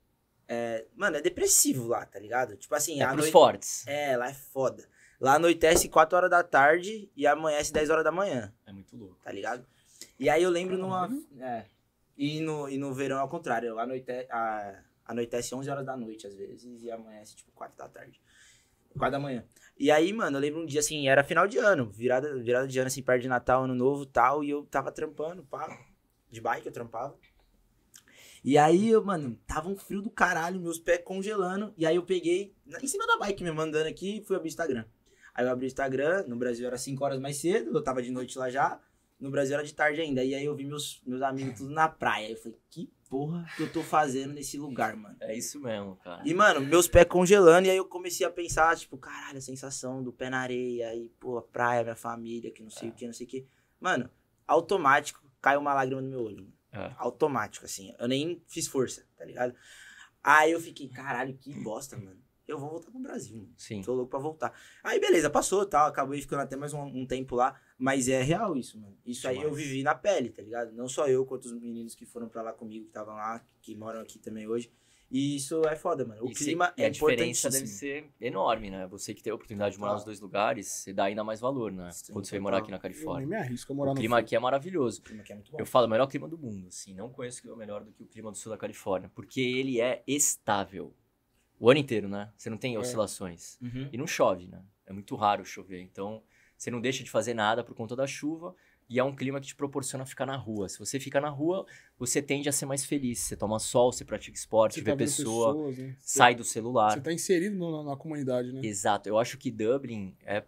É, mano, é depressivo lá, tá ligado? Tipo assim, é a noite. fortes. É, lá é foda. Lá anoitece 4 horas da tarde e amanhece 10 horas da manhã. É muito louco. Tá ligado? E aí eu lembro numa. É, e no, e no verão, ao contrário, eu anoite, a, anoitece 11 horas da noite, às vezes, e amanhece, tipo, 4 da tarde. 4 da manhã. E aí, mano, eu lembro um dia, assim, era final de ano, virada, virada de ano, assim, perto de Natal, Ano Novo tal, e eu tava trampando, pá, de bike eu trampava. E aí, eu, mano, tava um frio do caralho, meus pés congelando, e aí eu peguei, em cima da bike me mandando aqui, fui abrir o Instagram. Aí eu abri o Instagram, no Brasil era 5 horas mais cedo, eu tava de noite lá já, no Brasil era de tarde ainda. E aí eu vi meus, meus amigos tudo na praia. Eu falei, que porra que eu tô fazendo nesse lugar, mano? É isso mesmo, cara. E, mano, meus pés congelando. E aí eu comecei a pensar, tipo, caralho, a sensação do pé na areia. E, pô, a praia, minha família, que não sei é. o que, não sei o que. Mano, automático caiu uma lágrima no meu olho. É. Automático, assim. Eu nem fiz força, tá ligado? Aí eu fiquei, caralho, que bosta, mano. Eu vou voltar pro Brasil, Sim. Tô louco pra voltar. Aí, beleza, passou tal. Acabei ficando até mais um, um tempo lá. Mas é real isso, mano. Isso aí eu vivi na pele, tá ligado? Não só eu, quanto os meninos que foram para lá comigo, que estavam lá, que moram aqui também hoje. E isso é foda, mano. O e clima se, é e a diferença deve ser enorme, né? Você que tem a oportunidade de morar nos dois lugares, você dá ainda mais valor, né? Sim, Quando você vai morar aqui na Califórnia. Eu nem me arrisco a morar o no clima aqui é maravilhoso. O clima aqui é muito bom. Eu falo, o melhor clima do mundo, assim. Não conheço o melhor do que o clima do sul da Califórnia, porque ele é estável. O ano inteiro, né? Você não tem é. oscilações. Uhum. E não chove, né? É muito raro chover. Então, você não deixa de fazer nada por conta da chuva e é um clima que te proporciona ficar na rua. Se você fica na rua, você tende a ser mais feliz. Você toma sol, você pratica esporte, você vê tá pessoa, pessoas, né? sai do celular. Você está inserido no, na, na, comunidade, né? Exato. Eu acho que Dublin é,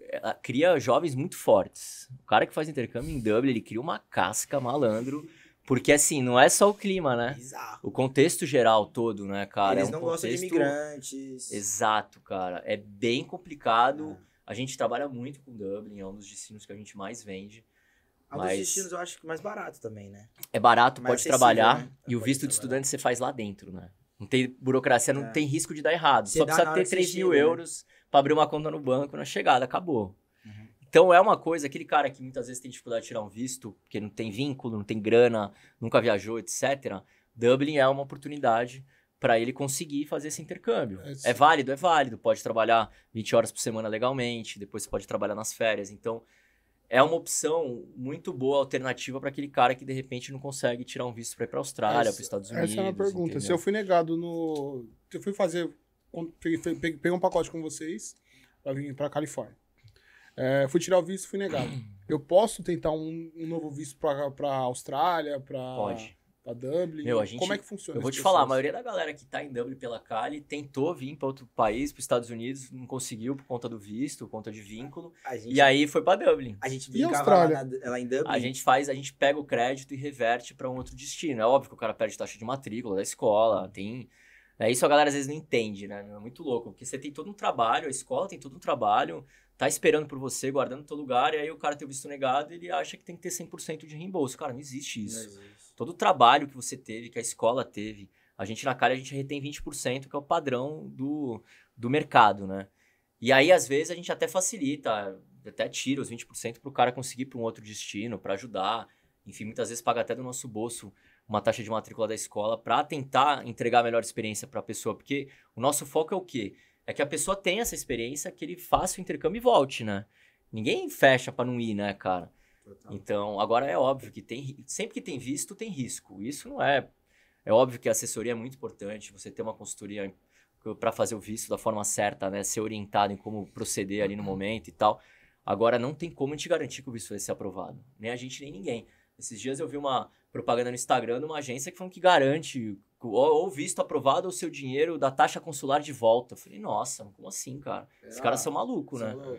é cria jovens muito fortes. O cara que faz intercâmbio em Dublin, ele cria uma casca malandro. Porque, assim, não é só o clima, né? Exato. O contexto geral todo, né, cara? É Eles é um não contexto... gostam de imigrantes. Exato, cara. É bem complicado. É. A gente trabalha muito com Dublin, é um dos destinos que a gente mais vende. É um dos destinos, eu acho que mais barato também, né? É barato, mais pode trabalhar. Né? E o visto de estudante você faz lá dentro, né? Não tem burocracia, é. não tem risco de dar errado. Você Só precisa ter 3 mil né? euros para abrir uma conta no banco na chegada, acabou. Uhum. Então é uma coisa, aquele cara que muitas vezes tem dificuldade de tirar um visto, porque não tem vínculo, não tem grana, nunca viajou, etc. Dublin é uma oportunidade para ele conseguir fazer esse intercâmbio. É, é, válido, é válido. Pode trabalhar 20 horas por semana legalmente, depois você pode trabalhar nas férias. Então, é uma opção muito boa, alternativa para aquele cara que de repente não consegue tirar um visto para ir para a Austrália, para os Estados Unidos. Essa é uma pergunta. Entendeu? Se eu fui negado no. Eu fui fazer. Peguei um pacote com vocês para vir para Califórnia. É, fui tirar o visto, fui negado. Eu posso tentar um, um novo visto para Austrália, para. Pode a Dublin? Meu, a gente, Como é que funciona? Eu vou te processo? falar, a maioria da galera que está em Dublin pela Cali tentou vir para outro país, para os Estados Unidos, não conseguiu por conta do visto, por conta de vínculo. Gente, e aí foi para Dublin. A gente brincava lá, na, lá em Dublin. A gente faz, a gente pega o crédito e reverte para um outro destino. É óbvio que o cara perde taxa de matrícula da escola, tem é isso a galera às vezes não entende, né? É muito louco, porque você tem todo um trabalho, a escola tem todo um trabalho, tá esperando por você, guardando o teu lugar, e aí o cara tem o visto negado, ele acha que tem que ter 100% de reembolso. Cara, não existe isso. Não existe todo o trabalho que você teve, que a escola teve. A gente na cara a gente retém 20%, que é o padrão do, do mercado, né? E aí, às vezes, a gente até facilita, até tira os 20% para o cara conseguir para um outro destino, para ajudar. Enfim, muitas vezes paga até do nosso bolso uma taxa de matrícula da escola para tentar entregar a melhor experiência para a pessoa. Porque o nosso foco é o quê? É que a pessoa tenha essa experiência, que ele faça o intercâmbio e volte, né? Ninguém fecha para não ir, né, cara? Então, agora é óbvio que tem, sempre que tem visto, tem risco. Isso não é. É óbvio que a assessoria é muito importante, você ter uma consultoria para fazer o visto da forma certa, né? Ser orientado em como proceder ali no uhum. momento e tal. Agora, não tem como te garantir que o visto vai ser aprovado. Nem a gente, nem ninguém. Esses dias eu vi uma propaganda no Instagram de uma agência que falou que garante ou visto aprovado ou seu dinheiro da taxa consular de volta. Eu falei, nossa, como assim, cara? Esses é, caras são malucos, né? Louco.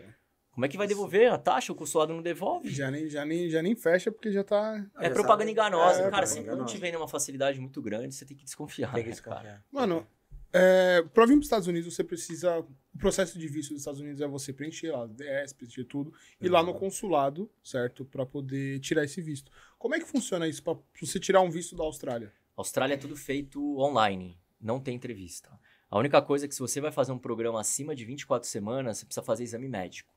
Como é que vai devolver a taxa? O consulado não devolve? Já nem, já nem, já nem fecha porque já tá. É já propaganda sabe. enganosa. É, cara, sempre que não te vem uma facilidade muito grande, você tem que desconfiar. Tem que né, desconfiar. Mano, é, para vir para os Estados Unidos, você precisa. O processo de visto dos Estados Unidos é você preencher lá, DS, preencher tudo, e lá no uhum. consulado, certo? Para poder tirar esse visto. Como é que funciona isso para você tirar um visto da Austrália? Austrália é tudo feito online, não tem entrevista. A única coisa é que se você vai fazer um programa acima de 24 semanas, você precisa fazer exame médico.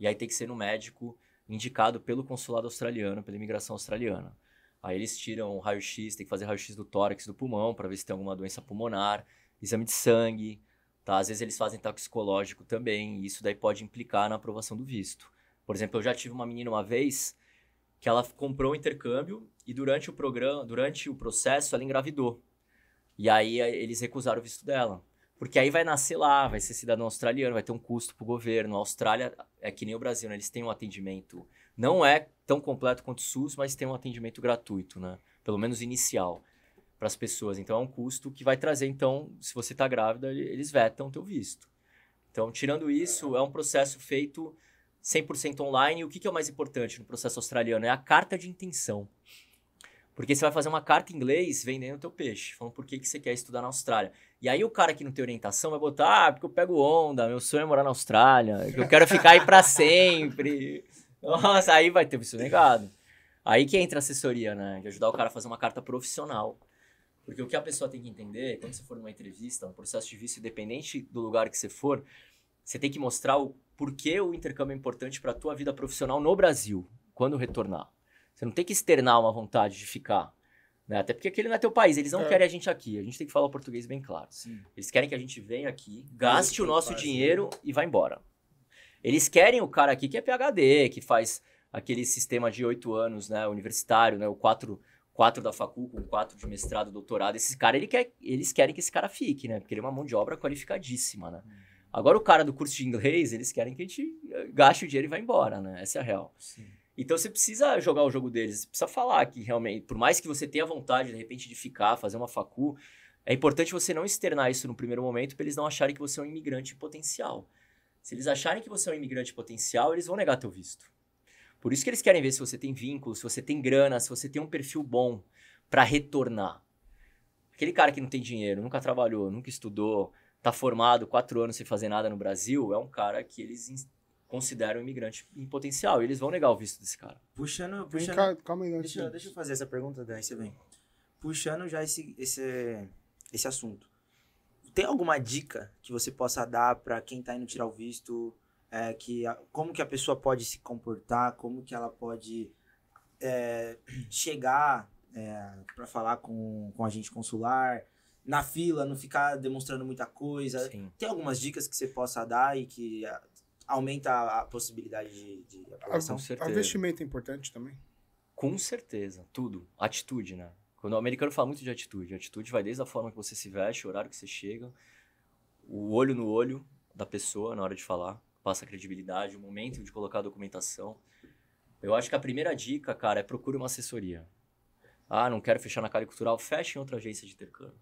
E aí tem que ser no médico indicado pelo consulado australiano, pela imigração australiana. Aí eles tiram raio-x, tem que fazer raio-x do tórax, do pulmão, para ver se tem alguma doença pulmonar, exame de sangue, tá? Às vezes eles fazem toxicológico também, e isso daí pode implicar na aprovação do visto. Por exemplo, eu já tive uma menina uma vez que ela comprou um intercâmbio e durante o programa, durante o processo, ela engravidou. E aí eh, eles recusaram o visto dela. Porque aí vai nascer lá, vai ser cidadão australiano, vai ter um custo para o governo. A Austrália é que nem o Brasil, né? eles têm um atendimento. Não é tão completo quanto o SUS, mas tem um atendimento gratuito, né? Pelo menos inicial para as pessoas. Então é um custo que vai trazer. Então, se você está grávida, eles vetam o teu visto. Então, tirando isso, é um processo feito 100% online. E o que, que é o mais importante no processo australiano? É a carta de intenção. Porque você vai fazer uma carta em inglês vendendo o teu peixe, falando por que, que você quer estudar na Austrália. E aí o cara que não tem orientação vai botar, ah, porque eu pego onda, meu sonho é morar na Austrália, eu quero ficar aí para sempre. Nossa, aí vai ter isso negado. Aí que entra a assessoria, né? De ajudar o cara a fazer uma carta profissional. Porque o que a pessoa tem que entender, quando você for numa entrevista, um processo de visto, independente do lugar que você for, você tem que mostrar o porquê o intercâmbio é importante para a tua vida profissional no Brasil, quando retornar. Você não tem que externar uma vontade de ficar. Né? Até porque aquele não é teu país, eles não é. querem a gente aqui. A gente tem que falar o português bem claro. Sim. Eles querem que a gente venha aqui, gaste o nosso né? dinheiro e vá embora. Eles querem o cara aqui que é PhD, que faz aquele sistema de oito anos, né, universitário, né, o quatro, quatro da facul com quatro de mestrado, doutorado. Esse cara, ele quer, eles querem que esse cara fique, né, porque ele é uma mão de obra qualificadíssima, né. Uhum. Agora o cara do curso de inglês, eles querem que a gente eh, gaste o dinheiro e vá embora, né, essa é a real. Sim. Então você precisa jogar o jogo deles, você precisa falar que realmente, por mais que você tenha vontade de repente de ficar, fazer uma facu, é importante você não externar isso no primeiro momento para eles não acharem que você é um imigrante potencial. Se eles acharem que você é um imigrante potencial, eles vão negar teu visto. Por isso que eles querem ver se você tem vínculo, se você tem grana, se você tem um perfil bom para retornar. Aquele cara que não tem dinheiro, nunca trabalhou, nunca estudou, tá formado quatro anos sem fazer nada no Brasil, é um cara que eles consideram um imigrante em potencial. E eles vão negar o visto desse cara. Puxando. puxando cá, calma aí, deixa, deixa, eu fazer essa pergunta, daí você vem. Puxando já esse, esse, esse assunto. Tem alguma dica que você possa dar para quem está indo tirar o visto? É, que a, como que a pessoa pode se comportar? Como que ela pode é, chegar é, para falar com, com a gente consular? na fila, não ficar demonstrando muita coisa. Sim. Tem algumas dicas que você possa dar e que aumenta a possibilidade de, de aprovação? Ah, com Investimento é importante também. Com certeza, tudo. Atitude, né? Quando o americano fala muito de atitude, a atitude vai desde a forma que você se veste, o horário que você chega, o olho no olho da pessoa na hora de falar, passa a credibilidade, o momento de colocar a documentação. Eu acho que a primeira dica, cara, é procure uma assessoria. Ah, não quero fechar na cara Cultural, feche em outra agência de intercâmbio.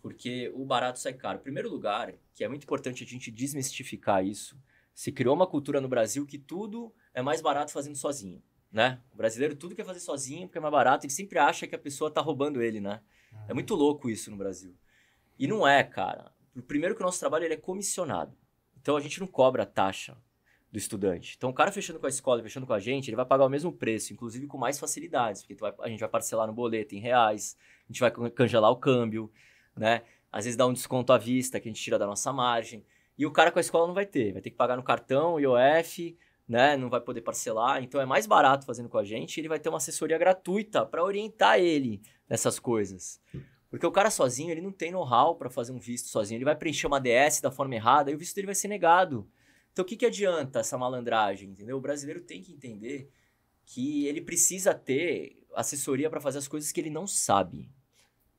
Porque o barato sai caro. Primeiro lugar, que é muito importante a gente desmistificar isso, se criou uma cultura no Brasil que tudo é mais barato fazendo sozinho, né? O brasileiro tudo quer fazer sozinho porque é mais barato, ele sempre acha que a pessoa tá roubando ele, né? Uhum. É muito louco isso no Brasil. E não é, cara. O primeiro que o nosso trabalho ele é comissionado. Então a gente não cobra taxa do estudante. Então o cara fechando com a escola, fechando com a gente, ele vai pagar o mesmo preço, inclusive com mais facilidades, porque vai, a gente vai parcelar no boleto em reais, a gente vai congelar o câmbio, né? Às vezes dá um desconto à vista que a gente tira da nossa margem. E o cara com a escola não vai ter, vai ter que pagar no cartão, IOF, né? Não vai poder parcelar. Então é mais barato fazendo com a gente. Ele vai ter uma assessoria gratuita para orientar ele nessas coisas. Porque o cara sozinho, ele não tem know-how para fazer um visto sozinho. Ele vai preencher uma DS da forma errada e o visto dele vai ser negado. Então o que, que adianta essa malandragem, entendeu? O brasileiro tem que entender que ele precisa ter assessoria para fazer as coisas que ele não sabe.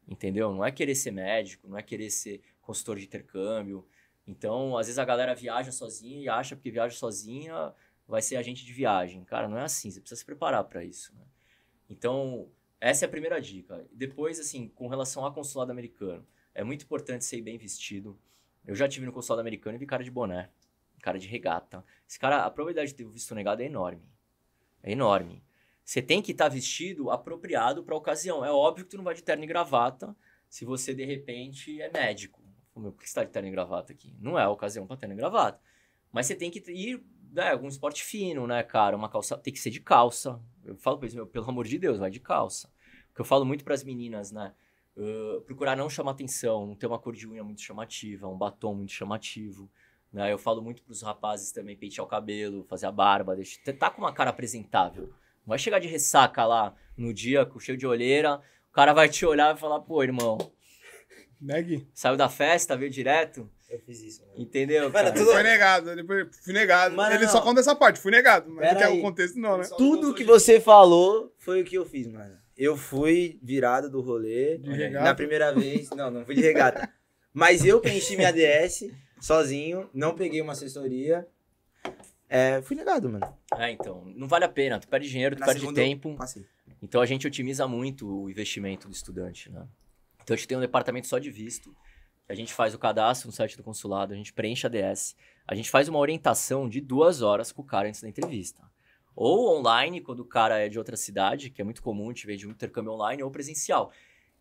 Entendeu? Não é querer ser médico, não é querer ser consultor de intercâmbio, então, às vezes a galera viaja sozinha e acha porque viaja sozinha vai ser agente de viagem. Cara, não é assim, você precisa se preparar para isso. Né? Então, essa é a primeira dica. Depois, assim, com relação ao consulado americano, é muito importante ser bem vestido. Eu já tive no consulado americano e vi cara de boné, cara de regata. Esse cara, a probabilidade de ter visto negado é enorme. É enorme. Você tem que estar tá vestido apropriado para a ocasião. É óbvio que tu não vai de terno e gravata se você de repente é médico meu, por que você tá de terno e gravata aqui? Não é a ocasião pra terno e gravata. Mas você tem que ir, né, algum esporte fino, né, cara? Uma calça, tem que ser de calça. Eu falo pra eles, meu, pelo amor de Deus, vai de calça. Porque eu falo muito para as meninas, né? Uh, procurar não chamar atenção, não ter uma cor de unha muito chamativa, um batom muito chamativo. Né? Eu falo muito para os rapazes também pentear o cabelo, fazer a barba, deixar, tá com uma cara apresentável. Não vai chegar de ressaca lá no dia, cheio de olheira, o cara vai te olhar e falar, pô, irmão, né, Gui? Saiu da festa, veio direto. Eu fiz isso. Mano. Né? Entendeu? Mano, tudo... Foi negado. fui negado. Mano, ele não. só conta essa parte, fui negado. Mas Pera não quer o contexto, não, né? Tudo que você falou foi o que eu fiz, mano. Eu fui virado do rolê. De regata? Na primeira vez. Não, não fui de regata. mas eu preenchi minha DS sozinho, não peguei uma assessoria. É, fui negado, mano. É, então. Não vale a pena. Tu perde dinheiro, tu Na perde tempo. Então a gente otimiza muito o investimento do estudante, né? Então a gente tem um departamento só de visto. A gente faz o cadastro no site do consulado, a gente preenche a DS, a gente faz uma orientação de duas horas com o cara antes da entrevista. Ou online, quando o cara é de outra cidade, que é muito comum, a gente vende de um intercâmbio online, ou presencial.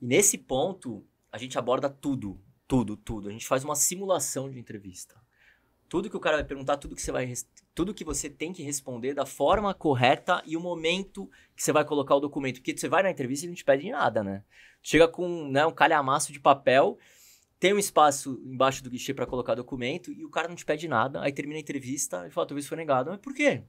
E nesse ponto, a gente aborda tudo, tudo, tudo. A gente faz uma simulação de entrevista. Tudo que o cara vai perguntar, tudo que você vai tudo que você tem que responder da forma correta e o momento que você vai colocar o documento. Porque você vai na entrevista e não te pede nada, né? Chega com né, um calhamaço de papel, tem um espaço embaixo do guichê para colocar documento e o cara não te pede nada. Aí termina a entrevista e fala, talvez foi negado. Mas por quê?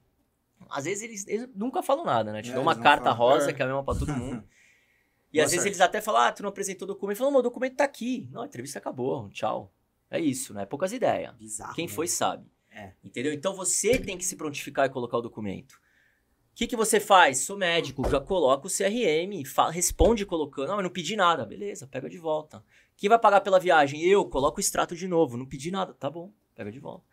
Às vezes eles, eles nunca falam nada, né? Te é, dão uma carta rosa, é. que é a mesma para todo mundo. e Boa às sorte. vezes eles até falam, ah, tu não apresentou o documento. Falam, meu documento tá aqui. Não, a entrevista acabou, tchau. É isso, né? Poucas ideias. Quem né? foi sabe. É. Entendeu? Então você tem que se prontificar e colocar o documento. O que, que você faz? Sou médico, já coloca o CRM, fala, responde colocando. Não, ah, eu não pedi nada. Beleza, pega de volta. Quem vai pagar pela viagem? Eu, coloco o extrato de novo. Não pedi nada. Tá bom, pega de volta.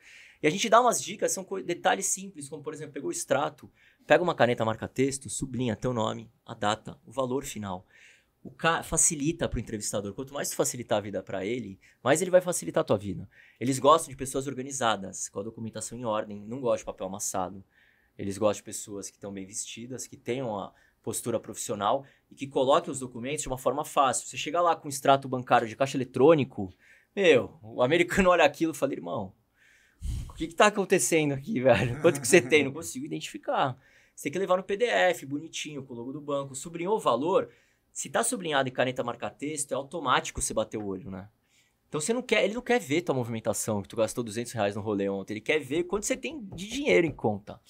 E a gente dá umas dicas, são detalhes simples, como por exemplo, pegou o extrato, pega uma caneta marca-texto, sublinha teu nome, a data, o valor final o cara facilita entrevistador. Quanto mais tu facilitar a vida para ele, mais ele vai facilitar a tua vida. Eles gostam de pessoas organizadas, com a documentação em ordem, não gostam de papel amassado. Eles gostam de pessoas que estão bem vestidas, que tenham a postura profissional e que coloquem os documentos de uma forma fácil. Você chega lá com um extrato bancário de caixa eletrônico, meu, o americano olha aquilo e fala, irmão, o que está acontecendo aqui, velho? Quanto que você tem? Não consigo identificar. Você tem que levar no PDF, bonitinho, com o logo do banco. Sublinhou o valor, se tá sublinhado em caneta marca-texto, é automático você bater o olho, né? Então você não quer, ele não quer ver tua movimentação, que tu gastou 200 reais no rolê ontem. Ele quer ver quanto você tem de dinheiro em conta.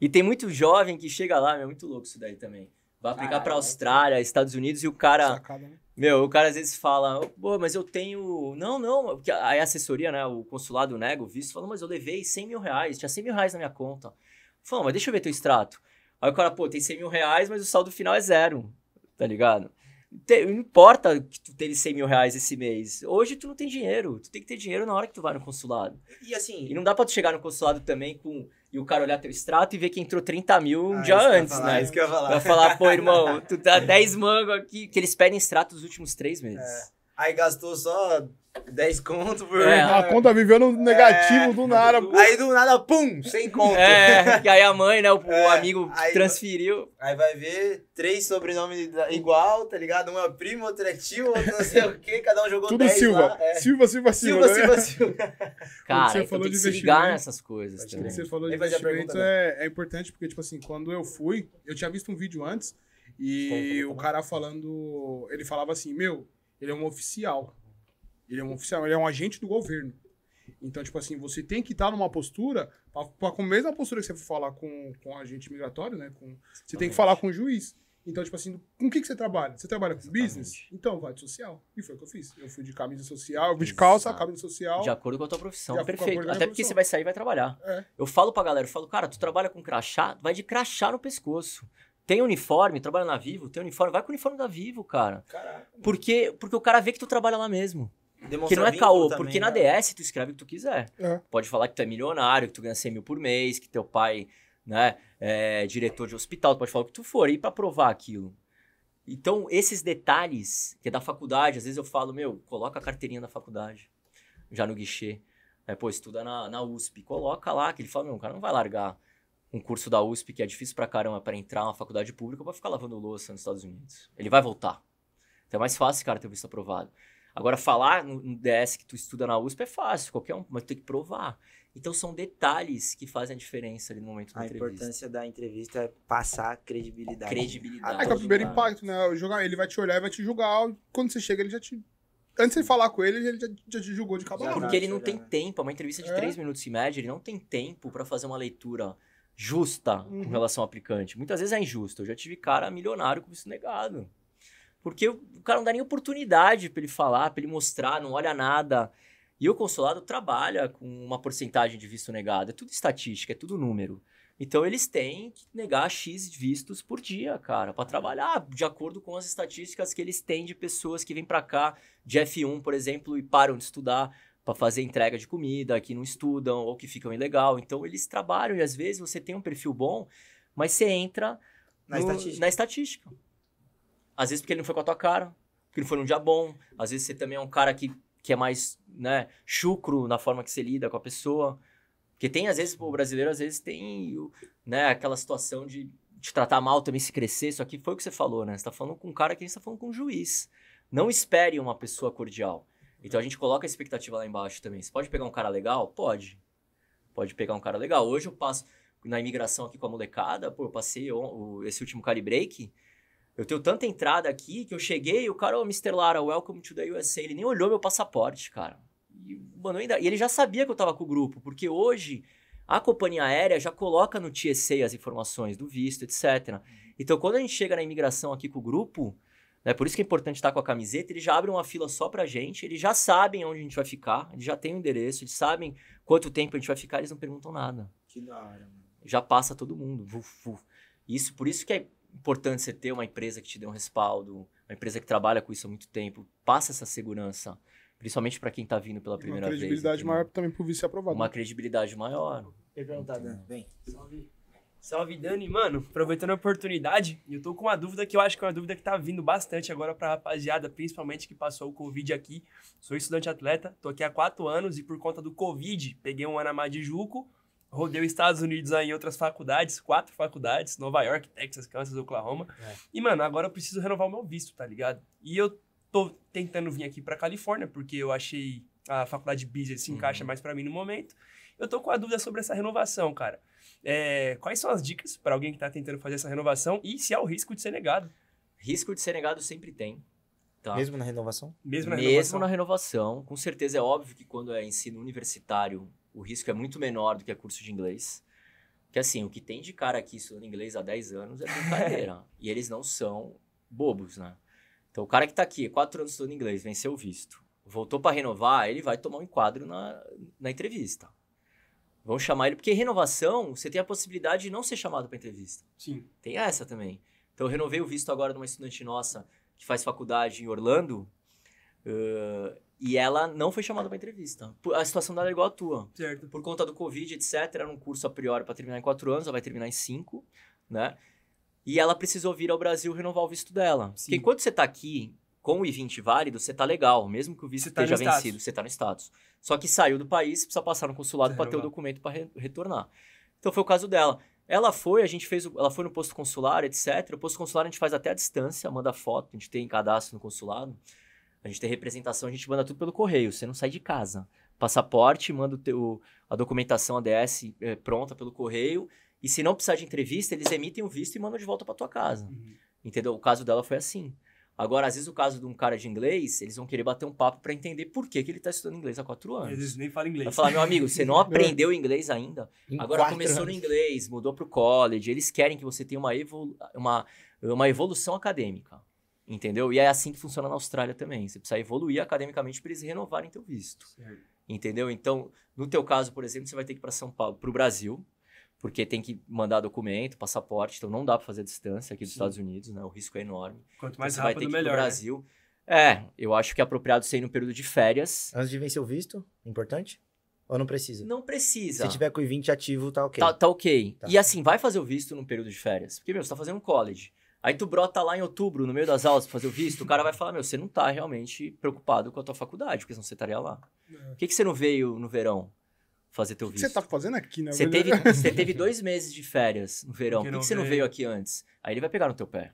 E tem muito jovem que chega lá, é muito louco isso daí também. Vai aplicar para né? Austrália, Estados Unidos e o cara. Sacada, né? Meu, o cara às vezes fala, pô, mas eu tenho. Não, não. É porque a assessoria, né? O consulado nega o visto, falou, mas eu levei 100 mil reais, tinha 100 mil reais na minha conta. Falou, mas deixa eu ver teu extrato. Aí o cara, pô, tem 100 mil reais, mas o saldo final é zero tá ligado? não importa que tu tenha 100 mil reais esse mês. Hoje tu não tem dinheiro. Tu tem que ter dinheiro na hora que tu vai no consulado. E assim. E não dá pra tu chegar no consulado também com. E o cara olhar teu extrato e ver que entrou 30 mil um ah, dia antes, falar, né? Isso que eu ia falar. Vai falar, pô, irmão, tu tá 10 mango aqui. Que eles pedem extrato dos últimos três meses. É. Aí gastou só 10 conto por. É. A conta viveu no negativo é, do nada. Aí do nada, pum, sem conta. É, que aí a mãe, né, o, é, o amigo aí, transferiu. Aí vai ver três sobrenomes igual, tá ligado? Um é primo, outro é tio, outro não sei o quê, cada um jogou Tudo 10 Silva. Lá, é. Silva, Silva, Silva. Silva, Silva, né? Silva, Silva. Cara, você falou tem de se ligar nessas coisas Acho também. Que você falou de investimento pergunta, né? é, é importante, porque, tipo assim, quando eu fui, eu tinha visto um vídeo antes e como, como, como. o cara falando, ele falava assim, meu, ele é um oficial. Ele é um oficial, ele é um agente do governo. Então, tipo assim, você tem que estar numa postura, pra, pra, com a mesma postura que você for falar com, com agente migratório, né? Com, você tem que falar com o juiz. Então, tipo assim, com o que, que você trabalha? Você trabalha com Exatamente. business? Então, vai de social. E foi o que eu fiz. Eu fui de camisa social, eu fui de calça, camisa social. De acordo com a tua profissão, perfeito. Até porque profissão. você vai sair e vai trabalhar. É. Eu falo pra galera, eu falo, cara, tu trabalha com crachá, vai de crachá no pescoço. Tem uniforme, trabalha na Vivo, tem uniforme, vai com o uniforme da Vivo, cara. Caraca. Porque, porque o cara vê que tu trabalha lá mesmo que não é caô, também, porque na né? DS tu escreve o que tu quiser. É. Pode falar que tu é milionário, que tu ganha 100 mil por mês, que teu pai né, é diretor de hospital, tu pode falar o que tu for, e para provar aquilo. Então, esses detalhes, que é da faculdade, às vezes eu falo, meu, coloca a carteirinha da faculdade, já no guichê. É, pô, estuda na, na USP, coloca lá, que ele fala, meu, o cara não vai largar um curso da USP, que é difícil pra caramba para entrar uma faculdade pública, para ficar lavando louça nos Estados Unidos. Ele vai voltar. Então é mais fácil, cara, ter visto aprovado. Agora, falar no DS que tu estuda na USP é fácil, qualquer um, mas tu tem que provar. Então, são detalhes que fazem a diferença ali no momento a da entrevista. A importância da entrevista é passar credibilidade. Credibilidade. Ah, é que é o primeiro impacto, né? Jogar, ele vai te olhar e vai te julgar. Quando você chega, ele já te antes de falar com ele, ele já, já te julgou de cabelo. Porque ele não tem tempo, é uma entrevista de é. minutos e média, ele não tem tempo para fazer uma leitura justa uhum. com relação ao aplicante. Muitas vezes é injusto. Eu já tive cara milionário com isso negado. Porque o cara não dá nem oportunidade para ele falar, para ele mostrar, não olha nada. E o consulado trabalha com uma porcentagem de visto negado. É tudo estatística, é tudo número. Então eles têm que negar X vistos por dia, cara, para trabalhar de acordo com as estatísticas que eles têm de pessoas que vêm para cá de F1, por exemplo, e param de estudar para fazer entrega de comida, que não estudam ou que ficam ilegal. Então eles trabalham e às vezes você tem um perfil bom, mas você entra na, no, estatística. na estatística. Às vezes porque ele não foi com a tua cara, porque não foi num dia bom. Às vezes você também é um cara que, que é mais, né, chucro na forma que você lida com a pessoa. Porque tem, às vezes, o brasileiro, às vezes, tem né, aquela situação de te tratar mal também, se crescer. Isso aqui foi o que você falou, né? Você tá falando com um cara que a gente tá falando com um juiz. Não espere uma pessoa cordial. Então a gente coloca a expectativa lá embaixo também. Você pode pegar um cara legal? Pode. Pode pegar um cara legal. Hoje eu passo na imigração aqui com a molecada, pô, eu passei esse último Calibreak, eu tenho tanta entrada aqui que eu cheguei e o cara, ô, oh, Mr. Lara, welcome to the USA. Ele nem olhou meu passaporte, cara. E, mano, ainda... e ele já sabia que eu tava com o grupo, porque hoje a companhia aérea já coloca no TSA as informações do visto, etc. Então, quando a gente chega na imigração aqui com o grupo, né, por isso que é importante estar com a camiseta, Ele já abre uma fila só pra gente, eles já sabem onde a gente vai ficar, eles já têm o um endereço, eles sabem quanto tempo a gente vai ficar, eles não perguntam nada. Que da hora, mano. Já passa todo mundo. Vuf, vuf. Isso, por isso que é importante você ter uma empresa que te dê um respaldo, uma empresa que trabalha com isso há muito tempo, passa essa segurança, principalmente para quem está vindo pela primeira vez. Uma credibilidade vez, maior também para o vice aprovado. Uma credibilidade maior. Perguntar, Dando. Bem. Salve. Salve, Dani. Mano, aproveitando a oportunidade, eu tô com uma dúvida que eu acho que é uma dúvida que tá vindo bastante agora pra rapaziada, principalmente que passou o Covid aqui. Sou estudante atleta, tô aqui há quatro anos e por conta do Covid, peguei um ano a mais de Juco, Rodei os Estados Unidos aí em outras faculdades, quatro faculdades, Nova York, Texas, Kansas, Oklahoma. É. E, mano, agora eu preciso renovar o meu visto, tá ligado? E eu tô tentando vir aqui pra Califórnia, porque eu achei a faculdade de business assim, se encaixa uhum. mais para mim no momento. Eu tô com a dúvida sobre essa renovação, cara. É, quais são as dicas para alguém que tá tentando fazer essa renovação e se há o risco de ser negado? Risco de ser negado sempre tem. Tá? Mesmo na renovação? Mesmo na Mesmo na renovação. Com certeza é óbvio que quando é ensino universitário o risco é muito menor do que a é curso de inglês. Que assim, o que tem de cara aqui estudando inglês há 10 anos é brincadeira. e eles não são bobos, né? Então, o cara que está aqui, 4 anos estudando inglês, venceu o visto, voltou para renovar, ele vai tomar um enquadro na, na entrevista. Vão chamar ele, porque renovação, você tem a possibilidade de não ser chamado para entrevista. Sim. Tem essa também. Então, eu renovei o visto agora de uma estudante nossa que faz faculdade em Orlando. Uh, e ela não foi chamada para entrevista. A situação dela é igual à tua. Certo. Por conta do Covid, etc., era um curso a priori para terminar em quatro anos, ela vai terminar em cinco, né? E ela precisou vir ao Brasil renovar o visto dela. Sim. Porque enquanto você está aqui com o I-20 válido, você está legal, mesmo que o visto tá esteja vencido, você está no status. Só que saiu do país, precisa passar no consulado tá para ter o documento para re retornar. Então foi o caso dela. Ela foi, a gente fez, o, ela foi no posto consular, etc. O posto consular a gente faz até a distância, manda foto, a gente tem cadastro no consulado. A gente tem representação, a gente manda tudo pelo correio, você não sai de casa. Passaporte, manda o teu, a documentação ADS é, eh, pronta pelo correio. E se não precisar de entrevista, eles emitem o visto e mandam de volta para tua casa. Uhum. Entendeu? O caso dela foi assim. Agora, às vezes, o caso de um cara de inglês, eles vão querer bater um papo para entender por que, que ele tá estudando inglês há quatro anos. Eles nem falam inglês. Vai falar, meu amigo, você não é. aprendeu inglês ainda. Em Agora começou anos. no inglês, mudou pro college. Eles querem que você tenha uma, evolu uma, uma evolução acadêmica. Entendeu? E é assim que funciona na Austrália também. Você precisa evoluir academicamente para eles renovarem teu visto. Certo. Entendeu? Então, no teu caso, por exemplo, você vai ter que ir para São Paulo, para o Brasil, porque tem que mandar documento, passaporte, então não dá para fazer distância aqui dos Sim. Estados Unidos, né? O risco é enorme. Quanto então mais então, rápido, melhor. vai ter que ir né? Brasil. Né? É, eu acho que é apropriado ser no período de férias. Antes de vencer o visto, importante? Ou não precisa? Não precisa. Se tiver com o I-20 ativo, tá ok. Tá, tá ok. Tá. E assim, vai fazer o visto num período de férias. Porque, meu, você tá fazendo um college. Aí tu brota lá em outubro, no meio das aulas, pra fazer o visto, o cara vai falar, meu, você não tá realmente preocupado com a tua faculdade, porque senão você estaria lá. Por é. que, que você não veio no verão fazer teu visto? O que você tá fazendo aqui, né? Você teve, ah. você teve dois meses de férias no verão, por que, que você veio. não veio aqui antes? Aí ele vai pegar no teu pé.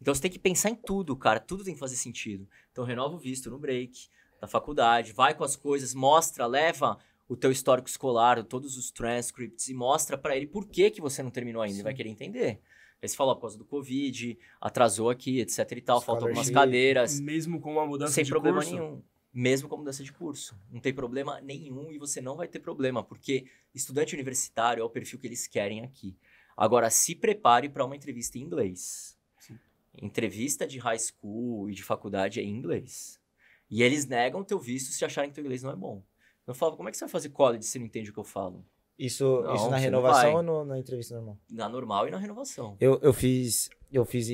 Então você tem que pensar em tudo, cara, tudo tem que fazer sentido. Então renova o visto no break, da faculdade, vai com as coisas, mostra, leva o teu histórico escolar, todos os transcripts e mostra para ele por que que você não terminou ainda, Sim. ele vai querer entender. Aí você falou, por causa do Covid, atrasou aqui, etc e tal, faltam algumas cadeiras. Mesmo com uma mudança sem de problema curso? nenhum. Mesmo com mudança de curso. Não tem problema nenhum e você não vai ter problema, porque estudante universitário é o perfil que eles querem aqui. Agora, se prepare para uma entrevista em inglês. Sim. Entrevista de high school e de faculdade é em inglês. E eles negam teu visto se acharem que teu inglês não é bom. Eu falo, como é que você vai fazer college se não entende o que eu falo? Isso, não, isso na renovação ou no, na entrevista normal? Na normal e na renovação. Eu, eu fiz eu fiz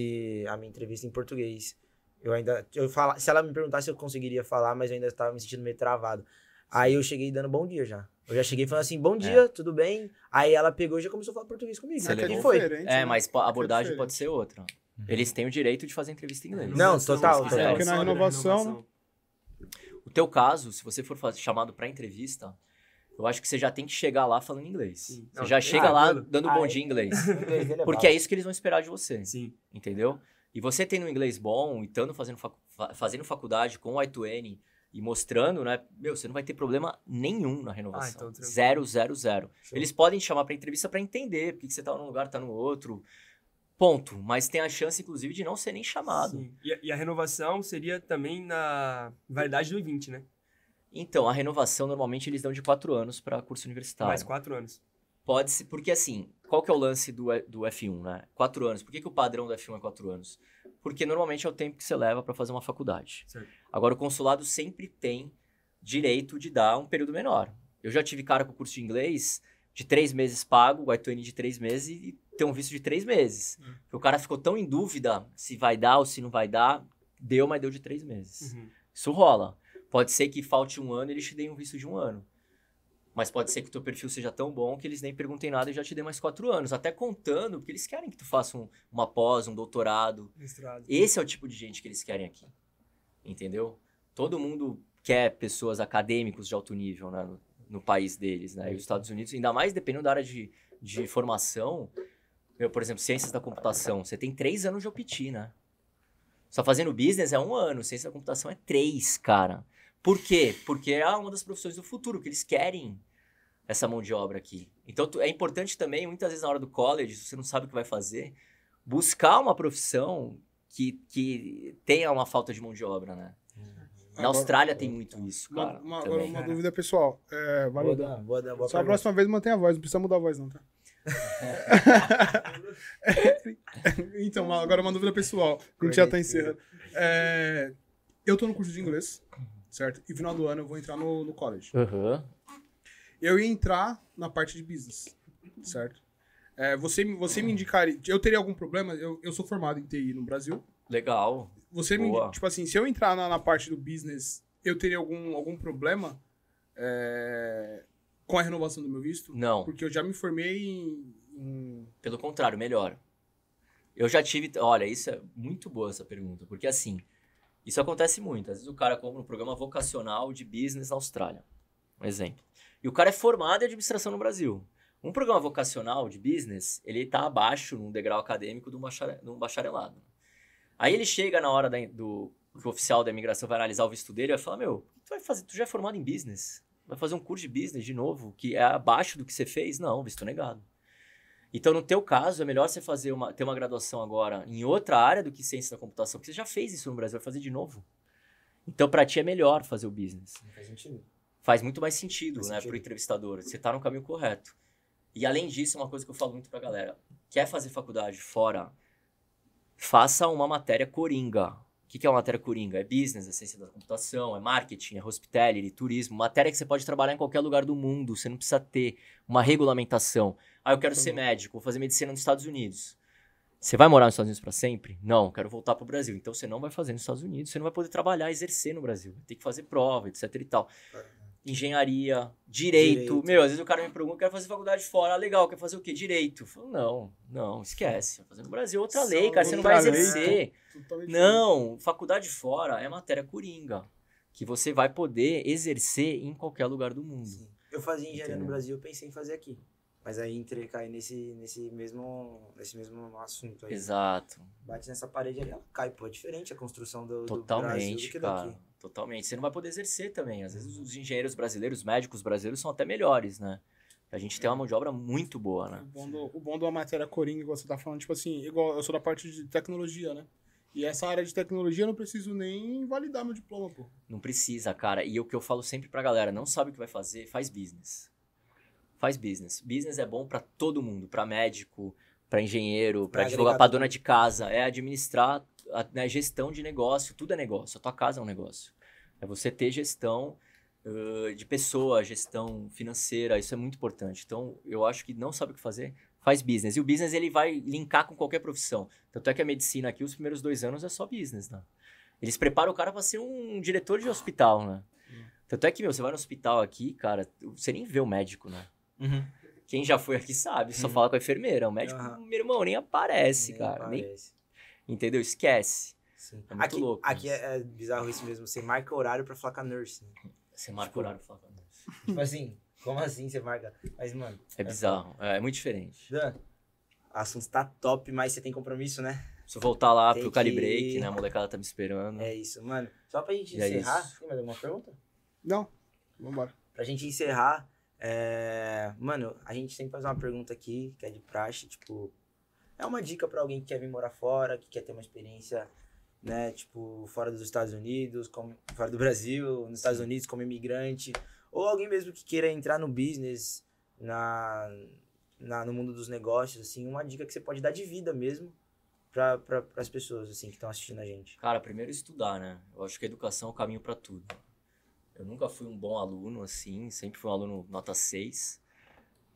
a minha entrevista em português. Eu ainda eu fala, se ela me perguntasse eu conseguiria falar, mas eu ainda estava me sentindo meio travado. Aí eu cheguei dando bom dia já. Eu já cheguei falando assim, bom é. dia, é. tudo bem? Aí ela pegou e já começou a falar português comigo. Você que foi. É, né? mas a abordagem é pode ser outra. Uhum. Eles têm o direito de fazer entrevista em inglês. Não, total. total. Porque na né? renovação... O teu caso, se você for chamado para entrevista, eu acho que você já tem que chegar lá falando inglês. Sim. Você não, já é chega ah, lá dando ah, bom dia em é. inglês. É porque é isso que eles vão esperar de você. Sim. Entendeu? E você tendo um inglês bom, estando fazendo, fazendo faculdade com o I2N e mostrando, né? Meu, você não vai ter problema nenhum na renovação. Ah, então, zero, zero, zero. Eles podem te chamar para entrevista para entender porque você tá num lugar, tá no outro. Ponto. Mas tem a chance, inclusive, de não ser nem chamado. Sim. E, a, e a renovação seria também na validade do I20, né? Então, a renovação normalmente eles dão de quatro anos para curso universitário. Mais quatro anos. Pode ser, porque assim, qual que é o lance do, é, do F1, né? Quatro anos. Por que, que o padrão do F1 é quatro anos? Porque normalmente é o tempo que você leva para fazer uma faculdade. Certo. Agora, o consulado sempre tem direito de dar um período menor. Eu já tive cara com curso de inglês de três meses pago, o de três meses e ter um visto de três meses. Uhum. o cara ficou tão em dúvida se vai dar ou se não vai dar, deu, mas deu de três meses. Uhum. Isso rola. Pode ser que falte um ano e eles te deem um visto de um ano. Mas pode ser que o teu perfil seja tão bom que eles nem perguntem nada e já te dê mais quatro anos. Até contando, porque eles querem que tu faça um, uma pós, um doutorado. Mestrado. Esse é o tipo de gente que eles querem aqui. Entendeu? Todo mundo quer pessoas acadêmicos de alto nível né, no, no, país deles. Né? E os Estados Unidos, ainda mais dependendo da área de, de formação, meu, por exemplo, ciências da computação, você tem três anos de OPT, né? Só fazendo business é um ano, ciência da computação é três, cara. Por quê? Porque é uma das profissões do futuro, que eles querem essa mão de obra aqui. Então é importante também, muitas vezes na hora do college, você não sabe o que vai fazer, buscar uma profissão que, que tenha uma falta de mão de obra, né? Uhum. Na agora, Austrália tem muito isso, cara. Uma, uma, uma dúvida pessoal. É, vai vou dar, vou dar, Só a próxima vez mantém a voz, não precisa mudar a voz, não, tá? então, agora uma dúvida pessoal, a gente já tá encerrando. É, eu tô no curso de inglês, certo? E final do ano eu vou entrar no, no college. Uhum. Eu ia entrar na parte de business, certo? É, você, você me indicaria. Eu teria algum problema? Eu, eu sou formado em TI no Brasil. Legal. Você Boa. me. Tipo assim, se eu entrar na, na, parte do business, eu teria algum, algum problema é, com a renovação do meu visto? Não. Porque eu já me formei em. em... Pelo contrário, melhor. Eu já tive. Olha, isso é muito boa essa pergunta, porque assim, isso acontece muito. Às vezes o cara compra um programa vocacional de business na Austrália. Um exemplo. E o cara é formado em administração no Brasil. Um programa vocacional de business, ele está abaixo num degrau acadêmico de um, bacharelado. Aí ele chega na hora da, do que o oficial da imigração vai analisar o visto dele e vai falar: Meu, tu vai fazer? Tu já é formado em business? Vai fazer um curso de business de novo, que é abaixo do que você fez? Não, visto negado. Então, no teu caso, é melhor você fazer uma, ter uma graduação agora em outra área do que ciência da computação, porque você já fez isso no Brasil, vai fazer de novo. Então, para ti é melhor fazer o business. Faz sentido. Faz muito mais sentido, Faz né, para o entrevistador. Você está no caminho correto. E além disso, é uma coisa que eu falo muito pra galera, quer fazer faculdade fora, faça uma matéria coringa. O que, que é uma matéria coringa? É business, é ciência da computação, é marketing, é hospitality, turismo, matéria que você pode trabalhar em qualquer lugar do mundo, você não precisa ter uma regulamentação. Ah, eu quero tá ser médico, vou fazer medicina nos Estados Unidos. Você vai morar nos Estados Unidos para sempre? Não, quero voltar para o Brasil. Então você não vai fazer nos Estados Unidos, você não vai poder trabalhar, exercer no Brasil. Tem que fazer prova, etc e tal. Engenharia, direito. direito. Meu, às vezes o cara me pergunta, quero fazer faculdade fora. Ah, legal, quer fazer o quê? Direito. falo, não, não, esquece. Vou fazer no Brasil outra lei, cara, você não vai exercer. Lei, não, faculdade fora é matéria coringa, que você vai poder exercer em qualquer lugar do mundo. Sim. Eu fazia engenharia Entendeu? no Brasil, eu pensei em fazer aqui. Mas aí Inter cair nesse, nesse, mesmo, nesse mesmo assunto aí. Exato. Bate nessa parede ali, ela cai, pô. É diferente a construção do, Totalmente, do Brasil do cara. Daqui. Totalmente. Você não vai poder exercer também. Às vezes os engenheiros brasileiros, os médicos brasileiros são até melhores, né? A gente tem é. uma mão de obra muito boa, né? O bom do, o bom matéria coringa, igual você tá falando, tipo assim, igual eu sou da parte de tecnologia, né? E essa área de tecnologia eu não preciso nem validar meu diploma, pô. Não precisa, cara. E o que eu falo sempre pra galera, não sabe o que vai fazer, faz business. Faz business. Business é bom para todo mundo, para médico, para engenheiro, para advogado, para dona de casa. É administrar a, né, gestão de negócio, tudo é negócio. A tua casa é um negócio. É você ter gestão uh, de pessoa, gestão financeira, isso é muito importante. Então, eu acho que não sabe o que fazer, faz business. E o business ele vai linkar com qualquer profissão. Tanto é que a medicina aqui, os primeiros dois anos é só business, né? Eles preparam o cara para ser um diretor de hospital, né? Tanto é que, meu, você vai no hospital aqui, cara, você nem vê o médico, né? Uhum. Quem já foi aqui sabe, só uhum. fala com a enfermeira. O médico, uhum. meu irmão, nem aparece, nem cara. Aparece. Nem... Entendeu? Esquece. Sim. É aqui, louco, Aqui é, é, bizarro isso mesmo. Você marca horário pra falar com a nurse. Né? Você marca tipo, horário pra falar com a nurse. Tipo assim, como assim você marca? Mas, mano. É, é bizarro. É, é muito diferente. Dan, o assunto tá top, mas você tem compromisso, né? Preciso voltar lá tem pro que... Calibreak, né? A molecada tá me esperando. É isso, mano. Só pra gente e é encerrar, é tem mais alguma pergunta? Não. Vambora. Pra gente encerrar, é, mano, a gente sempre faz uma pergunta aqui, que é de praxe, tipo, é uma dica para alguém que quer vir morar fora, que quer ter uma experiência, né, tipo, fora dos Estados Unidos, como, fora do Brasil, nos Estados Unidos como imigrante, ou alguém mesmo que queira entrar no business, na, na no mundo dos negócios, assim, uma dica que você pode dar de vida mesmo para pra, as pessoas, assim, que estão assistindo a gente. Cara, primeiro estudar, né? Eu acho que a educação é o caminho para tudo. Eu nunca fui um bom aluno, assim, sempre fui um aluno nota 6.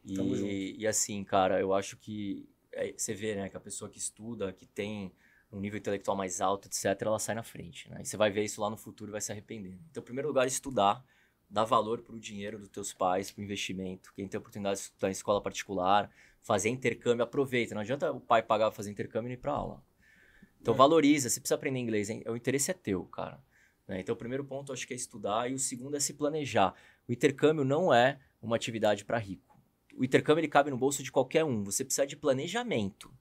E, e assim, cara, eu acho que é, você vê, né, que a pessoa que estuda, que tem um nível intelectual mais alto, etc., ela sai na frente, né? E você vai ver isso lá no futuro e vai se arrepender. Então, em primeiro lugar, estudar, dar valor pro dinheiro dos teus pais, pro investimento. Quem tem a oportunidade de estudar em escola particular, fazer intercâmbio, aproveita. Não adianta o pai pagar pra fazer intercâmbio e ir para aula. Então, é. valoriza. Você precisa aprender inglês, hein? O interesse é teu, cara. Né? Então, o primeiro ponto acho que é estudar e o segundo é se planejar. O intercâmbio não é uma atividade para rico. O intercâmbio ele cabe no bolso de qualquer um. Você precisa de planejamento.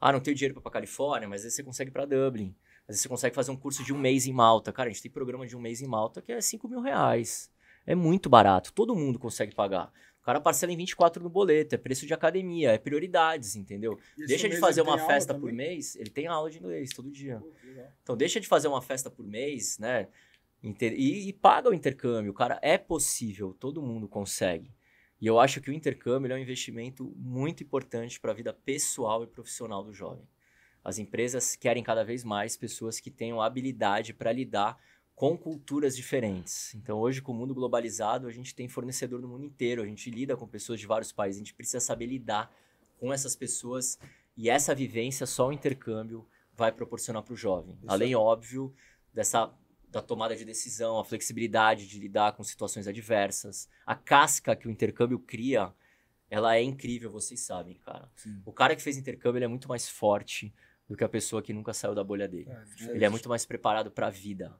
Ah, não tenho dinheiro para para Califórnia, mas aí você consegue para Dublin. Às vezes você consegue fazer um curso de um mês em Malta. Cara, a gente tem programa de um mês em Malta que é 5 mil reais. É muito barato. Todo mundo consegue pagar cara parcela em 24 no boleto, é preço de academia, é prioridades, entendeu? Deixa de fazer uma festa por mês, ele tem aula de inglês todo dia. então deixa de fazer uma festa por mês, né? Inter... E, e, paga o intercâmbio, cara. É possível, todo mundo consegue. E eu acho que o intercâmbio é um investimento muito importante para a vida pessoal e profissional do jovem. As empresas querem cada vez mais pessoas que tenham habilidade para lidar com culturas diferentes. Então, hoje, com o mundo globalizado, a gente tem fornecedor no mundo inteiro, a gente lida com pessoas de vários países, a gente precisa saber lidar com essas pessoas e essa vivência, só o intercâmbio vai proporcionar para o jovem. Isso. Além, óbvio, dessa da tomada de decisão, a flexibilidade de lidar com situações adversas, a casca que o intercâmbio cria, ela é incrível, vocês sabem, cara. Sim. O cara que fez intercâmbio, ele é muito mais forte do que a pessoa que nunca saiu da bolha dele. É, ele é, é. muito mais preparado para a vida.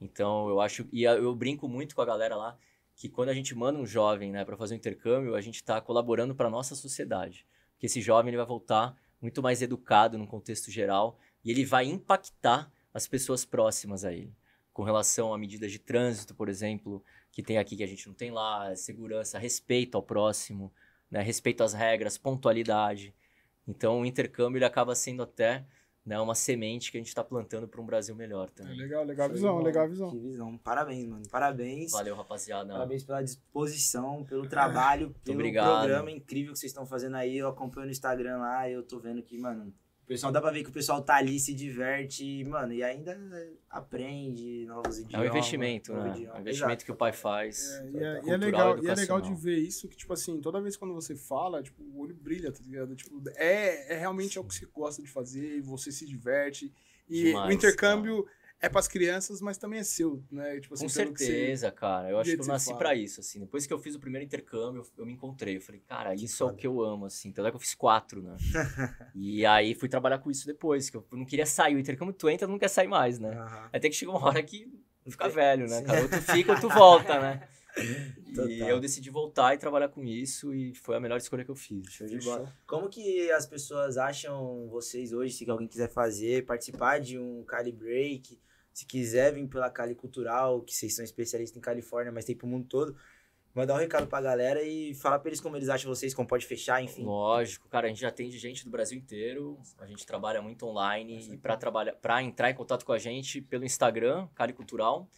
Então, eu acho. E eu brinco muito com a galera lá que quando a gente manda um jovem né, para fazer um intercâmbio, a gente está colaborando para a nossa sociedade. Porque esse jovem ele vai voltar muito mais educado no contexto geral e ele vai impactar as pessoas próximas a ele. Com relação a medidas de trânsito, por exemplo, que tem aqui que a gente não tem lá, segurança, respeito ao próximo, né, respeito às regras, pontualidade. Então, o intercâmbio ele acaba sendo até né, uma semente que a gente está plantando para um Brasil melhor também. É legal, legal visão, Foi, legal visão. Que visão. Parabéns, mano. Parabéns. Valeu, rapaziada. Parabéns pela disposição, pelo trabalho, pelo obrigado. programa incrível que vocês estão fazendo aí. Eu acompanho no Instagram lá, eu tô vendo que, mano, pessoal dá pra ver que o pessoal tá ali, se diverte, mano, e ainda aprende novos idiomas. É um investimento, né? Idioma. É um investimento Exato. que o pai faz. É, e, é, tá e, é, legal, e é legal de ver isso, que, tipo assim, toda vez quando você fala, tipo, o olho brilha, tá ligado? Tipo, é, é realmente Sim. É o que você gosta de fazer, você se diverte. E Demais, o intercâmbio. Tá é para as crianças, mas também é seu, né? Tipo, assim, Com certeza, você... cara. Eu acho que eu nasci para isso, assim. Depois que eu fiz o primeiro intercâmbio, eu, eu me encontrei. Eu falei, cara, que isso é o que eu amo, assim. Tanto é que eu fiz quatro, né? e aí fui trabalhar com isso depois, que eu não queria sair. O intercâmbio, tu entra, não quer sair mais, né? Uhum. Até que chega uma hora que fica velho, né? Cara, ou tu fica ou tu volta, né? Total. E eu decidi voltar e trabalhar com isso e foi a melhor escolha que eu fiz. Show de bola. Como que as pessoas acham vocês hoje, se alguém quiser fazer, participar de um Cali Break, se quiser vir pela Cali Cultural, que vocês são especialistas em Califórnia, mas tem pro mundo todo, mandar um recado pra galera e falar pra eles como eles acham vocês, como pode fechar, enfim. Lógico, cara, a gente já atende gente do Brasil inteiro, a gente trabalha muito online e pra, trabalhar, pra entrar em contato com a gente pelo Instagram, Cali Cultural.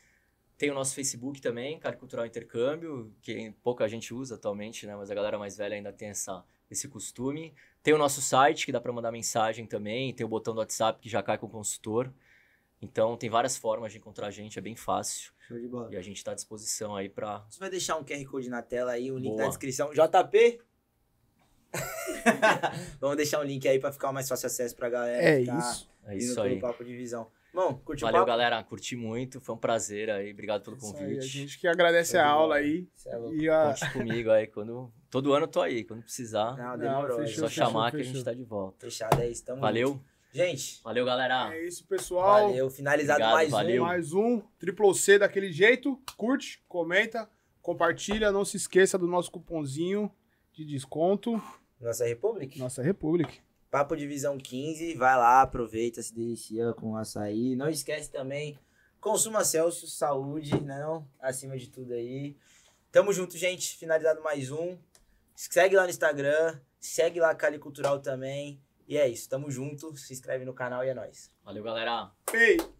Tem o nosso Facebook também, Cali Cultural Intercâmbio, que pouca gente usa atualmente, né? Mas a galera mais velha ainda tem essa, esse costume. Tem o nosso site, que dá para mandar mensagem também, tem o botão do WhatsApp que já cai com o consultor. Então tem várias formas de encontrar a gente, é bem fácil. Show de bola. E a gente está à disposição aí para. Você vai deixar um QR Code na tela aí, um link Boa. na descrição. JP? Vamos deixar um link aí para ficar mais fácil acesso para a galera. É tá isso. É isso aí. Papo de visão. Bom, curtiu Valeu, galera. Curti muito. Foi um prazer aí. Obrigado pelo é convite. Aí, a gente que agradece a aula bom. aí. É e a... Conte comigo aí. Quando... Todo ano eu tô aí. Quando precisar, Não, demorou, é só fechou, chamar fechou. que a gente está de volta. Fechado, é isso. Tamo Valeu. Muito. Gente. Valeu, galera. É isso, pessoal. Valeu. Finalizado Obrigado, mais valeu. um. Mais um. Triple C daquele jeito. Curte, comenta, compartilha. Não se esqueça do nosso cupomzinho de desconto. Nossa República. Nossa República. Papo Divisão 15. Vai lá, aproveita, se delicia com açaí. Não esquece também, consuma Celsius, saúde, né? Não? Acima de tudo aí. Tamo junto, gente. Finalizado mais um. Segue lá no Instagram. Segue lá a Cali Cultural também. E é isso, tamo junto, se inscreve no canal e é nóis. Valeu, galera. Ei.